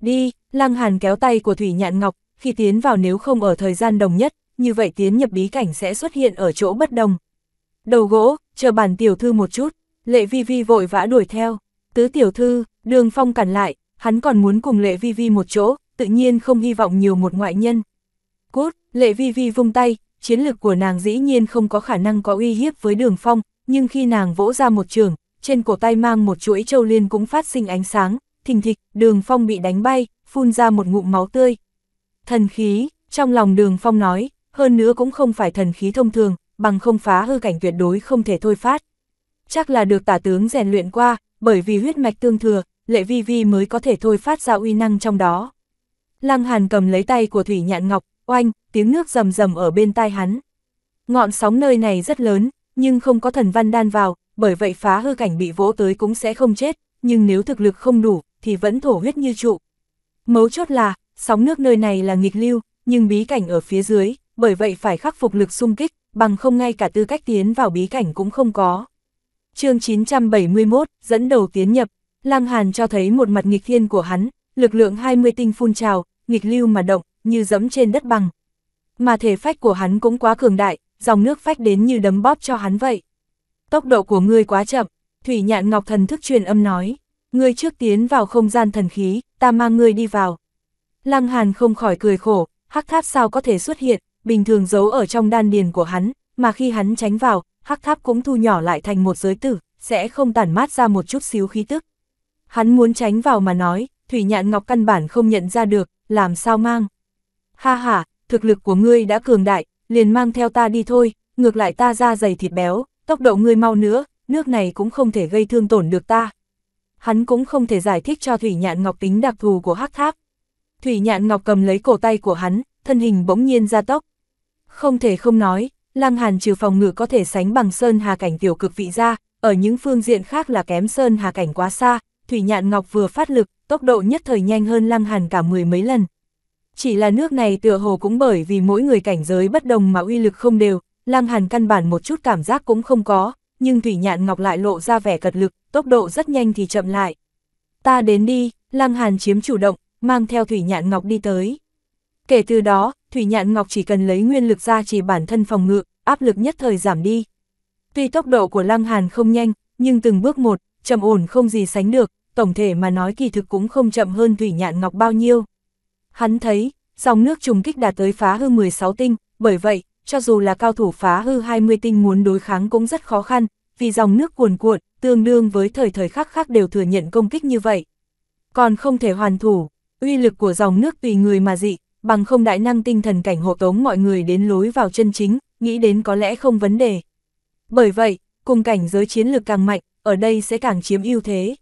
Đi, Lăng Hàn kéo tay của Thủy Nhạn Ngọc, khi tiến vào nếu không ở thời gian đồng nhất, như vậy tiến nhập bí cảnh sẽ xuất hiện ở chỗ bất đồng. Đầu gỗ, chờ bản tiểu thư một chút, Lệ Vi Vi vội vã đuổi theo. Tứ tiểu thư, đường phong cản lại, hắn còn muốn cùng lệ vi vi một chỗ, tự nhiên không hy vọng nhiều một ngoại nhân. Cút, lệ vi vi vung tay, chiến lực của nàng dĩ nhiên không có khả năng có uy hiếp với đường phong, nhưng khi nàng vỗ ra một trường, trên cổ tay mang một chuỗi châu liên cũng phát sinh ánh sáng, thình thịch, đường phong bị đánh bay, phun ra một ngụm máu tươi. Thần khí, trong lòng đường phong nói, hơn nữa cũng không phải thần khí thông thường, bằng không phá hư cảnh tuyệt đối không thể thôi phát. Chắc là được tả tướng rèn luyện qua, bởi vì huyết mạch tương thừa, lệ vi vi mới có thể thôi phát ra uy năng trong đó. Lăng Hàn cầm lấy tay của Thủy Nhạn Ngọc, oanh, tiếng nước rầm rầm ở bên tai hắn. Ngọn sóng nơi này rất lớn, nhưng không có thần văn đan vào, bởi vậy phá hư cảnh bị vỗ tới cũng sẽ không chết, nhưng nếu thực lực không đủ, thì vẫn thổ huyết như trụ. Mấu chốt là, sóng nước nơi này là nghịch lưu, nhưng bí cảnh ở phía dưới, bởi vậy phải khắc phục lực xung kích, bằng không ngay cả tư cách tiến vào bí cảnh cũng không có chương 971, dẫn đầu tiến nhập, Lăng Hàn cho thấy một mặt nghịch thiên của hắn, lực lượng 20 tinh phun trào, nghịch lưu mà động, như dẫm trên đất bằng. Mà thể phách của hắn cũng quá cường đại, dòng nước phách đến như đấm bóp cho hắn vậy. Tốc độ của ngươi quá chậm, Thủy Nhạn Ngọc thần thức truyền âm nói, ngươi trước tiến vào không gian thần khí, ta mang ngươi đi vào. Lăng Hàn không khỏi cười khổ, hắc tháp sao có thể xuất hiện, bình thường giấu ở trong đan điền của hắn, mà khi hắn tránh vào, hắc tháp cũng thu nhỏ lại thành một giới tử, sẽ không tản mát ra một chút xíu khí tức. Hắn muốn tránh vào mà nói, Thủy Nhạn Ngọc căn bản không nhận ra được, làm sao mang. Ha ha, thực lực của ngươi đã cường đại, liền mang theo ta đi thôi, ngược lại ta ra dày thịt béo, tốc độ ngươi mau nữa, nước này cũng không thể gây thương tổn được ta. Hắn cũng không thể giải thích cho Thủy Nhạn Ngọc tính đặc thù của hắc tháp. Thủy Nhạn Ngọc cầm lấy cổ tay của hắn, thân hình bỗng nhiên ra tốc. Không thể không nói, Lăng Hàn trừ phòng ngự có thể sánh bằng Sơn Hà Cảnh tiểu cực vị ra, ở những phương diện khác là kém Sơn Hà Cảnh quá xa, Thủy Nhạn Ngọc vừa phát lực, tốc độ nhất thời nhanh hơn Lăng Hàn cả mười mấy lần. Chỉ là nước này tựa hồ cũng bởi vì mỗi người cảnh giới bất đồng mà uy lực không đều, Lăng Hàn căn bản một chút cảm giác cũng không có, nhưng Thủy Nhạn Ngọc lại lộ ra vẻ cật lực, tốc độ rất nhanh thì chậm lại. Ta đến đi, Lăng Hàn chiếm chủ động, mang theo Thủy Nhạn Ngọc đi tới. Kể từ đó, Thủy Nhạn Ngọc chỉ cần lấy nguyên lực ra chỉ bản thân phòng ngự, áp lực nhất thời giảm đi. Tuy tốc độ của Lăng Hàn không nhanh, nhưng từng bước một, trầm ổn không gì sánh được, tổng thể mà nói kỳ thực cũng không chậm hơn Thủy Nhạn Ngọc bao nhiêu. Hắn thấy, dòng nước trùng kích đã tới phá hư 16 tinh, bởi vậy, cho dù là cao thủ phá hư 20 tinh muốn đối kháng cũng rất khó khăn, vì dòng nước cuồn cuộn, tương đương với thời thời khắc khác đều thừa nhận công kích như vậy. Còn không thể hoàn thủ, uy lực của dòng nước tùy người mà dị, bằng không đại năng tinh thần cảnh hộ tống mọi người đến lối vào chân chính, nghĩ đến có lẽ không vấn đề. Bởi vậy, cùng cảnh giới chiến lược càng mạnh, ở đây sẽ càng chiếm ưu thế.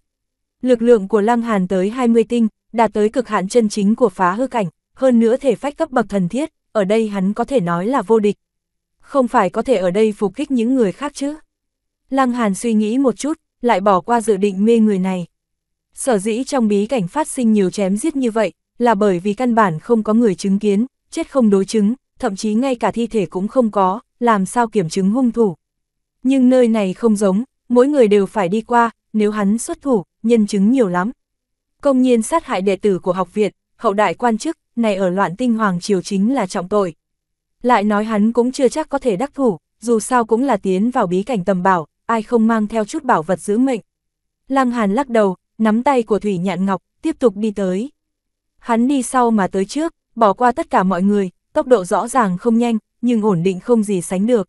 Lực lượng của Lăng Hàn tới 20 tinh, đạt tới cực hạn chân chính của phá hư cảnh, hơn nữa thể phách cấp bậc thần thiết, ở đây hắn có thể nói là vô địch. Không phải có thể ở đây phục kích những người khác chứ. Lăng Hàn suy nghĩ một chút, lại bỏ qua dự định mê người này. Sở dĩ trong bí cảnh phát sinh nhiều chém giết như vậy, là bởi vì căn bản không có người chứng kiến, chết không đối chứng, thậm chí ngay cả thi thể cũng không có, làm sao kiểm chứng hung thủ. Nhưng nơi này không giống, mỗi người đều phải đi qua, nếu hắn xuất thủ, nhân chứng nhiều lắm. Công nhiên sát hại đệ tử của học viện, hậu đại quan chức, này ở loạn tinh hoàng triều chính là trọng tội. Lại nói hắn cũng chưa chắc có thể đắc thủ, dù sao cũng là tiến vào bí cảnh tầm bảo, ai không mang theo chút bảo vật giữ mệnh. Lăng Hàn lắc đầu, nắm tay của Thủy Nhạn Ngọc, tiếp tục đi tới. Hắn đi sau mà tới trước, bỏ qua tất cả mọi người, tốc độ rõ ràng không nhanh, nhưng ổn định không gì sánh được.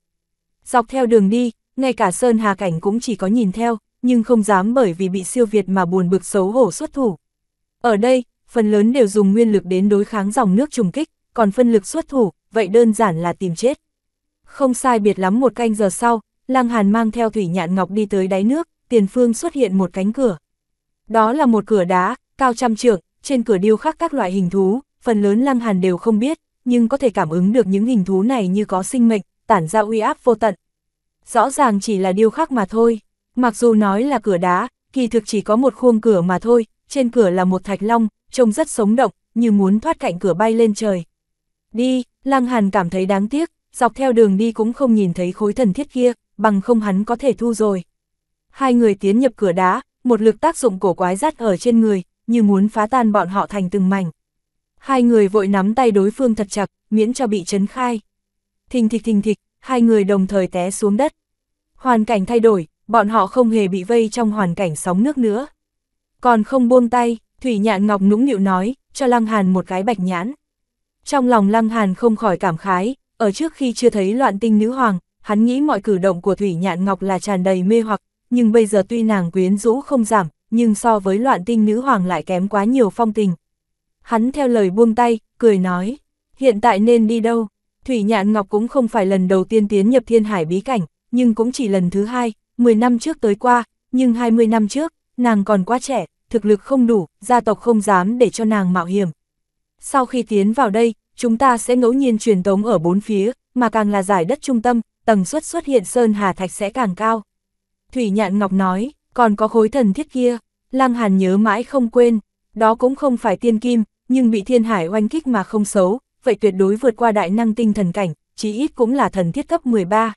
Dọc theo đường đi, ngay cả Sơn Hà Cảnh cũng chỉ có nhìn theo, nhưng không dám bởi vì bị siêu việt mà buồn bực xấu hổ xuất thủ. Ở đây, phần lớn đều dùng nguyên lực đến đối kháng dòng nước trùng kích, còn phân lực xuất thủ, vậy đơn giản là tìm chết. Không sai biệt lắm một canh giờ sau, Lăng Hàn mang theo Thủy Nhạn Ngọc đi tới đáy nước, tiền phương xuất hiện một cánh cửa. Đó là một cửa đá, cao trăm trượng, trên cửa điêu khắc các loại hình thú, phần lớn Lăng Hàn đều không biết, nhưng có thể cảm ứng được những hình thú này như có sinh mệnh, tản ra uy áp vô tận. Rõ ràng chỉ là điêu khắc mà thôi, mặc dù nói là cửa đá, kỳ thực chỉ có một khuôn cửa mà thôi, trên cửa là một thạch long, trông rất sống động, như muốn thoát cạnh cửa bay lên trời. Đi, Lăng Hàn cảm thấy đáng tiếc, dọc theo đường đi cũng không nhìn thấy khối thần thiết kia, bằng không hắn có thể thu rồi. Hai người tiến nhập cửa đá, một lực tác dụng cổ quái rát ở trên người, như muốn phá tan bọn họ thành từng mảnh. Hai người vội nắm tay đối phương thật chặt, miễn cho bị chấn khai. Thình thịch thình thịch, hai người đồng thời té xuống đất. Hoàn cảnh thay đổi, bọn họ không hề bị vây trong hoàn cảnh sóng nước nữa. Còn không buông tay, Thủy Nhạn Ngọc nũng nịu nói, cho Lăng Hàn một cái bạch nhãn. Trong lòng Lăng Hàn không khỏi cảm khái, ở trước khi chưa thấy loạn tinh nữ hoàng, hắn nghĩ mọi cử động của Thủy Nhạn Ngọc là tràn đầy mê hoặc, nhưng bây giờ tuy nàng quyến rũ không giảm, nhưng so với loạn tinh nữ hoàng lại kém quá nhiều phong tình. Hắn theo lời buông tay, cười nói, hiện tại nên đi đâu? Thủy Nhạn Ngọc cũng không phải lần đầu tiên tiến nhập thiên hải bí cảnh, nhưng cũng chỉ lần thứ hai, 10 năm trước tới qua, nhưng 20 năm trước, nàng còn quá trẻ, thực lực không đủ, gia tộc không dám để cho nàng mạo hiểm. Sau khi tiến vào đây, chúng ta sẽ ngẫu nhiên truyền tống ở bốn phía, mà càng là giải đất trung tâm, tầng suất xuất hiện sơn hà thạch sẽ càng cao. Thủy Nhạn Ngọc nói, còn có khối thần thiết kia, Lăng Hàn nhớ mãi không quên, đó cũng không phải tiên kim, nhưng bị thiên hải oanh kích mà không xấu, vậy tuyệt đối vượt qua đại năng tinh thần cảnh, chí ít cũng là thần thiết cấp 13.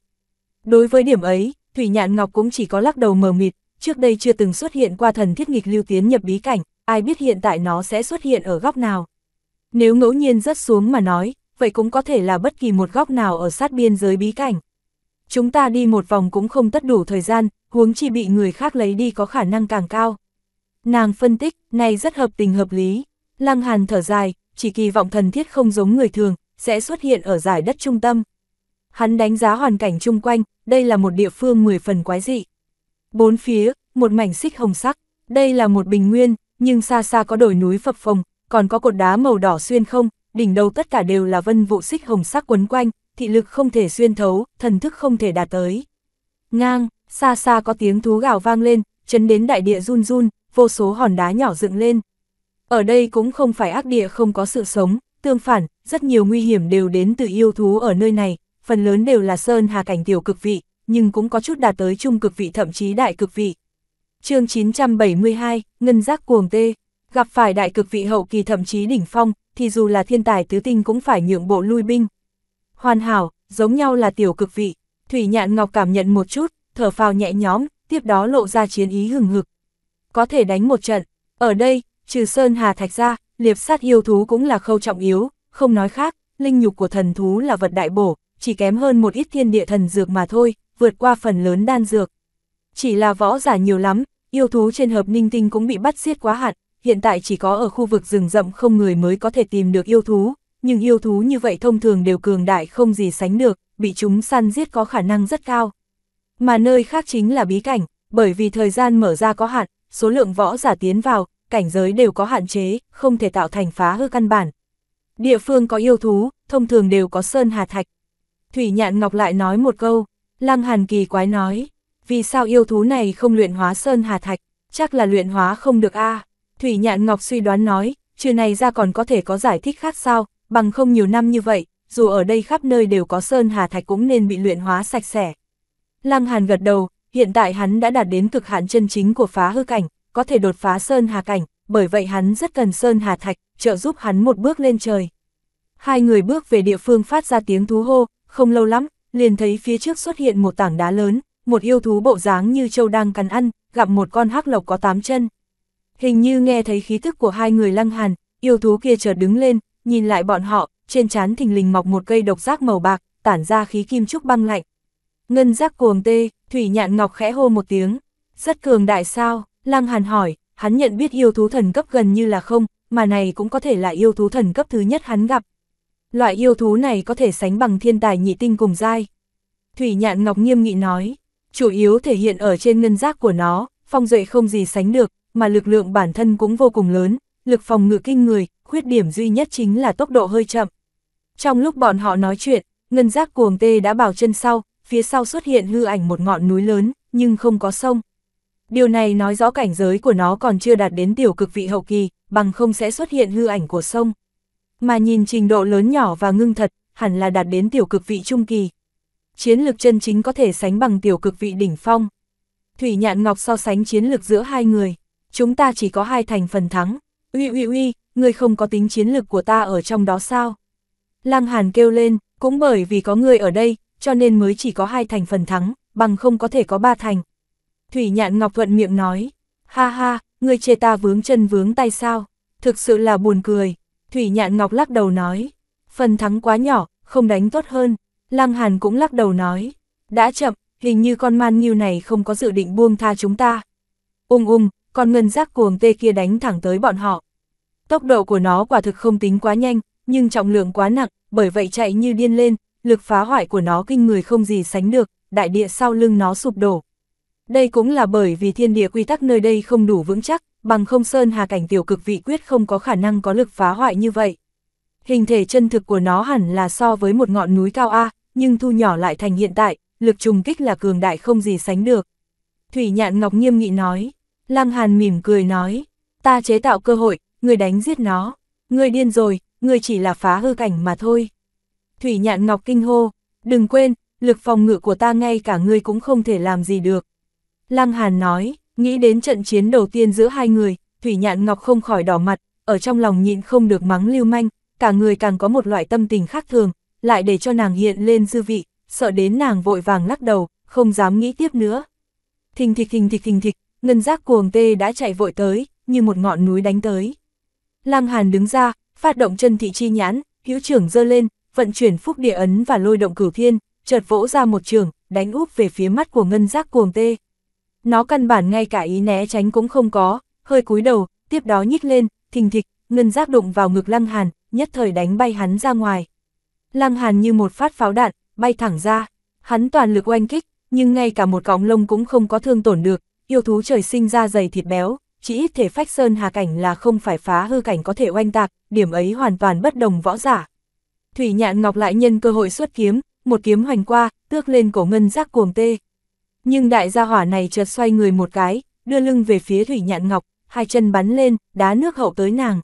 Đối với điểm ấy, Thủy Nhạn Ngọc cũng chỉ có lắc đầu mờ mịt, trước đây chưa từng xuất hiện qua thần thiết nghịch lưu tiến nhập bí cảnh, ai biết hiện tại nó sẽ xuất hiện ở góc nào. Nếu ngẫu nhiên rớt xuống mà nói, vậy cũng có thể là bất kỳ một góc nào ở sát biên giới bí cảnh. Chúng ta đi một vòng cũng không tất đủ thời gian, huống chi bị người khác lấy đi có khả năng càng cao. Nàng phân tích, này rất hợp tình hợp lý. Lăng Hàn thở dài, chỉ kỳ vọng thần thiết không giống người thường, sẽ xuất hiện ở giải đất trung tâm. Hắn đánh giá hoàn cảnh chung quanh, đây là một địa phương 10 phần quái dị. Bốn phía, một mảnh xích hồng sắc, đây là một bình nguyên, nhưng xa xa có đồi núi phập phồng, còn có cột đá màu đỏ xuyên không, đỉnh đầu tất cả đều là vân vụ xích hồng sắc quấn quanh, thị lực không thể xuyên thấu, thần thức không thể đạt tới. Ngang, xa xa có tiếng thú gào vang lên, chấn đến đại địa run run, vô số hòn đá nhỏ dựng lên. Ở đây cũng không phải ác địa không có sự sống, tương phản, rất nhiều nguy hiểm đều đến từ yêu thú ở nơi này, phần lớn đều là sơn hà cảnh tiểu cực vị, nhưng cũng có chút đạt tới trung cực vị thậm chí đại cực vị. chương 972, Ngân Giác Cuồng Tê, gặp phải đại cực vị hậu kỳ thậm chí đỉnh phong, thì dù là thiên tài tứ tinh cũng phải nhượng bộ lui binh. Hoàn hảo, giống nhau là tiểu cực vị, Thủy Nhạn Ngọc cảm nhận một chút, thở phào nhẹ nhõm, tiếp đó lộ ra chiến ý hừng hực. Có thể đánh một trận, ở đây, trừ Sơn Hà Thạch ra, liệp sát yêu thú cũng là khâu trọng yếu, không nói khác, linh nhục của thần thú là vật đại bổ, chỉ kém hơn một ít thiên địa thần dược mà thôi, vượt qua phần lớn đan dược. Chỉ là võ giả nhiều lắm, yêu thú trên hợp ninh tinh cũng bị bắt giết quá hạn, hiện tại chỉ có ở khu vực rừng rậm không người mới có thể tìm được yêu thú, nhưng yêu thú như vậy thông thường đều cường đại không gì sánh được, bị chúng săn giết có khả năng rất cao. Mà nơi khác chính là bí cảnh, bởi vì thời gian mở ra có hạn, số lượng võ giả tiến vào, cảnh giới đều có hạn chế, không thể tạo thành phá hư căn bản. Địa phương có yêu thú, thông thường đều có sơn hà thạch. Thủy Nhạn Ngọc lại nói một câu, Lăng Hàn kỳ quái nói, vì sao yêu thú này không luyện hóa sơn hà thạch, chắc là luyện hóa không được a. Thủy Nhạn Ngọc suy đoán nói, chuyện này ra còn có thể có giải thích khác sao, bằng không nhiều năm như vậy, dù ở đây khắp nơi đều có sơn hà thạch cũng nên bị luyện hóa sạch sẽ. Lăng Hàn gật đầu, hiện tại hắn đã đạt đến cực hạn chân chính của phá hư cảnh, có thể đột phá Sơn Hà cảnh, bởi vậy hắn rất cần Sơn Hà Thạch, trợ giúp hắn một bước lên trời. Hai người bước về địa phương phát ra tiếng thú hô, không lâu lắm, liền thấy phía trước xuất hiện một tảng đá lớn, một yêu thú bộ dáng như châu đang cắn ăn, gặp một con hắc lộc có tám chân. Hình như nghe thấy khí thức của hai người lăng hàn, yêu thú kia chợt đứng lên, nhìn lại bọn họ, trên trán thình lình mọc một cây độc giác màu bạc, tản ra khí kim trúc băng lạnh, Ngân giác cuồng tê, Thủy Nhạn Ngọc khẽ hô một tiếng. Rất cường đại sao, Lăng Hàn hỏi, hắn nhận biết yêu thú thần cấp gần như là không, mà này cũng có thể là yêu thú thần cấp thứ nhất hắn gặp. Loại yêu thú này có thể sánh bằng thiên tài nhị tinh cùng dai. Thủy Nhạn Ngọc nghiêm nghị nói, chủ yếu thể hiện ở trên ngân giác của nó, phong duệ không gì sánh được, mà lực lượng bản thân cũng vô cùng lớn, lực phòng ngự kinh người, khuyết điểm duy nhất chính là tốc độ hơi chậm. Trong lúc bọn họ nói chuyện, ngân giác cuồng tê đã bảo chân sau, phía sau xuất hiện hư ảnh một ngọn núi lớn, nhưng không có sông. Điều này nói rõ cảnh giới của nó còn chưa đạt đến tiểu cực vị hậu kỳ, bằng không sẽ xuất hiện hư ảnh của sông. Mà nhìn trình độ lớn nhỏ và ngưng thật, hẳn là đạt đến tiểu cực vị trung kỳ. Chiến lược chân chính có thể sánh bằng tiểu cực vị đỉnh phong. Thủy Nhạn Ngọc so sánh chiến lược giữa hai người, chúng ta chỉ có hai thành phần thắng. Uy uy uy, ngươi không có tính chiến lược của ta ở trong đó sao? Lăng Hàn kêu lên, cũng bởi vì có ngươi ở đây, cho nên mới chỉ có hai thành phần thắng, bằng không có thể có ba thành. Thủy nhạn Ngọc Thuận miệng nói, ha ha, người chê ta vướng chân vướng tay sao, thực sự là buồn cười. Thủy nhạn Ngọc lắc đầu nói, phần thắng quá nhỏ, không đánh tốt hơn. Lăng Hàn cũng lắc đầu nói, đã chậm, hình như con man nghiêu này không có dự định buông tha chúng ta. Ung ung, con ngân giác cuồng tê kia đánh thẳng tới bọn họ. Tốc độ của nó quả thực không tính quá nhanh, nhưng trọng lượng quá nặng, bởi vậy chạy như điên lên, lực phá hoại của nó kinh người không gì sánh được, đại địa sau lưng nó sụp đổ. Đây cũng là bởi vì thiên địa quy tắc nơi đây không đủ vững chắc, bằng không sơn hà cảnh tiểu cực vị quyết không có khả năng có lực phá hoại như vậy. Hình thể chân thực của nó hẳn là so với một ngọn núi cao A, nhưng thu nhỏ lại thành hiện tại, lực trùng kích là cường đại không gì sánh được. Thủy nhạn ngọc nghiêm nghị nói, lang Hàn mỉm cười nói, ta chế tạo cơ hội, người đánh giết nó, người điên rồi, người chỉ là phá hư cảnh mà thôi. Thủy Nhạn Ngọc kinh hô, đừng quên, lực phòng ngự của ta ngay cả ngươi cũng không thể làm gì được. Lăng Hàn nói, nghĩ đến trận chiến đầu tiên giữa hai người, Thủy Nhạn Ngọc không khỏi đỏ mặt, ở trong lòng nhịn không được mắng lưu manh, cả người càng có một loại tâm tình khác thường, lại để cho nàng hiện lên dư vị, sợ đến nàng vội vàng lắc đầu, không dám nghĩ tiếp nữa. Thình thịch thình thịch thình thịch, ngân giác cuồng tê đã chạy vội tới, như một ngọn núi đánh tới. Lăng Hàn đứng ra, phát động chân thị chi nhãn, hữu trưởng dơ lên, vận chuyển phúc địa ấn và lôi động cửu thiên, chợt vỗ ra một trường, đánh úp về phía mắt của ngân giác cuồng tê. Nó căn bản ngay cả ý né tránh cũng không có, hơi cúi đầu, tiếp đó nhích lên, thình thịch, ngân giác đụng vào ngực lăng hàn, nhất thời đánh bay hắn ra ngoài. Lăng hàn như một phát pháo đạn, bay thẳng ra, hắn toàn lực oanh kích, nhưng ngay cả một cọng lông cũng không có thương tổn được, yêu thú trời sinh ra dày thịt béo, chỉ ít thể phách sơn hà cảnh là không phải phá hư cảnh có thể oanh tạc, điểm ấy hoàn toàn bất đồng võ giả. Thủy Nhạn Ngọc lại nhân cơ hội xuất kiếm, một kiếm hoành qua, tước lên cổ ngân giác cuồng tê. Nhưng đại gia hỏa này chợt xoay người một cái, đưa lưng về phía Thủy Nhạn Ngọc, hai chân bắn lên, đá nước hậu tới nàng.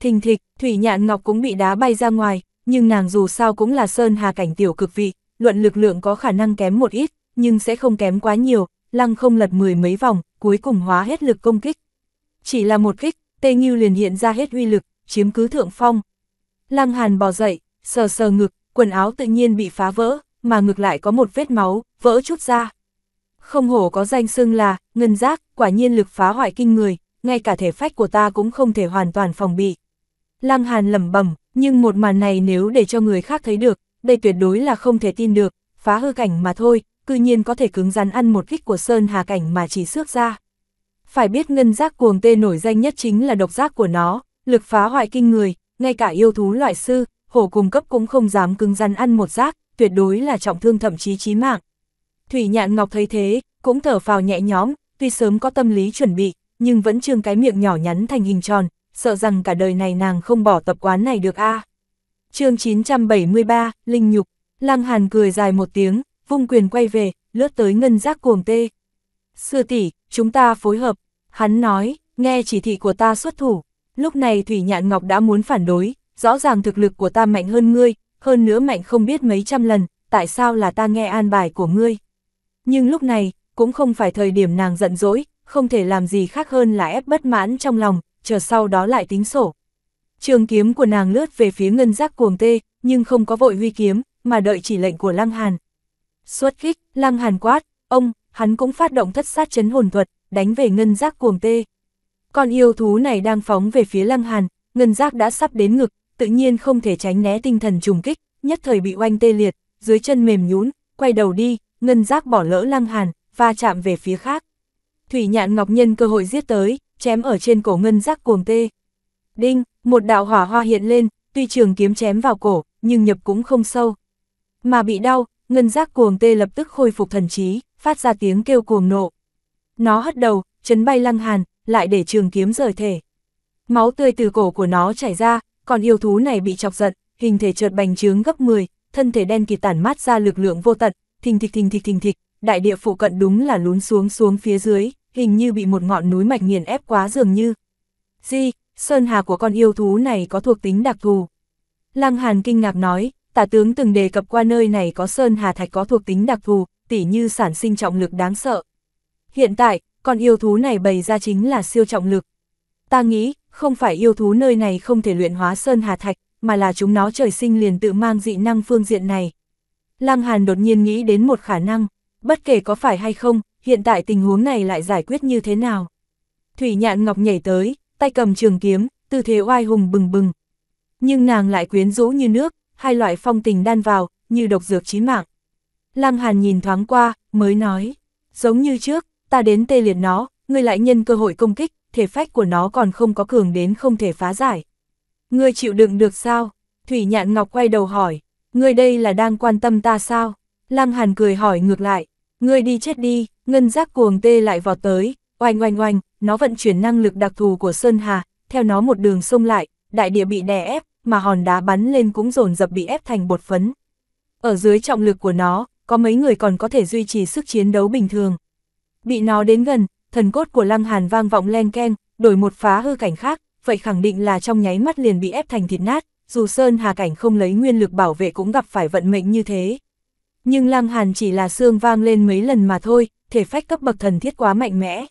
Thình thịch, Thủy Nhạn Ngọc cũng bị đá bay ra ngoài, nhưng nàng dù sao cũng là sơn hà cảnh tiểu cực vị, luận lực lượng có khả năng kém một ít, nhưng sẽ không kém quá nhiều, lăng không lật mười mấy vòng, cuối cùng hóa hết lực công kích. Chỉ là một kích, Tê Ngưu liền hiện ra hết uy lực, chiếm cứ thượng phong. Lăng Hàn bò dậy, sờ sờ ngực, quần áo tự nhiên bị phá vỡ, mà ngược lại có một vết máu, vỡ chút ra. Không hổ có danh xưng là, ngân giác, quả nhiên lực phá hoại kinh người, ngay cả thể phách của ta cũng không thể hoàn toàn phòng bị. Lăng Hàn lẩm bẩm, nhưng một màn này nếu để cho người khác thấy được, đây tuyệt đối là không thể tin được, phá hư cảnh mà thôi, cư nhiên có thể cứng rắn ăn một kích của Sơn Hà cảnh mà chỉ xước ra. Phải biết ngân giác cuồng tê nổi danh nhất chính là độc giác của nó, lực phá hoại kinh người, ngay cả yêu thú loại sư, hổ cung cấp cũng không dám cứng rắn ăn một rác, tuyệt đối là trọng thương thậm chí chí mạng. Thủy Nhạn Ngọc thấy thế, cũng thở phào nhẹ nhõm, tuy sớm có tâm lý chuẩn bị, nhưng vẫn trương cái miệng nhỏ nhắn thành hình tròn, sợ rằng cả đời này nàng không bỏ tập quán này được a. À. Chương 973, Linh Nhục, Lăng Hàn cười dài một tiếng, vung quyền quay về, lướt tới ngân giác cuồng tê. Sư tỷ, chúng ta phối hợp, hắn nói, nghe chỉ thị của ta xuất thủ. Lúc này Thủy Nhạn Ngọc đã muốn phản đối, rõ ràng thực lực của ta mạnh hơn ngươi, hơn nữa mạnh không biết mấy trăm lần, tại sao là ta nghe an bài của ngươi. Nhưng lúc này, cũng không phải thời điểm nàng giận dỗi, không thể làm gì khác hơn là ép bất mãn trong lòng, chờ sau đó lại tính sổ. Trường kiếm của nàng lướt về phía ngân giác cuồng tê, nhưng không có vội huy kiếm, mà đợi chỉ lệnh của Lăng Hàn. Xuất kích, Lăng Hàn quát, ông, hắn cũng phát động thất sát chấn hồn thuật, đánh về ngân giác cuồng tê. Con yêu thú này đang phóng về phía Lăng Hàn, ngân giác đã sắp đến ngực, tự nhiên không thể tránh né tinh thần trùng kích, nhất thời bị oanh tê liệt, dưới chân mềm nhún, quay đầu đi, ngân giác bỏ lỡ lăng hàn, va chạm về phía khác. Thủy nhạn ngọc nhân cơ hội giết tới, chém ở trên cổ ngân giác cuồng tê. Đinh, một đạo hỏa hoa hiện lên, tuy trường kiếm chém vào cổ, nhưng nhập cũng không sâu. Mà bị đau, ngân giác cuồng tê lập tức khôi phục thần trí, phát ra tiếng kêu cuồng nộ. Nó hất đầu, chấn bay lăng hàn, lại để trường kiếm rời thể. Máu tươi từ cổ của nó chảy ra, còn yêu thú này bị chọc giận, hình thể chợt bành trướng gấp 10, thân thể đen kịt tản mát ra lực lượng vô tận, thình thịch thình thịch thình thịch, đại địa phụ cận đúng là lún xuống xuống phía dưới, hình như bị một ngọn núi mạch nghiền ép quá dường như. gì, sơn hà của con yêu thú này có thuộc tính đặc thù. Lăng Hàn kinh ngạc nói, tả tướng từng đề cập qua nơi này có sơn hà thạch có thuộc tính đặc thù, tỉ như sản sinh trọng lực đáng sợ. Hiện tại, con yêu thú này bày ra chính là siêu trọng lực. Ta nghĩ, không phải yêu thú nơi này không thể luyện hóa sơn hà thạch, mà là chúng nó trời sinh liền tự mang dị năng phương diện này. Lăng Hàn đột nhiên nghĩ đến một khả năng, bất kể có phải hay không, hiện tại tình huống này lại giải quyết như thế nào. Thủy nhạn ngọc nhảy tới, tay cầm trường kiếm, tư thế oai hùng bừng bừng. Nhưng nàng lại quyến rũ như nước, hai loại phong tình đan vào, như độc dược chí mạng. Lăng Hàn nhìn thoáng qua, mới nói, giống như trước, ta đến tê liệt nó, ngươi lại nhân cơ hội công kích, thể phách của nó còn không có cường đến không thể phá giải. Ngươi chịu đựng được sao? Thủy Nhạn Ngọc quay đầu hỏi, ngươi đây là đang quan tâm ta sao? Lăng Hàn cười hỏi ngược lại, ngươi đi chết đi, ngân giác cuồng tê lại vọt tới, oanh oanh oanh, nó vận chuyển năng lực đặc thù của Sơn Hà, theo nó một đường sông lại, đại địa bị đè ép, mà hòn đá bắn lên cũng dồn dập bị ép thành bột phấn. Ở dưới trọng lực của nó, có mấy người còn có thể duy trì sức chiến đấu bình thường. Bị nó đến gần, thần cốt của Lăng Hàn vang vọng len ken, đổi một phá hư cảnh khác, vậy khẳng định là trong nháy mắt liền bị ép thành thịt nát, dù Sơn Hà Cảnh không lấy nguyên lực bảo vệ cũng gặp phải vận mệnh như thế. Nhưng Lăng Hàn chỉ là xương vang lên mấy lần mà thôi, thể phách cấp bậc thần thiết quá mạnh mẽ.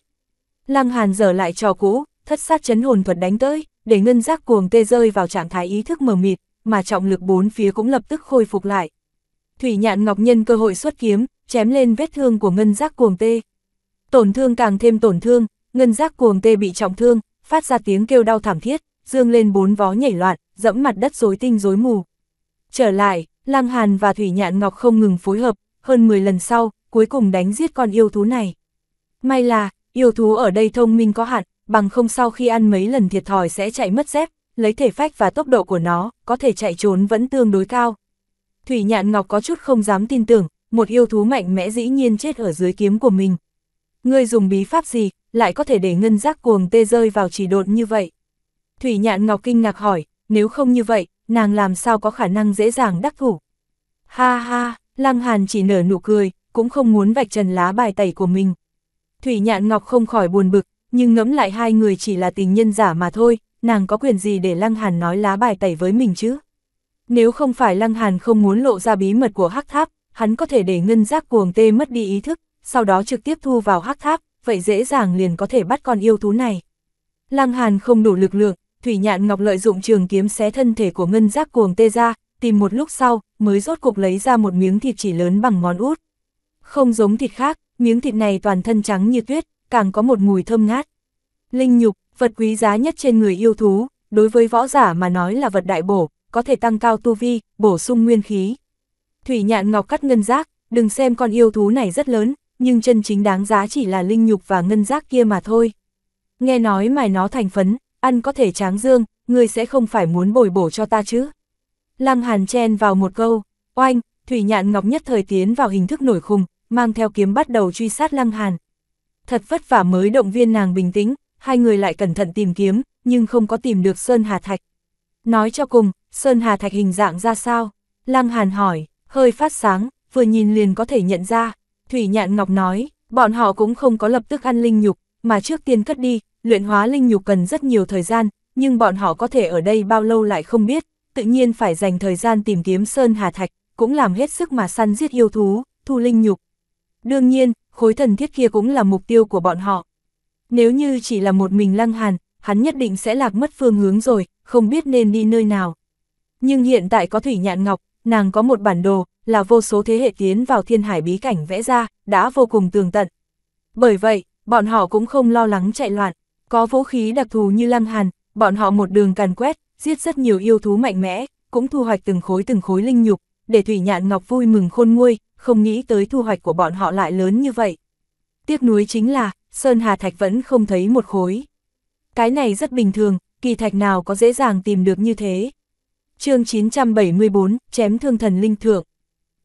Lăng Hàn giờ lại trò cũ, thất sát chấn hồn thuật đánh tới, để ngân giác cuồng tê rơi vào trạng thái ý thức mờ mịt, mà trọng lực bốn phía cũng lập tức khôi phục lại. Thủy nhạn ngọc nhân cơ hội xuất kiếm, chém lên vết thương của ngân giác cuồng tê. Tổn thương càng thêm tổn thương, ngân giác cuồng tê bị trọng thương, phát ra tiếng kêu đau thảm thiết, dương lên bốn vó nhảy loạn, dẫm mặt đất rối tinh rối mù. Trở lại, Lăng Hàn và Thủy Nhạn Ngọc không ngừng phối hợp, hơn 10 lần sau, cuối cùng đánh giết con yêu thú này. May là, yêu thú ở đây thông minh có hạn, bằng không sau khi ăn mấy lần thiệt thòi sẽ chạy mất dép, lấy thể phách và tốc độ của nó, có thể chạy trốn vẫn tương đối cao. Thủy Nhạn Ngọc có chút không dám tin tưởng, một yêu thú mạnh mẽ dĩ nhiên chết ở dưới kiếm của mình. Ngươi dùng bí pháp gì, lại có thể để ngân giác cuồng tê rơi vào chỉ độn như vậy? Thủy nhạn ngọc kinh ngạc hỏi, nếu không như vậy, nàng làm sao có khả năng dễ dàng đắc thủ? Ha ha, lăng hàn chỉ nở nụ cười, cũng không muốn vạch trần lá bài tẩy của mình. Thủy nhạn ngọc không khỏi buồn bực, nhưng ngẫm lại hai người chỉ là tình nhân giả mà thôi, nàng có quyền gì để lăng hàn nói lá bài tẩy với mình chứ? Nếu không phải Lăng Hàn không muốn lộ ra bí mật của Hắc Tháp, hắn có thể để ngân giác cuồng tê mất đi ý thức, sau đó trực tiếp thu vào hắc tháp, vậy dễ dàng liền có thể bắt con yêu thú này. Lăng Hàn không đủ lực lượng, Thủy Nhạn Ngọc lợi dụng trường kiếm xé thân thể của ngân giác cuồng tê ra, tìm một lúc sau, mới rốt cục lấy ra một miếng thịt chỉ lớn bằng ngón út. Không giống thịt khác, miếng thịt này toàn thân trắng như tuyết, càng có một mùi thơm ngát. Linh nhục, vật quý giá nhất trên người yêu thú, đối với võ giả mà nói là vật đại bổ, có thể tăng cao tu vi, bổ sung nguyên khí. Thủy Nhạn Ngọc cắt ngân giác, đừng xem con yêu thú này rất lớn, nhưng chân chính đáng giá chỉ là linh nhục và ngân giác kia mà thôi. Nghe nói mài nó thành phấn, ăn có thể tráng dương, ngươi sẽ không phải muốn bồi bổ cho ta chứ. Lăng Hàn chen vào một câu, oanh, Thủy Nhạn Ngọc nhất thời tiến vào hình thức nổi khùng, mang theo kiếm bắt đầu truy sát Lăng Hàn. Thật vất vả mới động viên nàng bình tĩnh, hai người lại cẩn thận tìm kiếm, nhưng không có tìm được Sơn Hà Thạch. Nói cho cùng, Sơn Hà Thạch hình dạng ra sao? Lăng Hàn hỏi, hơi phát sáng, vừa nhìn liền có thể nhận ra. Thủy Nhạn Ngọc nói, bọn họ cũng không có lập tức ăn linh nhục, mà trước tiên cất đi, luyện hóa linh nhục cần rất nhiều thời gian, nhưng bọn họ có thể ở đây bao lâu lại không biết, tự nhiên phải dành thời gian tìm kiếm Sơn Hà Thạch, cũng làm hết sức mà săn giết yêu thú, thu linh nhục. Đương nhiên, khối thần thiết kia cũng là mục tiêu của bọn họ. Nếu như chỉ là một mình Lăng Hàn, hắn nhất định sẽ lạc mất phương hướng rồi, không biết nên đi nơi nào. Nhưng hiện tại có Thủy Nhạn Ngọc, nàng có một bản đồ, là vô số thế hệ tiến vào thiên hải bí cảnh vẽ ra, đã vô cùng tường tận. Bởi vậy, bọn họ cũng không lo lắng chạy loạn, có vũ khí đặc thù như lăng hàn, bọn họ một đường càn quét, giết rất nhiều yêu thú mạnh mẽ, cũng thu hoạch từng khối từng khối linh nhục, để Thủy Nhạn Ngọc vui mừng khôn nguôi, không nghĩ tới thu hoạch của bọn họ lại lớn như vậy. Tiếc nuối chính là, Sơn Hà Thạch vẫn không thấy một khối. Cái này rất bình thường, kỳ thạch nào có dễ dàng tìm được như thế chương 974, chém thương thần linh thượng.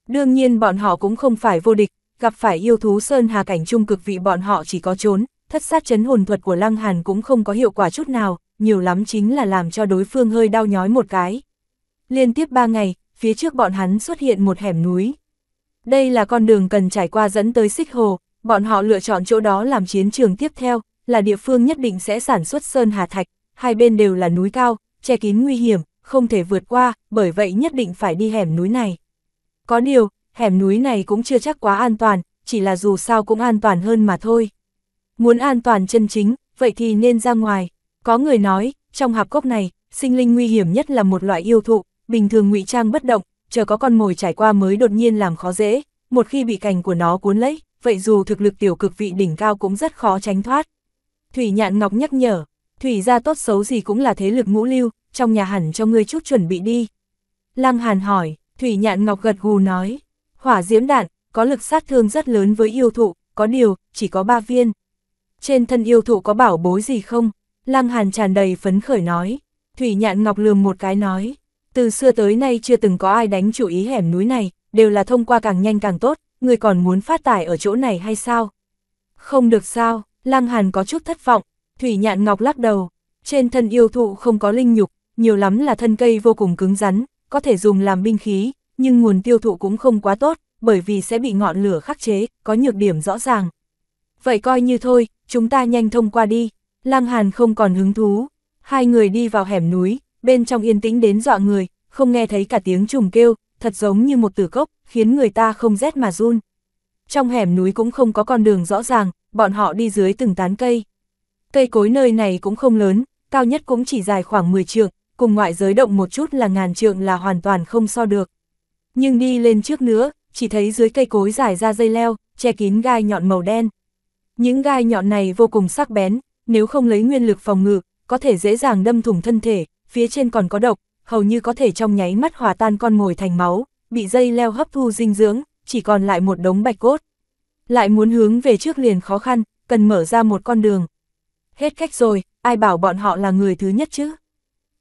Đương nhiên bọn họ cũng không phải vô địch, gặp phải yêu thú Sơn Hà cảnh trung cực vị bọn họ chỉ có trốn, thất sát chấn hồn thuật của Lăng Hàn cũng không có hiệu quả chút nào, nhiều lắm chính là làm cho đối phương hơi đau nhói một cái. Liên tiếp ba ngày, phía trước bọn hắn xuất hiện một hẻm núi. Đây là con đường cần trải qua dẫn tới xích hồ, bọn họ lựa chọn chỗ đó làm chiến trường tiếp theo, là địa phương nhất định sẽ sản xuất Sơn Hà Thạch, hai bên đều là núi cao, che kín nguy hiểm, không thể vượt qua, bởi vậy nhất định phải đi hẻm núi này. Có điều, hẻm núi này cũng chưa chắc quá an toàn, chỉ là dù sao cũng an toàn hơn mà thôi. Muốn an toàn chân chính, vậy thì nên ra ngoài. Có người nói, trong hạp cốc này, sinh linh nguy hiểm nhất là một loại yêu thụ, bình thường ngụy trang bất động, chờ có con mồi trải qua mới đột nhiên làm khó dễ, một khi bị cành của nó cuốn lấy, vậy dù thực lực tiểu cực vị đỉnh cao cũng rất khó tránh thoát. Thủy Nhạn Ngọc nhắc nhở, Thủy gia tốt xấu gì cũng là thế lực ngũ lưu, trong nhà hẳn cho ngươi chút chuẩn bị đi. Lăng Hàn hỏi, Thủy Nhạn Ngọc gật gù nói, hỏa diễm đạn, có lực sát thương rất lớn với yêu thụ, có điều, chỉ có ba viên. Trên thân yêu thụ có bảo bối gì không? Lăng Hàn tràn đầy phấn khởi nói, Thủy Nhạn Ngọc lườm một cái nói, từ xưa tới nay chưa từng có ai đánh chủ ý hẻm núi này, đều là thông qua càng nhanh càng tốt, người còn muốn phát tài ở chỗ này hay sao? Không được sao, Lăng Hàn có chút thất vọng, Thủy Nhạn Ngọc lắc đầu, trên thân yêu thụ không có linh nhục, nhiều lắm là thân cây vô cùng cứng rắn, có thể dùng làm binh khí, nhưng nguồn tiêu thụ cũng không quá tốt, bởi vì sẽ bị ngọn lửa khắc chế, có nhược điểm rõ ràng. Vậy coi như thôi, chúng ta nhanh thông qua đi. Lăng Hàn không còn hứng thú. Hai người đi vào hẻm núi, bên trong yên tĩnh đến dọa người, không nghe thấy cả tiếng trùng kêu, thật giống như một tử cốc, khiến người ta không rét mà run. Trong hẻm núi cũng không có con đường rõ ràng, bọn họ đi dưới từng tán cây. Cây cối nơi này cũng không lớn, cao nhất cũng chỉ dài khoảng 10 trượng, cùng ngoại giới động một chút là ngàn trượng là hoàn toàn không so được. Nhưng đi lên trước nữa, chỉ thấy dưới cây cối dài ra dây leo, che kín gai nhọn màu đen. Những gai nhọn này vô cùng sắc bén, nếu không lấy nguyên lực phòng ngự, có thể dễ dàng đâm thủng thân thể, phía trên còn có độc, hầu như có thể trong nháy mắt hòa tan con mồi thành máu, bị dây leo hấp thu dinh dưỡng, chỉ còn lại một đống bạch cốt. Lại muốn hướng về trước liền khó khăn, cần mở ra một con đường. Hết cách rồi, ai bảo bọn họ là người thứ nhất chứ?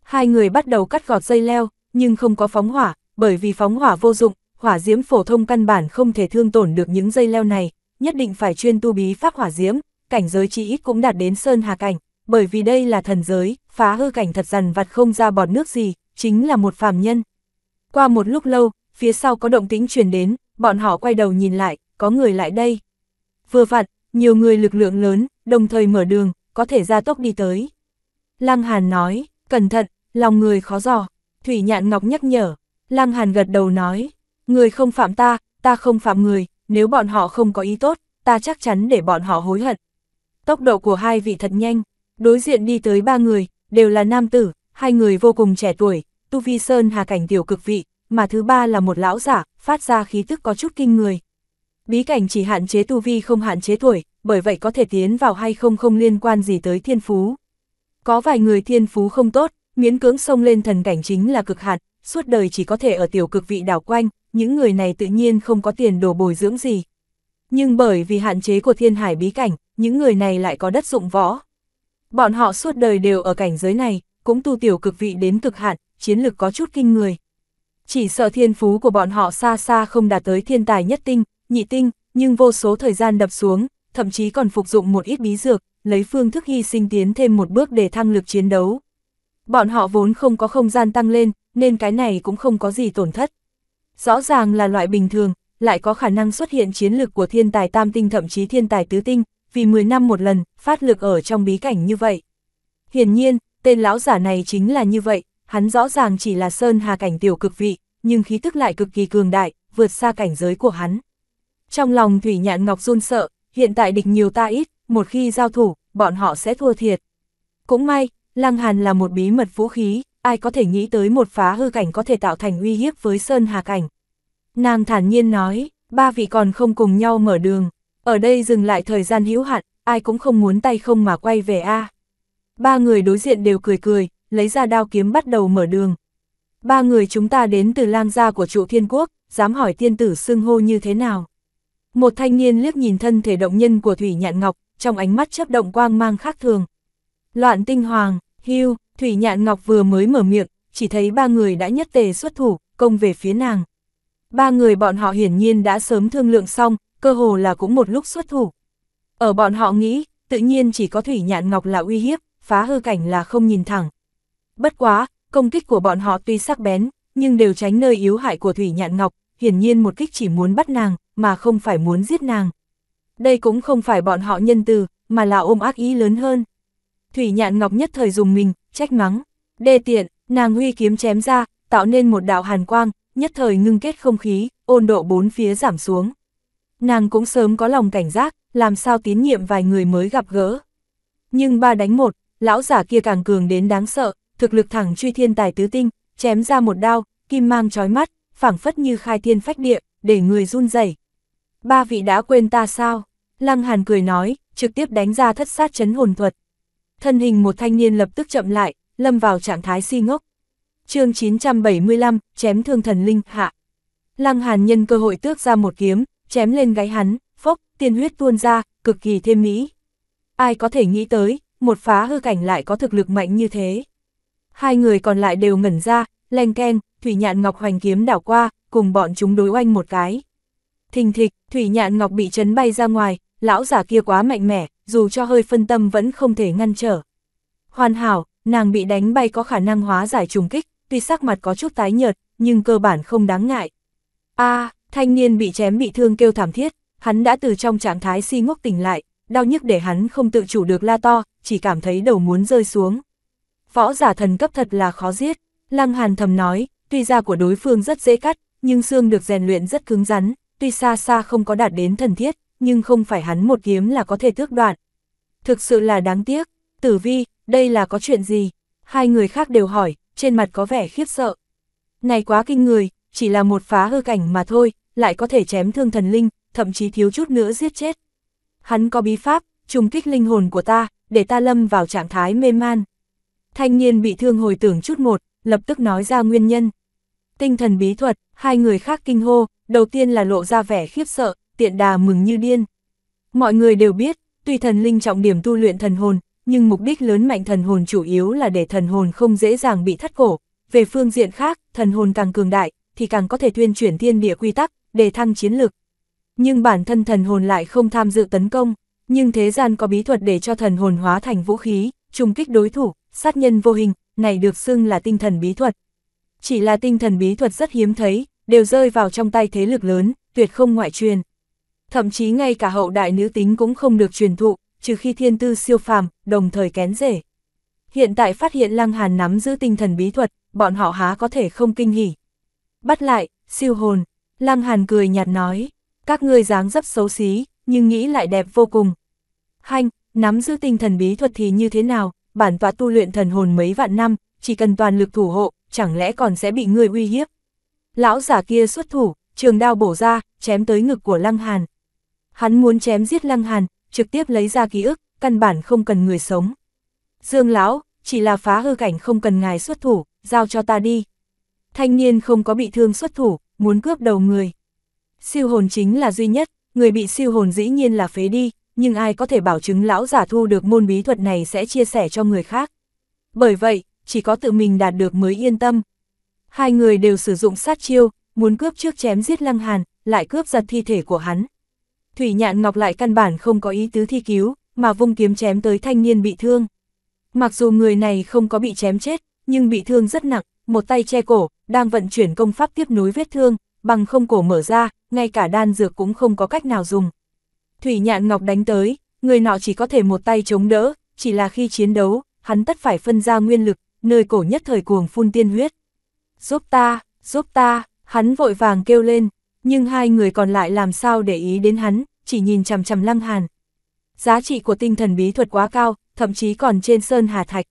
Hai người bắt đầu cắt gọt dây leo, nhưng không có phóng hỏa, bởi vì phóng hỏa vô dụng, hỏa diễm phổ thông căn bản không thể thương tổn được những dây leo này, nhất định phải chuyên tu bí pháp hỏa diễm, cảnh giới chỉ ít cũng đạt đến sơn hà cảnh, bởi vì đây là thần giới, phá hư cảnh thật dằn vặt không ra bọt nước gì, chính là một phàm nhân. Qua một lúc lâu, phía sau có động tĩnh truyền đến, bọn họ quay đầu nhìn lại, có người lại đây. Vừa vặn, nhiều người lực lượng lớn, đồng thời mở đường, có thể ra tốc đi tới. Lăng Hàn nói, Cẩn thận, lòng người khó dò. Thủy Nhạn Ngọc nhắc nhở. Lăng Hàn gật đầu nói. Người không phạm ta, ta không phạm người. Nếu bọn họ không có ý tốt, ta chắc chắn để bọn họ hối hận. Tốc độ của hai vị thật nhanh. Đối diện đi tới ba người, đều là nam tử, hai người vô cùng trẻ tuổi, tu vi sơn hà cảnh tiểu cực vị, mà thứ ba là một lão giả, phát ra khí tức có chút kinh người. Bí cảnh chỉ hạn chế tu vi không hạn chế tuổi, bởi vậy có thể tiến vào hay không không liên quan gì tới thiên phú, có vài người thiên phú không tốt, miễn cưỡng sông lên thần cảnh chính là cực hạn, suốt đời chỉ có thể ở tiểu cực vị đảo quanh, những người này tự nhiên không có tiền đồ bồi dưỡng gì. Nhưng bởi vì hạn chế của thiên hải bí cảnh, những người này lại có đất dụng võ. Bọn họ suốt đời đều ở cảnh giới này, cũng tu tiểu cực vị đến cực hạn, chiến lực có chút kinh người. Chỉ sợ thiên phú của bọn họ xa xa không đạt tới thiên tài nhất tinh, nhị tinh, nhưng vô số thời gian đập xuống, thậm chí còn phục dụng một ít bí dược, lấy phương thức hy sinh tiến thêm một bước để thăng lực chiến đấu. Bọn họ vốn không có không gian tăng lên, nên cái này cũng không có gì tổn thất. Rõ ràng là loại bình thường, lại có khả năng xuất hiện chiến lực của thiên tài tam tinh thậm chí thiên tài tứ tinh, vì 10 năm một lần, phát lực ở trong bí cảnh như vậy. Hiển nhiên, tên lão giả này chính là như vậy, hắn rõ ràng chỉ là sơn hà cảnh tiểu cực vị, nhưng khí tức lại cực kỳ cường đại, vượt xa cảnh giới của hắn. Trong lòng Thủy Nhạn Ngọc run sợ, hiện tại địch nhiều ta ít, một khi giao thủ, bọn họ sẽ thua thiệt. Cũng may, Lăng Hàn là một bí mật vũ khí, ai có thể nghĩ tới một phá hư cảnh có thể tạo thành uy hiếp với Sơn Hà Cảnh. Nàng thản nhiên nói, ba vị còn không cùng nhau mở đường, ở đây dừng lại thời gian hữu hạn, ai cũng không muốn tay không mà quay về a. Ba người đối diện đều cười cười, lấy ra đao kiếm bắt đầu mở đường. Ba người chúng ta đến từ lang gia của trụ thiên quốc, dám hỏi tiên tử xưng hô như thế nào. Một thanh niên liếc nhìn thân thể động nhân của Thủy Nhạn Ngọc, trong ánh mắt chấp động quang mang khác thường. Loạn tinh hoàng, hưu, Thủy Nhạn Ngọc vừa mới mở miệng, chỉ thấy ba người đã nhất tề xuất thủ, công về phía nàng. Ba người bọn họ hiển nhiên đã sớm thương lượng xong, cơ hồ là cũng một lúc xuất thủ. Ở bọn họ nghĩ, tự nhiên chỉ có Thủy Nhạn Ngọc là uy hiếp, phá hư cảnh là không nhìn thẳng. Bất quá, công kích của bọn họ tuy sắc bén, nhưng đều tránh nơi yếu hại của Thủy Nhạn Ngọc, hiển nhiên một kích chỉ muốn bắt nàng, mà không phải muốn giết nàng đây cũng không phải bọn họ nhân từ, mà là ôm ác ý lớn hơn. Thủy nhạn ngọc nhất thời dùng mình, trách mắng. Đê tiện, nàng huy kiếm chém ra, tạo nên một đạo hàn quang, nhất thời ngưng kết không khí, ôn độ bốn phía giảm xuống. Nàng cũng sớm có lòng cảnh giác, làm sao tín nhiệm vài người mới gặp gỡ. Nhưng ba đánh một, lão giả kia càng cường đến đáng sợ, thực lực thẳng truy thiên tài tứ tinh, chém ra một đao, kim mang chói mắt, phảng phất như khai thiên phách địa, để người run rẩy. Ba vị đã quên ta sao? Lăng Hàn cười nói, trực tiếp đánh ra thất sát chấn hồn thuật. Thân hình một thanh niên lập tức chậm lại, lâm vào trạng thái si ngốc. chương 975, chém thương thần linh, hạ. Lăng Hàn nhân cơ hội tước ra một kiếm, chém lên gáy hắn, phốc, tiên huyết tuôn ra, cực kỳ thêm mỹ. Ai có thể nghĩ tới, một phá hư cảnh lại có thực lực mạnh như thế. Hai người còn lại đều ngẩn ra, len ken, Thủy Nhạn Ngọc hoành kiếm đảo qua, cùng bọn chúng đối oanh một cái. Thình thịch, Thủy Nhạn Ngọc bị chấn bay ra ngoài, lão giả kia quá mạnh mẽ, dù cho hơi phân tâm vẫn không thể ngăn trở. Hoàn hảo, nàng bị đánh bay có khả năng hóa giải trùng kích, tuy sắc mặt có chút tái nhợt, nhưng cơ bản không đáng ngại. A, thanh niên bị chém bị thương kêu thảm thiết, hắn đã từ trong trạng thái si ngốc tỉnh lại, đau nhức để hắn không tự chủ được la to, chỉ cảm thấy đầu muốn rơi xuống. Võ giả thần cấp thật là khó giết, Lăng Hàn thầm nói, tuy da của đối phương rất dễ cắt, nhưng xương được rèn luyện rất cứng rắn, tuy xa xa không có đạt đến thần thiết, nhưng không phải hắn một kiếm là có thể tước đoạn. Thực sự là đáng tiếc, tử vi, đây là có chuyện gì? Hai người khác đều hỏi, trên mặt có vẻ khiếp sợ. Này quá kinh người, chỉ là một phá hư cảnh mà thôi, lại có thể chém thương thần linh, thậm chí thiếu chút nữa giết chết. Hắn có bí pháp, trùng kích linh hồn của ta, để ta lâm vào trạng thái mê man. Thanh niên bị thương hồi tưởng chút một, lập tức nói ra nguyên nhân. Tinh thần bí thuật, hai người khác kinh hô, đầu tiên là lộ ra vẻ khiếp sợ, tiện đà mừng như điên. Mọi người đều biết, tuy thần linh trọng điểm tu luyện thần hồn, nhưng mục đích lớn mạnh thần hồn chủ yếu là để thần hồn không dễ dàng bị thất cổ. Về phương diện khác, thần hồn càng cường đại, thì càng có thể tuyên chuyển thiên địa quy tắc, để thăng chiến lực. Nhưng bản thân thần hồn lại không tham dự tấn công, nhưng thế gian có bí thuật để cho thần hồn hóa thành vũ khí, trùng kích đối thủ, sát nhân vô hình, này được xưng là tinh thần bí thuật. Chỉ là tinh thần bí thuật rất hiếm thấy, đều rơi vào trong tay thế lực lớn, tuyệt không ngoại truyền thậm chí ngay cả hậu đại nữ tính cũng không được truyền thụ, trừ khi thiên tư siêu phàm, đồng thời kén rể. Hiện tại phát hiện Lăng Hàn nắm giữ tinh thần bí thuật, bọn họ há có thể không kinh hỉ. Bắt lại, siêu hồn, Lăng Hàn cười nhạt nói, các ngươi dáng dấp xấu xí, nhưng nghĩ lại đẹp vô cùng. Hanh, nắm giữ tinh thần bí thuật thì như thế nào, bản tọa tu luyện thần hồn mấy vạn năm, chỉ cần toàn lực thủ hộ, chẳng lẽ còn sẽ bị người uy hiếp. Lão giả kia xuất thủ, trường đao bổ ra, chém tới ngực của Lăng Hàn. Hắn muốn chém giết Lăng Hàn, trực tiếp lấy ra ký ức, căn bản không cần người sống. Dương Lão, chỉ là phá hư cảnh không cần ngài xuất thủ, giao cho ta đi. Thanh niên không có bị thương xuất thủ, muốn cướp đầu người. Siêu hồn chính là duy nhất, người bị siêu hồn dĩ nhiên là phế đi, nhưng ai có thể bảo chứng lão giả thu được môn bí thuật này sẽ chia sẻ cho người khác. Bởi vậy, chỉ có tự mình đạt được mới yên tâm. Hai người đều sử dụng sát chiêu, muốn cướp trước chém giết Lăng Hàn, lại cướp giật thi thể của hắn. Thủy Nhạn Ngọc lại căn bản không có ý tứ thi cứu, mà vung kiếm chém tới thanh niên bị thương. Mặc dù người này không có bị chém chết, nhưng bị thương rất nặng, một tay che cổ, đang vận chuyển công pháp tiếp nối vết thương, bằng không cổ mở ra, ngay cả đan dược cũng không có cách nào dùng. Thủy Nhạn Ngọc đánh tới, người nọ chỉ có thể một tay chống đỡ, chỉ là khi chiến đấu, hắn tất phải phân ra nguyên lực, nơi cổ nhất thời cuồng phun tiên huyết. Giúp ta, giúp ta, hắn vội vàng kêu lên, nhưng hai người còn lại làm sao để ý đến hắn, chỉ nhìn chằm chằm Lăng Hàn. Giá trị của tinh thần bí thuật quá cao, thậm chí còn trên Sơn Hà Thạch.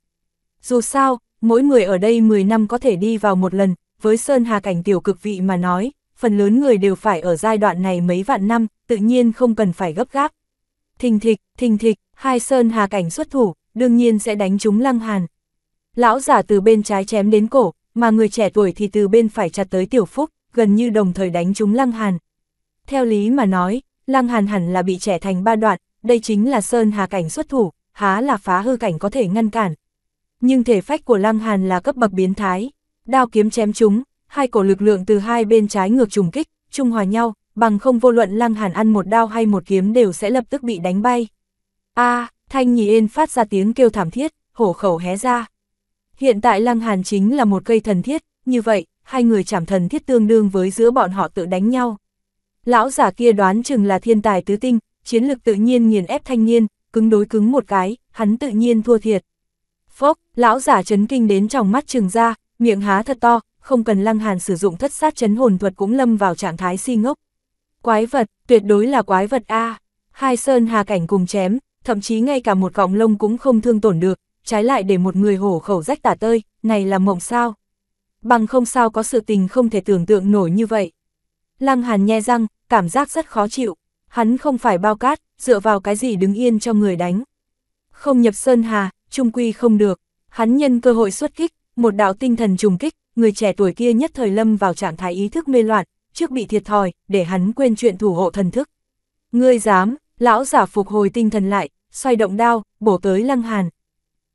Dù sao, mỗi người ở đây 10 năm có thể đi vào một lần, với Sơn Hà cảnh tiểu cực vị mà nói, phần lớn người đều phải ở giai đoạn này mấy vạn năm, tự nhiên không cần phải gấp gáp. Thình thịch, thình thịch, hai Sơn Hà cảnh xuất thủ, đương nhiên sẽ đánh trúng Lăng Hàn. Lão giả từ bên trái chém đến cổ, mà người trẻ tuổi thì từ bên phải chặt tới tiểu phúc, gần như đồng thời đánh trúng Lăng Hàn. Theo lý mà nói, Lăng Hàn hẳn là bị trẻ thành ba đoạn, đây chính là Sơn Hà Cảnh xuất thủ, há là phá hư cảnh có thể ngăn cản. Nhưng thể phách của Lăng Hàn là cấp bậc biến thái, đao kiếm chém chúng, hai cổ lực lượng từ hai bên trái ngược trùng kích, trung hòa nhau, bằng không vô luận Lăng Hàn ăn một đao hay một kiếm đều sẽ lập tức bị đánh bay. A, Thanh Nhị Yên phát ra tiếng kêu thảm thiết, hổ khẩu hé ra. Hiện tại Lăng Hàn chính là một cây thần thiết, như vậy, hai người chảm thần thiết tương đương với giữa bọn họ tự đánh nhau. Lão giả kia đoán chừng là thiên tài tứ tinh, chiến lực tự nhiên nghiền ép thanh niên, cứng đối cứng một cái, hắn tự nhiên thua thiệt. Phốc, lão giả chấn kinh đến trong mắt trừng ra, miệng há thật to, không cần lăng hàn sử dụng thất sát chấn hồn thuật cũng lâm vào trạng thái si ngốc. Quái vật, tuyệt đối là quái vật A. Hai sơn hà cảnh cùng chém, thậm chí ngay cả một gọng lông cũng không thương tổn được, trái lại để một người hổ khẩu rách tả tơi, này là mộng sao. Bằng không sao có sự tình không thể tưởng tượng nổi như vậy. Lăng hàn nhe răng, cảm giác rất khó chịu. Hắn không phải bao cát, dựa vào cái gì đứng yên cho người đánh. Không nhập Sơn Hà, trung quy không được. Hắn nhân cơ hội xuất kích, một đạo tinh thần trùng kích, người trẻ tuổi kia nhất thời lâm vào trạng thái ý thức mê loạn, trước bị thiệt thòi, để hắn quên chuyện thủ hộ thần thức. Ngươi dám, lão giả phục hồi tinh thần lại, xoay động đao, bổ tới Lăng Hàn.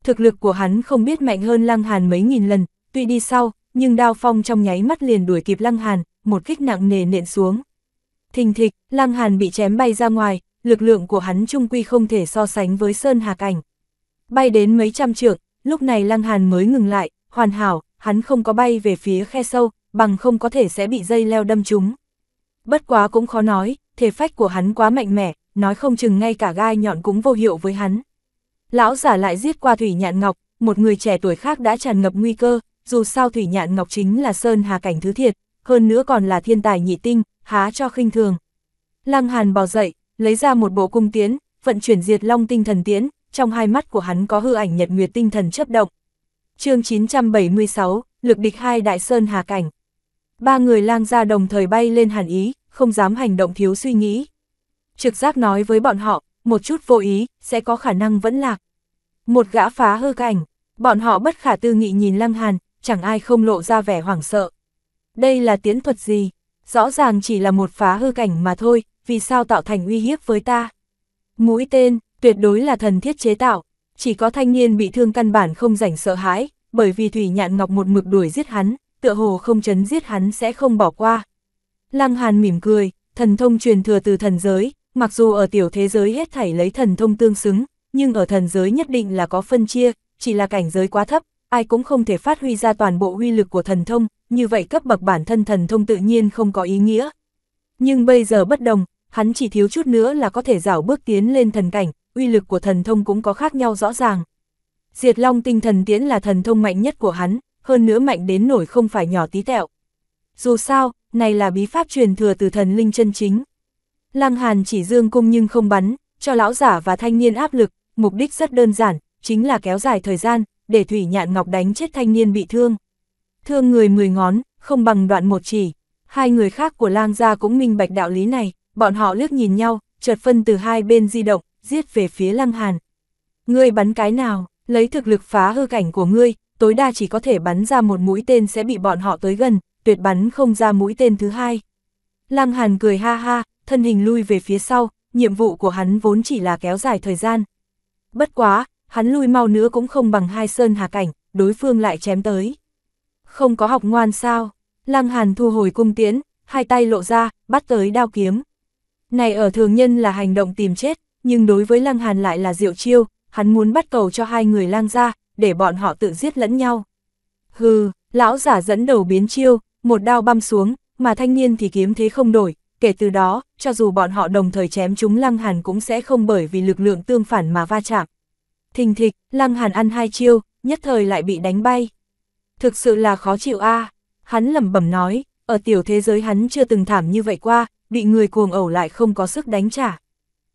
Thực lực của hắn không biết mạnh hơn Lăng Hàn mấy nghìn lần, tuy đi sau, nhưng đao phong trong nháy mắt liền đuổi kịp Lăng Hàn, một kích nặng nề nện xuống thình thịch, Lăng Hàn bị chém bay ra ngoài, lực lượng của hắn trung quy không thể so sánh với Sơn Hà Cảnh. Bay đến mấy trăm trượng, lúc này Lăng Hàn mới ngừng lại, hoàn hảo, hắn không có bay về phía khe sâu, bằng không có thể sẽ bị dây leo đâm trúng. Bất quá cũng khó nói, thể phách của hắn quá mạnh mẽ, nói không chừng ngay cả gai nhọn cũng vô hiệu với hắn. Lão giả lại giết qua Thủy Nhạn Ngọc, một người trẻ tuổi khác đã tràn ngập nguy cơ, dù sao Thủy Nhạn Ngọc chính là Sơn Hà Cảnh Thứ Thiệt, hơn nữa còn là thiên tài nhị tinh, há cho khinh thường. Lăng Hàn bò dậy, lấy ra một bộ cung tiến, vận chuyển diệt long tinh thần tiến, trong hai mắt của hắn có hư ảnh nhật nguyệt tinh thần chấp động. chương 976, lực địch hai đại sơn hà cảnh. Ba người lang ra đồng thời bay lên hàn ý, không dám hành động thiếu suy nghĩ. Trực giác nói với bọn họ, một chút vô ý, sẽ có khả năng vẫn lạc. Một gã phá hư cảnh, bọn họ bất khả tư nghị nhìn lăng hàn, chẳng ai không lộ ra vẻ hoảng sợ. Đây là tiến thuật gì? rõ ràng chỉ là một phá hư cảnh mà thôi, vì sao tạo thành uy hiếp với ta. Mũi tên, tuyệt đối là thần thiết chế tạo, chỉ có thanh niên bị thương căn bản không rảnh sợ hãi, bởi vì Thủy Nhạn Ngọc một mực đuổi giết hắn, tựa hồ không chấn giết hắn sẽ không bỏ qua. Lăng Hàn mỉm cười, thần thông truyền thừa từ thần giới, mặc dù ở tiểu thế giới hết thảy lấy thần thông tương xứng, nhưng ở thần giới nhất định là có phân chia, chỉ là cảnh giới quá thấp, ai cũng không thể phát huy ra toàn bộ huy lực của thần thông, như vậy cấp bậc bản thân thần thông tự nhiên không có ý nghĩa. Nhưng bây giờ bất đồng, hắn chỉ thiếu chút nữa là có thể rảo bước tiến lên thần cảnh, uy lực của thần thông cũng có khác nhau rõ ràng. Diệt Long tinh thần tiễn là thần thông mạnh nhất của hắn, hơn nữa mạnh đến nổi không phải nhỏ tí tẹo. Dù sao, này là bí pháp truyền thừa từ thần linh chân chính. Lăng Hàn chỉ dương cung nhưng không bắn, cho lão giả và thanh niên áp lực, mục đích rất đơn giản, chính là kéo dài thời gian, để Thủy Nhạn Ngọc đánh chết thanh niên bị thương. Thương người mười ngón, không bằng đoạn một chỉ. Hai người khác của lang gia cũng minh bạch đạo lý này, bọn họ lướt nhìn nhau, chợt phân từ hai bên di động, giết về phía Lăng Hàn. Ngươi bắn cái nào, lấy thực lực phá hư cảnh của ngươi, tối đa chỉ có thể bắn ra một mũi tên sẽ bị bọn họ tới gần, tuyệt bắn không ra mũi tên thứ hai. Lăng Hàn cười ha ha, thân hình lui về phía sau, nhiệm vụ của hắn vốn chỉ là kéo dài thời gian. Bất quá, hắn lui mau nữa cũng không bằng hai sơn hà cảnh, đối phương lại chém tới. Không có học ngoan sao, Lăng Hàn thu hồi cung tiến hai tay lộ ra, bắt tới đao kiếm. Này ở thường nhân là hành động tìm chết, nhưng đối với Lăng Hàn lại là diệu chiêu, hắn muốn bắt cầu cho hai người lang ra, để bọn họ tự giết lẫn nhau. Hừ, lão giả dẫn đầu biến chiêu, một đao băm xuống, mà thanh niên thì kiếm thế không đổi, kể từ đó, cho dù bọn họ đồng thời chém chúng Lăng Hàn cũng sẽ không bởi vì lực lượng tương phản mà va chạm thình thịch, Lăng Hàn ăn hai chiêu, nhất thời lại bị đánh bay. Thực sự là khó chịu a à. hắn lẩm bẩm nói, ở tiểu thế giới hắn chưa từng thảm như vậy qua, bị người cuồng ẩu lại không có sức đánh trả.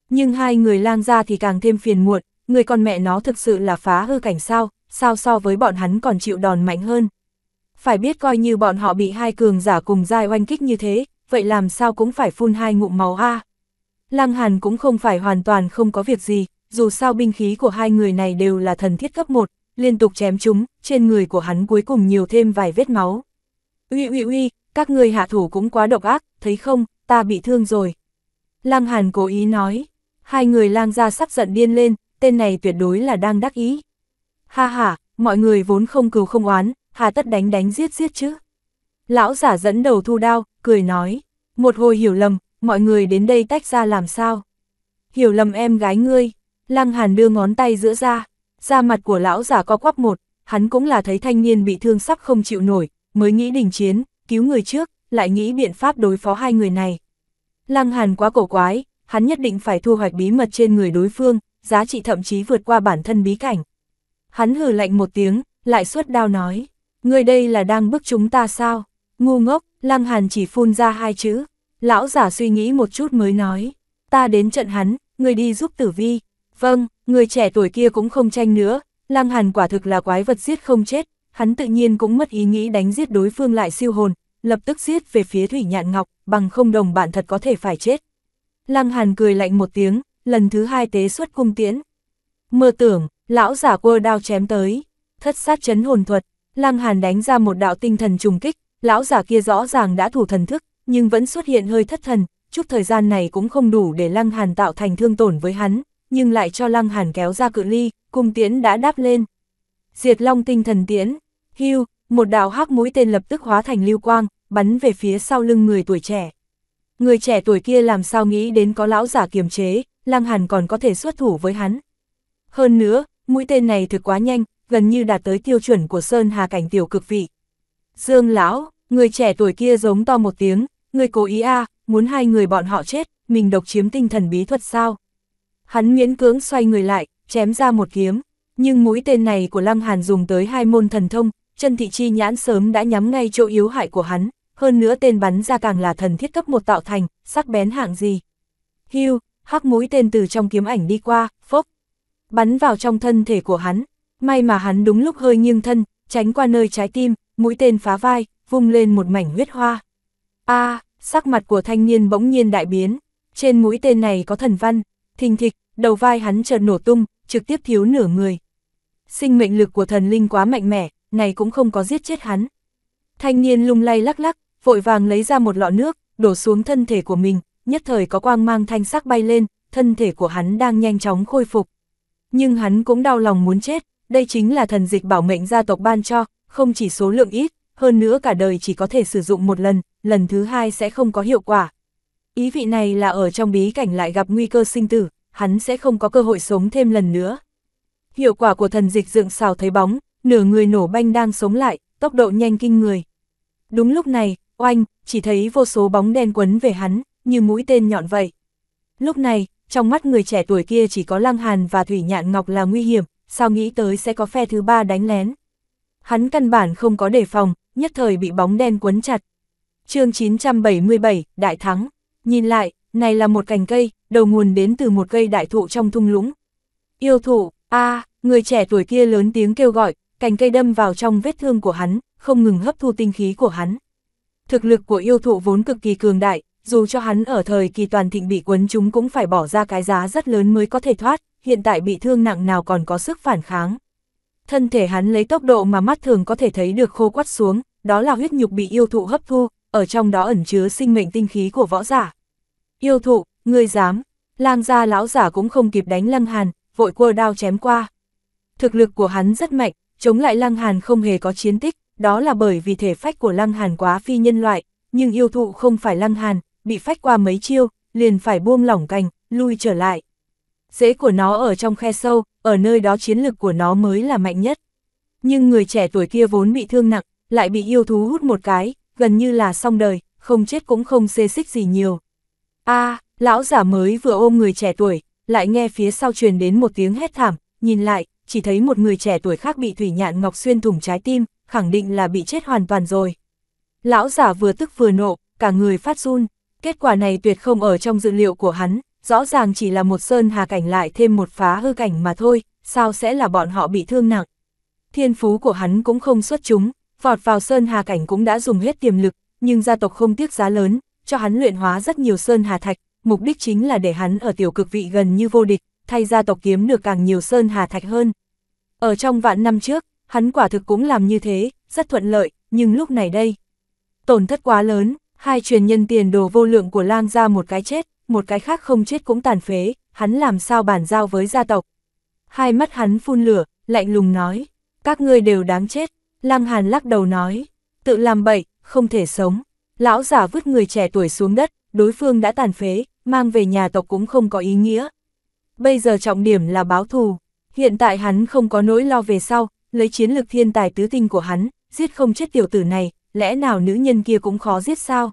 Nhưng hai người lang ra thì càng thêm phiền muộn, người con mẹ nó thực sự là phá hư cảnh sao, sao so với bọn hắn còn chịu đòn mạnh hơn. Phải biết coi như bọn họ bị hai cường giả cùng dai oanh kích như thế, vậy làm sao cũng phải phun hai ngụm máu a à. Lăng Hàn cũng không phải hoàn toàn không có việc gì, dù sao binh khí của hai người này đều là thần thiết cấp 1, liên tục chém chúng, trên người của hắn cuối cùng nhiều thêm vài vết máu. Uy uy uy, các ngươi hạ thủ cũng quá độc ác, thấy không, ta bị thương rồi. Lăng Hàn cố ý nói, hai người lang ra sắp giận điên lên, tên này tuyệt đối là đang đắc ý. Ha ha, mọi người vốn không cừu không oán, hà tất đánh đánh giết giết chứ. Lão giả dẫn đầu thu đao, cười nói, một hồi hiểu lầm, mọi người đến đây tách ra làm sao. Hiểu lầm em gái ngươi, Lăng Hàn đưa ngón tay giữa ra, da mặt của lão giả co quắp một, hắn cũng là thấy thanh niên bị thương sắp không chịu nổi, mới nghĩ đình chiến, cứu người trước, lại nghĩ biện pháp đối phó hai người này. Lăng Hàn quá cổ quái, hắn nhất định phải thu hoạch bí mật trên người đối phương, giá trị thậm chí vượt qua bản thân bí cảnh. Hắn hừ lạnh một tiếng, lại suốt đao nói, người đây là đang bức chúng ta sao? Ngu ngốc, Lăng Hàn chỉ phun ra hai chữ, lão giả suy nghĩ một chút mới nói, ta đến trận hắn, người đi giúp tử vi. Vâng, người trẻ tuổi kia cũng không tranh nữa, Lăng Hàn quả thực là quái vật giết không chết, hắn tự nhiên cũng mất ý nghĩ đánh giết đối phương lại siêu hồn, lập tức giết về phía Thủy Nhạn Ngọc, bằng không đồng bạn thật có thể phải chết. Lăng Hàn cười lạnh một tiếng, lần thứ hai tế xuất cung tiễn. Mơ tưởng, lão giả quơ đao chém tới, thất sát chấn hồn thuật, Lăng Hàn đánh ra một đạo tinh thần trùng kích, lão giả kia rõ ràng đã thủ thần thức, nhưng vẫn xuất hiện hơi thất thần, chút thời gian này cũng không đủ để Lăng Hàn tạo thành thương tổn với hắn, nhưng lại cho Lăng Hàn kéo ra cự ly, cung tiễn đã đáp lên. Diệt Long tinh thần tiễn, hưu, một đạo hắc mũi tên lập tức hóa thành lưu quang, bắn về phía sau lưng người tuổi trẻ. Người trẻ tuổi kia làm sao nghĩ đến có lão giả kiềm chế, Lăng Hàn còn có thể xuất thủ với hắn. Hơn nữa, mũi tên này thực quá nhanh, gần như đạt tới tiêu chuẩn của Sơn Hà cảnh tiểu cực vị. Dương lão, người trẻ tuổi kia giống to một tiếng, người cố ý a, muốn hai người bọn họ chết, mình độc chiếm tinh thần bí thuật sao? Hắn miễn cưỡng xoay người lại, chém ra một kiếm, nhưng mũi tên này của Lăng Hàn dùng tới hai môn thần thông, chân thị chi nhãn sớm đã nhắm ngay chỗ yếu hại của hắn, hơn nữa tên bắn ra càng là thần thiết cấp một tạo thành, sắc bén hạng gì. Hưu, hắc mũi tên từ trong kiếm ảnh đi qua, phốc, bắn vào trong thân thể của hắn, may mà hắn đúng lúc hơi nghiêng thân, tránh qua nơi trái tim, mũi tên phá vai, vung lên một mảnh huyết hoa. A, sắc mặt của thanh niên bỗng nhiên đại biến, trên mũi tên này có thần văn, thình thịch, đầu vai hắn chợt nổ tung, trực tiếp thiếu nửa người. Sinh mệnh lực của thần linh quá mạnh mẽ, này cũng không có giết chết hắn. Thanh niên lung lay lắc lắc, vội vàng lấy ra một lọ nước, đổ xuống thân thể của mình, nhất thời có quang mang thanh sắc bay lên, thân thể của hắn đang nhanh chóng khôi phục. Nhưng hắn cũng đau lòng muốn chết, đây chính là thần dịch bảo mệnh gia tộc ban cho, không chỉ số lượng ít, hơn nữa cả đời chỉ có thể sử dụng một lần, lần thứ hai sẽ không có hiệu quả, ý vị này là ở trong bí cảnh lại gặp nguy cơ sinh tử, hắn sẽ không có cơ hội sống thêm lần nữa. Hiệu quả của thần dịch dựng xào thấy bóng, nửa người nổ banh đang sống lại, tốc độ nhanh kinh người. Đúng lúc này, oanh, chỉ thấy vô số bóng đen quấn về hắn, như mũi tên nhọn vậy. Lúc này, trong mắt người trẻ tuổi kia chỉ có Lăng Hàn và Thủy Nhạn Ngọc là nguy hiểm, sao nghĩ tới sẽ có phe thứ ba đánh lén. Hắn căn bản không có đề phòng, nhất thời bị bóng đen quấn chặt. chương 977, Đại Thắng Nhìn lại, này là một cành cây, đầu nguồn đến từ một cây đại thụ trong thung lũng. Yêu thụ, a người trẻ tuổi kia lớn tiếng kêu gọi, cành cây đâm vào trong vết thương của hắn, không ngừng hấp thu tinh khí của hắn. Thực lực của yêu thụ vốn cực kỳ cường đại, dù cho hắn ở thời kỳ toàn thịnh bị quấn chúng cũng phải bỏ ra cái giá rất lớn mới có thể thoát, hiện tại bị thương nặng nào còn có sức phản kháng. Thân thể hắn lấy tốc độ mà mắt thường có thể thấy được khô quắt xuống, đó là huyết nhục bị yêu thụ hấp thu, ở trong đó ẩn chứa sinh mệnh tinh khí của võ giả. Yêu thụ, ngươi dám, lang gia lão giả cũng không kịp đánh lăng hàn, vội cua đao chém qua. Thực lực của hắn rất mạnh, chống lại lăng hàn không hề có chiến tích, đó là bởi vì thể phách của lăng hàn quá phi nhân loại, nhưng yêu thụ không phải lăng hàn, bị phách qua mấy chiêu, liền phải buông lỏng cành, lui trở lại. dễ của nó ở trong khe sâu, ở nơi đó chiến lực của nó mới là mạnh nhất. Nhưng người trẻ tuổi kia vốn bị thương nặng, lại bị yêu thú hút một cái, gần như là xong đời, không chết cũng không xê xích gì nhiều. a lão giả mới vừa ôm người trẻ tuổi, lại nghe phía sau truyền đến một tiếng hét thảm, nhìn lại, chỉ thấy một người trẻ tuổi khác bị thủy nhạn ngọc xuyên thủng trái tim, khẳng định là bị chết hoàn toàn rồi. Lão giả vừa tức vừa nộ, cả người phát run, kết quả này tuyệt không ở trong dự liệu của hắn, rõ ràng chỉ là một sơn hà cảnh lại thêm một phá hư cảnh mà thôi, sao sẽ là bọn họ bị thương nặng. Thiên phú của hắn cũng không xuất chúng, Vọt vào Sơn Hà Cảnh cũng đã dùng hết tiềm lực, nhưng gia tộc không tiếc giá lớn, cho hắn luyện hóa rất nhiều Sơn Hà Thạch, mục đích chính là để hắn ở tiểu cực vị gần như vô địch, thay gia tộc kiếm được càng nhiều Sơn Hà Thạch hơn. Ở trong vạn năm trước, hắn quả thực cũng làm như thế, rất thuận lợi, nhưng lúc này đây, tổn thất quá lớn, hai truyền nhân tiền đồ vô lượng của lang ra một cái chết, một cái khác không chết cũng tàn phế, hắn làm sao bản giao với gia tộc. Hai mắt hắn phun lửa, lạnh lùng nói, các ngươi đều đáng chết, Lăng Hàn lắc đầu nói, tự làm bậy, không thể sống. Lão giả vứt người trẻ tuổi xuống đất, đối phương đã tàn phế, mang về nhà tộc cũng không có ý nghĩa. Bây giờ trọng điểm là báo thù, hiện tại hắn không có nỗi lo về sau, lấy chiến lực thiên tài tứ tinh của hắn, giết không chết tiểu tử này, lẽ nào nữ nhân kia cũng khó giết sao?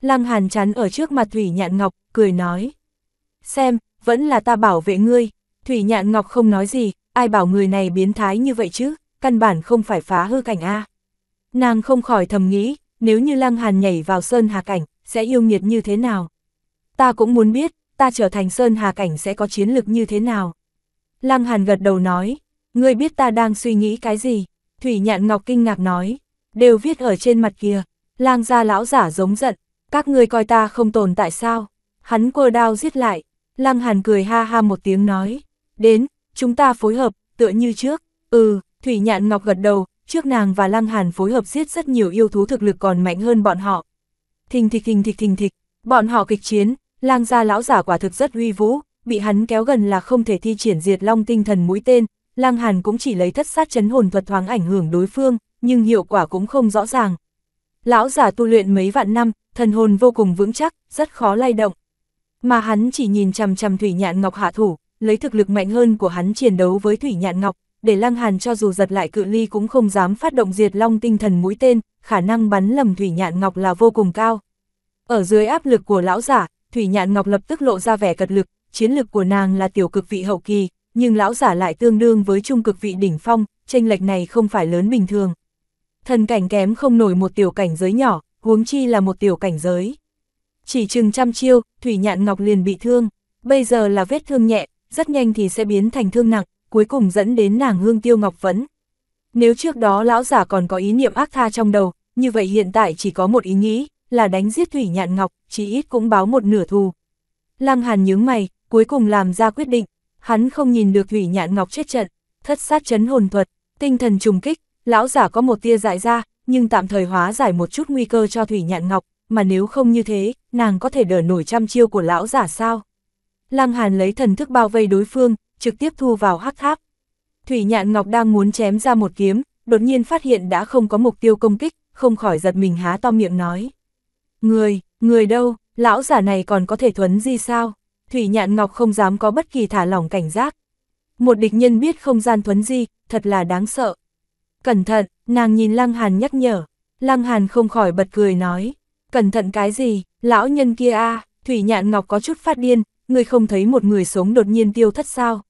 Lăng Hàn chắn ở trước mặt Thủy Nhạn Ngọc, cười nói. Xem, vẫn là ta bảo vệ ngươi. Thủy Nhạn Ngọc không nói gì, ai bảo người này biến thái như vậy chứ? căn bản không phải phá hư cảnh A. Nàng không khỏi thầm nghĩ, nếu như Lăng Hàn nhảy vào Sơn Hà Cảnh, sẽ yêu nghiệt như thế nào? Ta cũng muốn biết, ta trở thành Sơn Hà Cảnh sẽ có chiến lực như thế nào? Lăng Hàn gật đầu nói, ngươi biết ta đang suy nghĩ cái gì? Thủy Nhạn Ngọc kinh ngạc nói, đều viết ở trên mặt kia. Lang gia lão giả giống giận, các ngươi coi ta không tồn tại sao? Hắn quơ đao giết lại, Lăng Hàn cười ha ha một tiếng nói, đến, chúng ta phối hợp, tựa như trước, ừ, Thủy Nhạn Ngọc gật đầu, trước nàng và Lăng Hàn phối hợp giết rất nhiều yêu thú thực lực còn mạnh hơn bọn họ. Thình thịch thình thịch thình thịch, bọn họ kịch chiến, lang gia lão giả quả thực rất uy vũ, bị hắn kéo gần là không thể thi triển diệt long tinh thần mũi tên, Lăng Hàn cũng chỉ lấy thất sát chấn hồn thuật thoáng ảnh hưởng đối phương, nhưng hiệu quả cũng không rõ ràng. Lão giả tu luyện mấy vạn năm, thần hồn vô cùng vững chắc, rất khó lay động. Mà hắn chỉ nhìn chằm chằm Thủy Nhạn Ngọc hạ thủ, lấy thực lực mạnh hơn của hắn chiến đấu với Thủy Nhạn Ngọc, để Lăng Hàn cho dù giật lại cự ly cũng không dám phát động diệt long tinh thần mũi tên, khả năng bắn lầm Thủy Nhạn Ngọc là vô cùng cao. Ở dưới áp lực của lão giả, Thủy Nhạn Ngọc lập tức lộ ra vẻ cật lực, chiến lực của nàng là tiểu cực vị hậu kỳ, nhưng lão giả lại tương đương với trung cực vị đỉnh phong, chênh lệch này không phải lớn bình thường. Thần cảnh kém không nổi một tiểu cảnh giới nhỏ, huống chi là một tiểu cảnh giới. Chỉ chừng trăm chiêu, Thủy Nhạn Ngọc liền bị thương, bây giờ là vết thương nhẹ, rất nhanh thì sẽ biến thành thương nặng, cuối cùng dẫn đến nàng hương tiêu ngọc vấn. Nếu trước đó lão giả còn có ý niệm ác tha trong đầu, như vậy hiện tại chỉ có một ý nghĩ, là đánh giết Thủy Nhạn Ngọc, chỉ ít cũng báo một nửa thù. Lăng Hàn nhướng mày, cuối cùng làm ra quyết định, hắn không nhìn được Thủy Nhạn Ngọc chết trận, thất sát chấn hồn thuật, tinh thần trùng kích, lão giả có một tia dại ra, nhưng tạm thời hóa giải một chút nguy cơ cho Thủy Nhạn Ngọc, mà nếu không như thế, nàng có thể đỡ nổi trăm chiêu của lão giả sao? Lăng Hàn lấy thần thức bao vây đối phương, trực tiếp thu vào hắc tháp. Thủy Nhạn Ngọc đang muốn chém ra một kiếm, đột nhiên phát hiện đã không có mục tiêu công kích, không khỏi giật mình há to miệng nói. Người, người đâu, lão giả này còn có thể thuấn gì sao? Thủy Nhạn Ngọc không dám có bất kỳ thả lỏng cảnh giác. Một địch nhân biết không gian thuấn di, thật là đáng sợ. Cẩn thận, nàng nhìn Lăng Hàn nhắc nhở. Lăng Hàn không khỏi bật cười nói. Cẩn thận cái gì, lão nhân kia a Thủy Nhạn Ngọc có chút phát điên, người không thấy một người sống đột nhiên tiêu thất sao?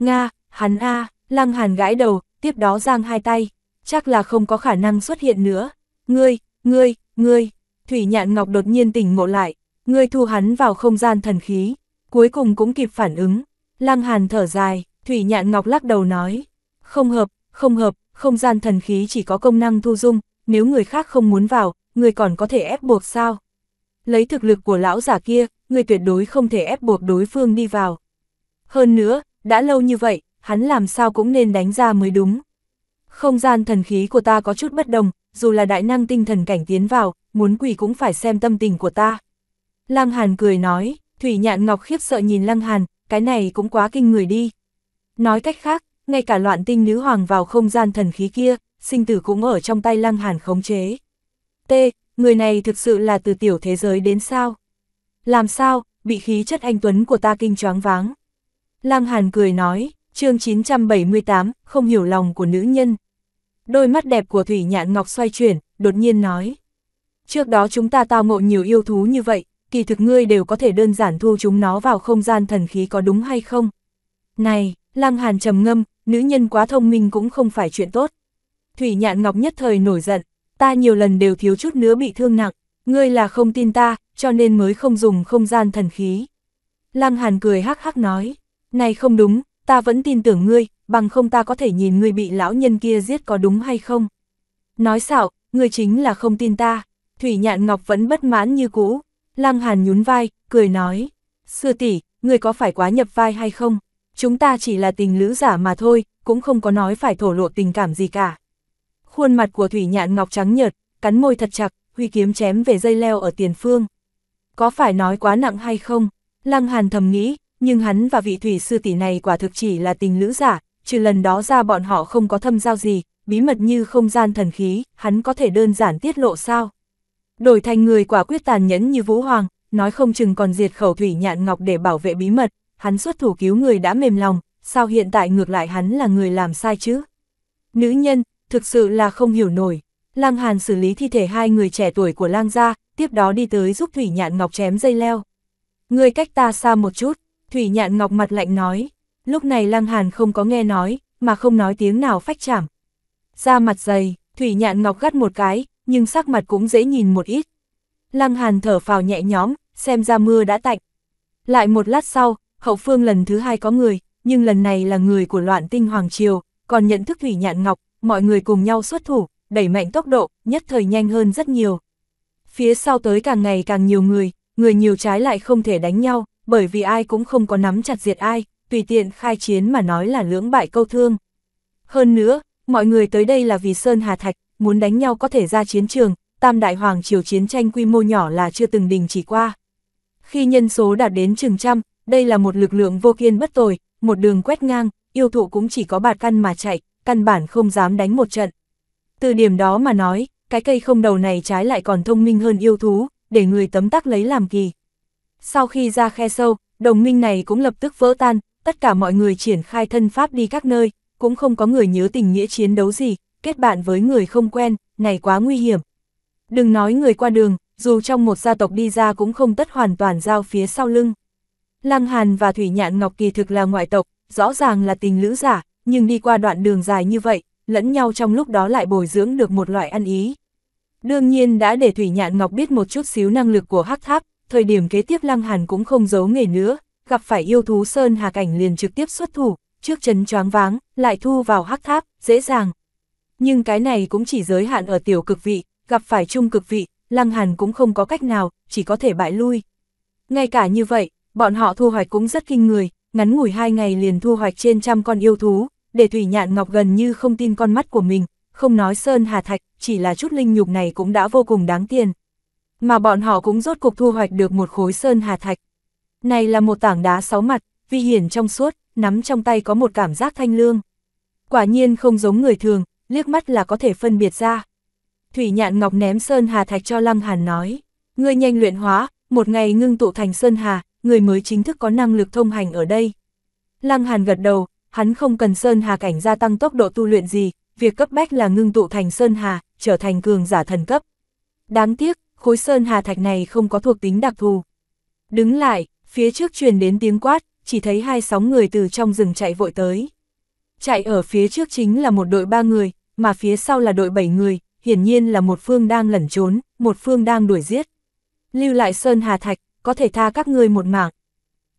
Nga, hắn a, à, Lăng Hàn gãi đầu, tiếp đó giang hai tay, chắc là không có khả năng xuất hiện nữa. Ngươi, ngươi, ngươi, Thủy Nhạn Ngọc đột nhiên tỉnh ngộ lại, ngươi thu hắn vào không gian thần khí, cuối cùng cũng kịp phản ứng. Lăng Hàn thở dài, Thủy Nhạn Ngọc lắc đầu nói, không hợp, không hợp, không gian thần khí chỉ có công năng thu dung, nếu người khác không muốn vào, người còn có thể ép buộc sao? Lấy thực lực của lão giả kia, người tuyệt đối không thể ép buộc đối phương đi vào. Hơn nữa, đã lâu như vậy, hắn làm sao cũng nên đánh ra mới đúng. Không gian thần khí của ta có chút bất đồng, dù là đại năng tinh thần cảnh tiến vào, muốn quỷ cũng phải xem tâm tình của ta. Lăng Hàn cười nói, Thủy Nhạn Ngọc khiếp sợ nhìn Lăng Hàn, cái này cũng quá kinh người đi. Nói cách khác, ngay cả loạn tinh nữ hoàng vào không gian thần khí kia, sinh tử cũng ở trong tay Lăng Hàn khống chế. T, người này thực sự là từ tiểu thế giới đến sao? Làm sao, bị khí chất anh Tuấn của ta kinh choáng váng. Lăng Hàn cười nói, chương 978, không hiểu lòng của nữ nhân. Đôi mắt đẹp của Thủy Nhạn Ngọc xoay chuyển, đột nhiên nói. Trước đó chúng ta tao ngộ nhiều yêu thú như vậy, kỳ thực ngươi đều có thể đơn giản thu chúng nó vào không gian thần khí có đúng hay không? Này, Lăng Hàn trầm ngâm, nữ nhân quá thông minh cũng không phải chuyện tốt. Thủy Nhạn Ngọc nhất thời nổi giận, ta nhiều lần đều thiếu chút nữa bị thương nặng, ngươi là không tin ta, cho nên mới không dùng không gian thần khí. Lăng Hàn cười hắc hắc nói, này không đúng, ta vẫn tin tưởng ngươi, bằng không ta có thể nhìn ngươi bị lão nhân kia giết có đúng hay không. Nói xạo, ngươi chính là không tin ta. Thủy Nhạn Ngọc vẫn bất mãn như cũ. Lăng Hàn nhún vai, cười nói. Sư tỷ, ngươi có phải quá nhập vai hay không? Chúng ta chỉ là tình lữ giả mà thôi, cũng không có nói phải thổ lộ tình cảm gì cả. Khuôn mặt của Thủy Nhạn Ngọc trắng nhợt, cắn môi thật chặt, huy kiếm chém về dây leo ở tiền phương. Có phải nói quá nặng hay không? Lăng Hàn thầm nghĩ, nhưng hắn và vị thủy sư tỷ này quả thực chỉ là tình lữ giả, trừ lần đó ra bọn họ không có thâm giao gì, bí mật như không gian thần khí, hắn có thể đơn giản tiết lộ sao. Đổi thành người quả quyết tàn nhẫn như Vũ Hoàng, nói không chừng còn diệt khẩu thủy nhạn ngọc để bảo vệ bí mật, hắn xuất thủ cứu người đã mềm lòng, sao hiện tại ngược lại hắn là người làm sai chứ? Nữ nhân, thực sự là không hiểu nổi. Lang Hàn xử lý thi thể hai người trẻ tuổi của Lang gia, tiếp đó đi tới giúp Thủy Nhạn Ngọc chém dây leo. Người cách ta xa một chút, Thủy nhạn ngọc mặt lạnh nói, lúc này Lăng Hàn không có nghe nói, mà không nói tiếng nào phách chảm. Ra mặt dày, Thủy nhạn ngọc gắt một cái, nhưng sắc mặt cũng dễ nhìn một ít. Lăng Hàn thở phào nhẹ nhõm, xem ra mưa đã tạnh. Lại một lát sau, hậu phương lần thứ hai có người, nhưng lần này là người của loạn tinh Hoàng Triều, còn nhận thức Thủy Nhạn Ngọc, mọi người cùng nhau xuất thủ, đẩy mạnh tốc độ, nhất thời nhanh hơn rất nhiều. Phía sau tới càng ngày càng nhiều người, người nhiều trái lại không thể đánh nhau, bởi vì ai cũng không có nắm chặt diệt ai, tùy tiện khai chiến mà nói là lưỡng bại câu thương. Hơn nữa, mọi người tới đây là vì Sơn Hà Thạch, muốn đánh nhau có thể ra chiến trường, Tam Đại Hoàng Triều chiến tranh quy mô nhỏ là chưa từng đình chỉ qua. Khi nhân số đạt đến chừng trăm, đây là một lực lượng vô kiên bất tồi, một đường quét ngang, yêu thụ cũng chỉ có bạt căn mà chạy, căn bản không dám đánh một trận. Từ điểm đó mà nói, cái cây không đầu này trái lại còn thông minh hơn yêu thú, để người tấm tắc lấy làm kỳ. Sau khi ra khe sâu, đồng minh này cũng lập tức vỡ tan, tất cả mọi người triển khai thân pháp đi các nơi, cũng không có người nhớ tình nghĩa chiến đấu gì, kết bạn với người không quen, này quá nguy hiểm. Đừng nói người qua đường, dù trong một gia tộc đi ra cũng không tất hoàn toàn giao phía sau lưng. Lăng Hàn và Thủy Nhạn Ngọc kỳ thực là ngoại tộc, rõ ràng là tình lữ giả, nhưng đi qua đoạn đường dài như vậy, lẫn nhau trong lúc đó lại bồi dưỡng được một loại ăn ý. Đương nhiên đã để Thủy Nhạn Ngọc biết một chút xíu năng lực của hắc tháp, thời điểm kế tiếp Lăng Hàn cũng không giấu nghề nữa, gặp phải yêu thú Sơn Hà Cảnh liền trực tiếp xuất thủ, trước chân choáng váng, lại thu vào hắc tháp, dễ dàng. Nhưng cái này cũng chỉ giới hạn ở tiểu cực vị, gặp phải trung cực vị, Lăng Hàn cũng không có cách nào, chỉ có thể bại lui. Ngay cả như vậy, bọn họ thu hoạch cũng rất kinh người, ngắn ngủi hai ngày liền thu hoạch trên trăm con yêu thú, để Thủy Nhạn Ngọc gần như không tin con mắt của mình, không nói Sơn Hà Thạch, chỉ là chút linh nhục này cũng đã vô cùng đáng tiền mà bọn họ cũng rốt cuộc thu hoạch được một khối sơn hà thạch. Này là một tảng đá sáu mặt, vi hiển trong suốt, nắm trong tay có một cảm giác thanh lương. Quả nhiên không giống người thường, liếc mắt là có thể phân biệt ra. Thủy nhạn ngọc ném sơn hà thạch cho Lăng Hàn nói, ngươi nhanh luyện hóa, một ngày ngưng tụ thành sơn hà, người mới chính thức có năng lực thông hành ở đây. Lăng Hàn gật đầu, hắn không cần sơn hà cảnh gia tăng tốc độ tu luyện gì, việc cấp bách là ngưng tụ thành sơn hà, trở thành cường giả thần cấp. Đáng tiếc, khối sơn hà thạch này không có thuộc tính đặc thù. Đứng lại, phía trước truyền đến tiếng quát, chỉ thấy hai sóng người từ trong rừng chạy vội tới. Chạy ở phía trước chính là một đội ba người, mà phía sau là đội bảy người, hiển nhiên là một phương đang lẩn trốn, một phương đang đuổi giết. Lưu lại sơn hà thạch, có thể tha các ngươi một mạng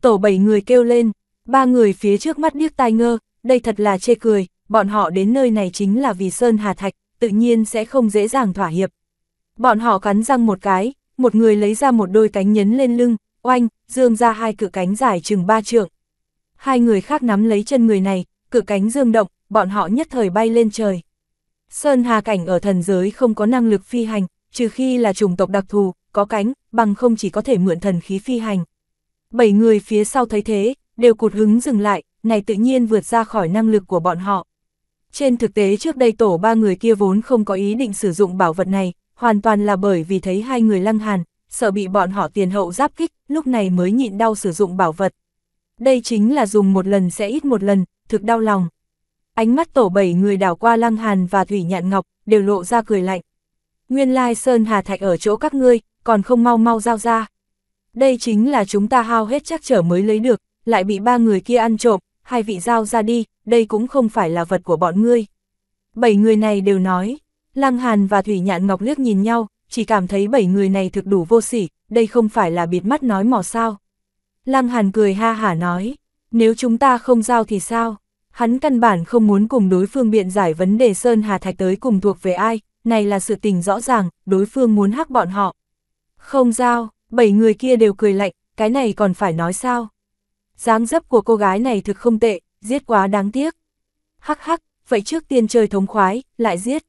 Tổ bảy người kêu lên, ba người phía trước mắt điếc tai ngơ, đây thật là chê cười, bọn họ đến nơi này chính là vì sơn hà thạch, tự nhiên sẽ không dễ dàng thỏa hiệp. Bọn họ cắn răng một cái, một người lấy ra một đôi cánh nhấn lên lưng, oanh, dương ra hai cửa cánh dài chừng ba trượng. Hai người khác nắm lấy chân người này, cửa cánh dương động, bọn họ nhất thời bay lên trời. Sơn Hà Cảnh ở thần giới không có năng lực phi hành, trừ khi là chủng tộc đặc thù, có cánh, bằng không chỉ có thể mượn thần khí phi hành. Bảy người phía sau thấy thế, đều cụt hứng dừng lại, này tự nhiên vượt ra khỏi năng lực của bọn họ. Trên thực tế trước đây tổ ba người kia vốn không có ý định sử dụng bảo vật này, hoàn toàn là bởi vì thấy hai người lăng hàn, sợ bị bọn họ tiền hậu giáp kích, lúc này mới nhịn đau sử dụng bảo vật. Đây chính là dùng một lần sẽ ít một lần, thực đau lòng. Ánh mắt tổ bảy người đảo qua lăng hàn và thủy nhạn ngọc, đều lộ ra cười lạnh. Nguyên lai Sơn Hà Thạch ở chỗ các ngươi, còn không mau mau giao ra. Đây chính là chúng ta hao hết chắc trở mới lấy được, lại bị ba người kia ăn trộm, hai vị giao ra đi, đây cũng không phải là vật của bọn ngươi. Bảy người này đều nói, Lăng Hàn và Thủy Nhạn Ngọc liếc nhìn nhau, chỉ cảm thấy bảy người này thực đủ vô sỉ, đây không phải là biệt mắt nói mỏ sao. Lăng Hàn cười ha hả nói, nếu chúng ta không giao thì sao? Hắn căn bản không muốn cùng đối phương biện giải vấn đề Sơn Hà Thạch tới cùng thuộc về ai, này là sự tình rõ ràng, đối phương muốn hắc bọn họ. Không giao, bảy người kia đều cười lạnh, cái này còn phải nói sao? Giáng dấp của cô gái này thực không tệ, giết quá đáng tiếc. Hắc hắc, vậy trước tiên chơi thống khoái, lại giết.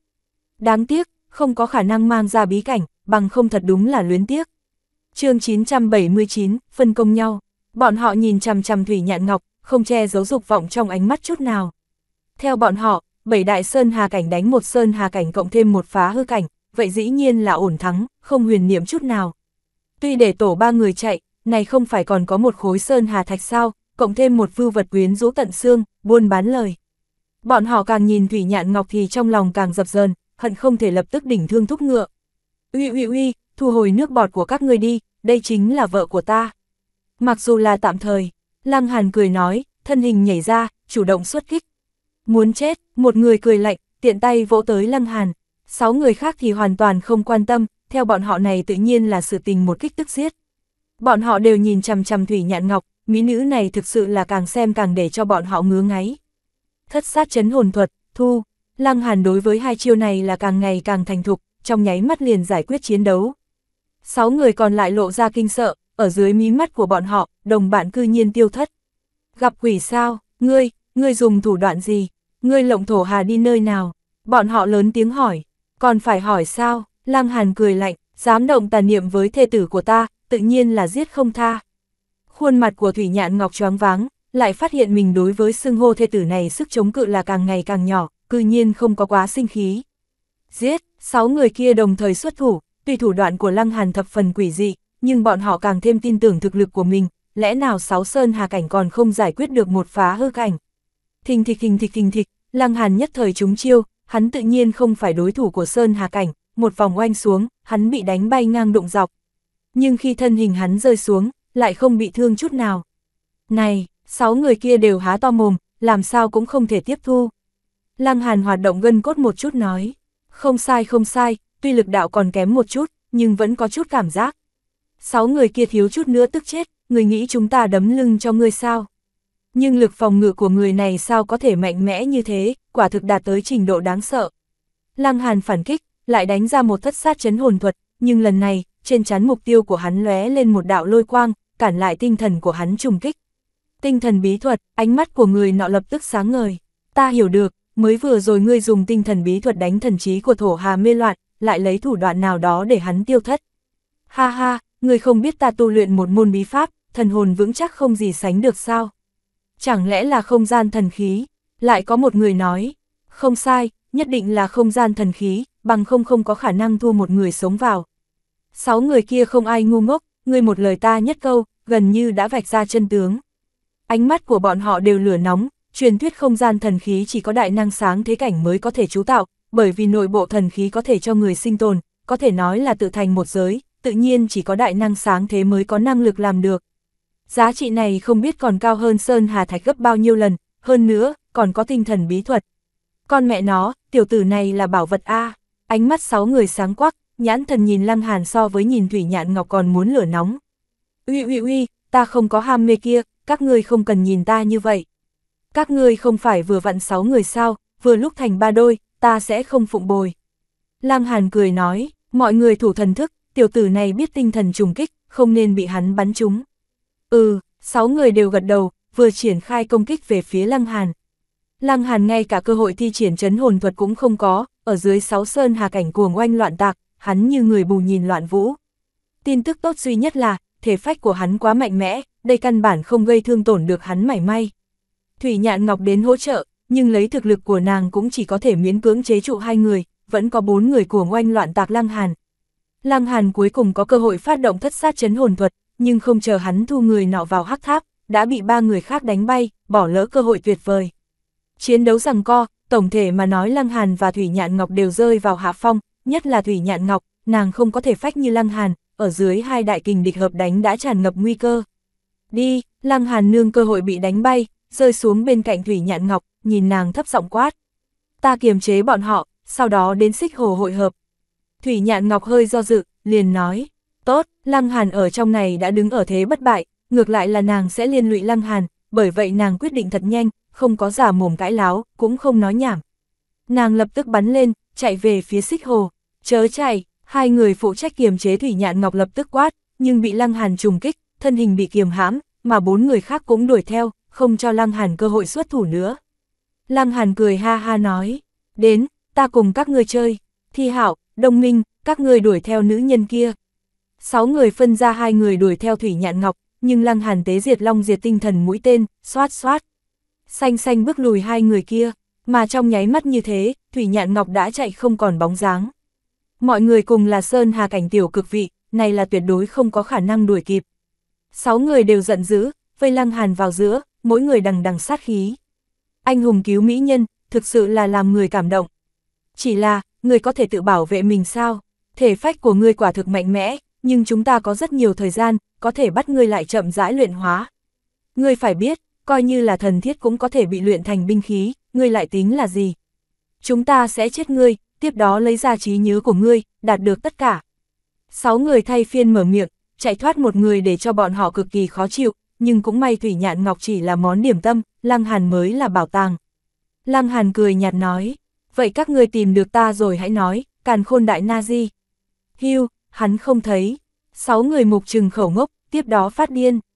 Đáng tiếc, không có khả năng mang ra bí cảnh, bằng không thật đúng là luyến tiếc. chương 979, phân công nhau, bọn họ nhìn chằm chằm Thủy Nhạn Ngọc, không che giấu dục vọng trong ánh mắt chút nào. Theo bọn họ, bảy đại sơn hà cảnh đánh một sơn hà cảnh cộng thêm một phá hư cảnh, vậy dĩ nhiên là ổn thắng, không huyền niệm chút nào. Tuy để tổ ba người chạy, này không phải còn có một khối sơn hà thạch sao, cộng thêm một vưu vật quyến rũ tận xương, buôn bán lời. Bọn họ càng nhìn Thủy Nhạn Ngọc thì trong lòng càng dập dờn, hận không thể lập tức đỉnh thương thúc ngựa. Uy uy uy, thu hồi nước bọt của các người đi, đây chính là vợ của ta. Mặc dù là tạm thời, Lăng Hàn cười nói, thân hình nhảy ra, chủ động xuất kích. Muốn chết, một người cười lạnh, tiện tay vỗ tới Lăng Hàn. Sáu người khác thì hoàn toàn không quan tâm, theo bọn họ này tự nhiên là sự tình một kích tức giết. Bọn họ đều nhìn chằm chằm Thủy Nhạn Ngọc, mỹ nữ này thực sự là càng xem càng để cho bọn họ ngứa ngáy. Thất sát chấn hồn thuật, thu, Lăng Hàn đối với hai chiêu này là càng ngày càng thành thục, trong nháy mắt liền giải quyết chiến đấu. Sáu người còn lại lộ ra kinh sợ, ở dưới mí mắt của bọn họ, đồng bạn cư nhiên tiêu thất. Gặp quỷ sao, ngươi, ngươi dùng thủ đoạn gì, ngươi lộng thổ hà đi nơi nào, bọn họ lớn tiếng hỏi, còn phải hỏi sao, Lăng Hàn cười lạnh, dám động tàn niệm với thê tử của ta, tự nhiên là giết không tha. Khuôn mặt của Thủy Nhạn Ngọc choáng váng, lại phát hiện mình đối với xưng hô thê tử này sức chống cự là càng ngày càng nhỏ, cư nhiên không có quá sinh khí. Giết, sáu người kia đồng thời xuất thủ, tuy thủ đoạn của Lăng Hàn thập phần quỷ dị, nhưng bọn họ càng thêm tin tưởng thực lực của mình, lẽ nào sáu sơn hà cảnh còn không giải quyết được một phá hư cảnh. Thình thịch thình thịch thình thịch, Lăng Hàn nhất thời trúng chiêu, hắn tự nhiên không phải đối thủ của sơn hà cảnh, một vòng oanh xuống, hắn bị đánh bay ngang đụng dọc. Nhưng khi thân hình hắn rơi xuống, lại không bị thương chút nào. Này, sáu người kia đều há to mồm, làm sao cũng không thể tiếp thu. Lăng Hàn hoạt động gân cốt một chút nói. Không sai không sai, tuy lực đạo còn kém một chút, nhưng vẫn có chút cảm giác. Sáu người kia thiếu chút nữa tức chết, người nghĩ chúng ta đấm lưng cho ngươi sao. Nhưng lực phòng ngự của người này sao có thể mạnh mẽ như thế, quả thực đạt tới trình độ đáng sợ. Lăng Hàn phản kích, lại đánh ra một thất sát chấn hồn thuật, nhưng lần này, trên chắn mục tiêu của hắn lóe lên một đạo lôi quang, cản lại tinh thần của hắn trùng kích. Tinh thần bí thuật, ánh mắt của người nọ lập tức sáng ngời. Ta hiểu được, mới vừa rồi ngươi dùng tinh thần bí thuật đánh thần trí của thổ hà mê loạn, lại lấy thủ đoạn nào đó để hắn tiêu thất. Ha ha, ngươi không biết ta tu luyện một môn bí pháp, thần hồn vững chắc không gì sánh được sao? Chẳng lẽ là không gian thần khí? Lại có một người nói, không sai, nhất định là không gian thần khí, bằng không không có khả năng thua một người sống vào. Sáu người kia không ai ngu ngốc, ngươi một lời ta nhất câu, gần như đã vạch ra chân tướng. Ánh mắt của bọn họ đều lửa nóng, truyền thuyết không gian thần khí chỉ có đại năng sáng thế cảnh mới có thể chú tạo, bởi vì nội bộ thần khí có thể cho người sinh tồn, có thể nói là tự thành một giới, tự nhiên chỉ có đại năng sáng thế mới có năng lực làm được. Giá trị này không biết còn cao hơn Sơn Hà Thạch gấp bao nhiêu lần, hơn nữa, còn có tinh thần bí thuật. Con mẹ nó, tiểu tử này là bảo vật A, ánh mắt sáu người sáng quắc, nhãn thần nhìn lăng hàn so với nhìn thủy nhạn ngọc còn muốn lửa nóng. Uy uy uy, ta không có ham mê kia, các ngươi không cần nhìn ta như vậy các ngươi không phải vừa vặn sáu người sao, vừa lúc thành ba đôi, ta sẽ không phụng bồi. Lang Hàn cười nói, mọi người thủ thần thức, tiểu tử này biết tinh thần trùng kích, không nên bị hắn bắn trúng. Ừ, sáu người đều gật đầu, vừa triển khai công kích về phía Lăng Hàn. Lăng Hàn ngay cả cơ hội thi triển chấn hồn thuật cũng không có, ở dưới sáu sơn hà cảnh cuồng oanh loạn tạc, hắn như người bù nhìn loạn vũ. Tin tức tốt duy nhất là, thể phách của hắn quá mạnh mẽ, đây căn bản không gây thương tổn được hắn mảy may. Thủy Nhạn Ngọc đến hỗ trợ, nhưng lấy thực lực của nàng cũng chỉ có thể miễn cưỡng chế trụ hai người, vẫn có bốn người của ngoanh loạn tạc Lăng Hàn. Lăng Hàn cuối cùng có cơ hội phát động thất sát chấn hồn thuật, nhưng không chờ hắn thu người nọ vào hắc tháp, đã bị ba người khác đánh bay, bỏ lỡ cơ hội tuyệt vời. Chiến đấu rằng co, tổng thể mà nói Lăng Hàn và Thủy Nhạn Ngọc đều rơi vào hạ phong, nhất là Thủy Nhạn Ngọc, nàng không có thể phách như Lăng Hàn, ở dưới hai đại kình địch hợp đánh đã tràn ngập nguy cơ. Đi, Lăng Hàn nương cơ hội bị đánh bay, rơi xuống bên cạnh Thủy Nhạn Ngọc, nhìn nàng thấp giọng quát. Ta kiềm chế bọn họ, sau đó đến xích hồ hội hợp. Thủy Nhạn Ngọc hơi do dự, liền nói, tốt, Lăng Hàn ở trong này đã đứng ở thế bất bại, ngược lại là nàng sẽ liên lụy Lăng Hàn, bởi vậy nàng quyết định thật nhanh, không có giả mồm cãi láo, cũng không nói nhảm. Nàng lập tức bắn lên, chạy về phía xích hồ, chớ chạy, hai người phụ trách kiềm chế Thủy Nhạn Ngọc lập tức quát, nhưng bị Lăng Hàn trùng kích, thân hình bị kiềm hãm, mà bốn người khác cũng đuổi theo, không cho Lăng Hàn cơ hội xuất thủ nữa. Lăng Hàn cười ha ha nói, đến, ta cùng các ngươi chơi, thi Hạo, đồng minh, các ngươi đuổi theo nữ nhân kia. Sáu người phân ra hai người đuổi theo Thủy Nhạn Ngọc, nhưng Lăng Hàn tế diệt long diệt tinh thần mũi tên, xoát xoát. Xanh xanh bước lùi hai người kia, mà trong nháy mắt như thế, Thủy Nhạn Ngọc đã chạy không còn bóng dáng. Mọi người cùng là Sơn Hà cảnh tiểu cực vị, này là tuyệt đối không có khả năng đuổi kịp. Sáu người đều giận dữ, vây Lăng Hàn vào giữa, mỗi người đằng đằng sát khí. Anh hùng cứu mỹ nhân, thực sự là làm người cảm động. Chỉ là, người có thể tự bảo vệ mình sao? Thể phách của ngươi quả thực mạnh mẽ, nhưng chúng ta có rất nhiều thời gian, có thể bắt ngươi lại chậm rãi luyện hóa. Ngươi phải biết, coi như là thần thiết cũng có thể bị luyện thành binh khí, ngươi lại tính là gì? Chúng ta sẽ chết ngươi, tiếp đó lấy ra trí nhớ của ngươi, đạt được tất cả. Sáu người thay phiên mở miệng, chạy thoát một người để cho bọn họ cực kỳ khó chịu, nhưng cũng may Thủy Nhạn Ngọc chỉ là món điểm tâm, Lăng Hàn mới là bảo tàng. Lăng Hàn cười nhạt nói, vậy các người tìm được ta rồi hãy nói, càn khôn đại na di. Hưu, hắn không thấy. Sáu người mục trừng khẩu ngốc, tiếp đó phát điên.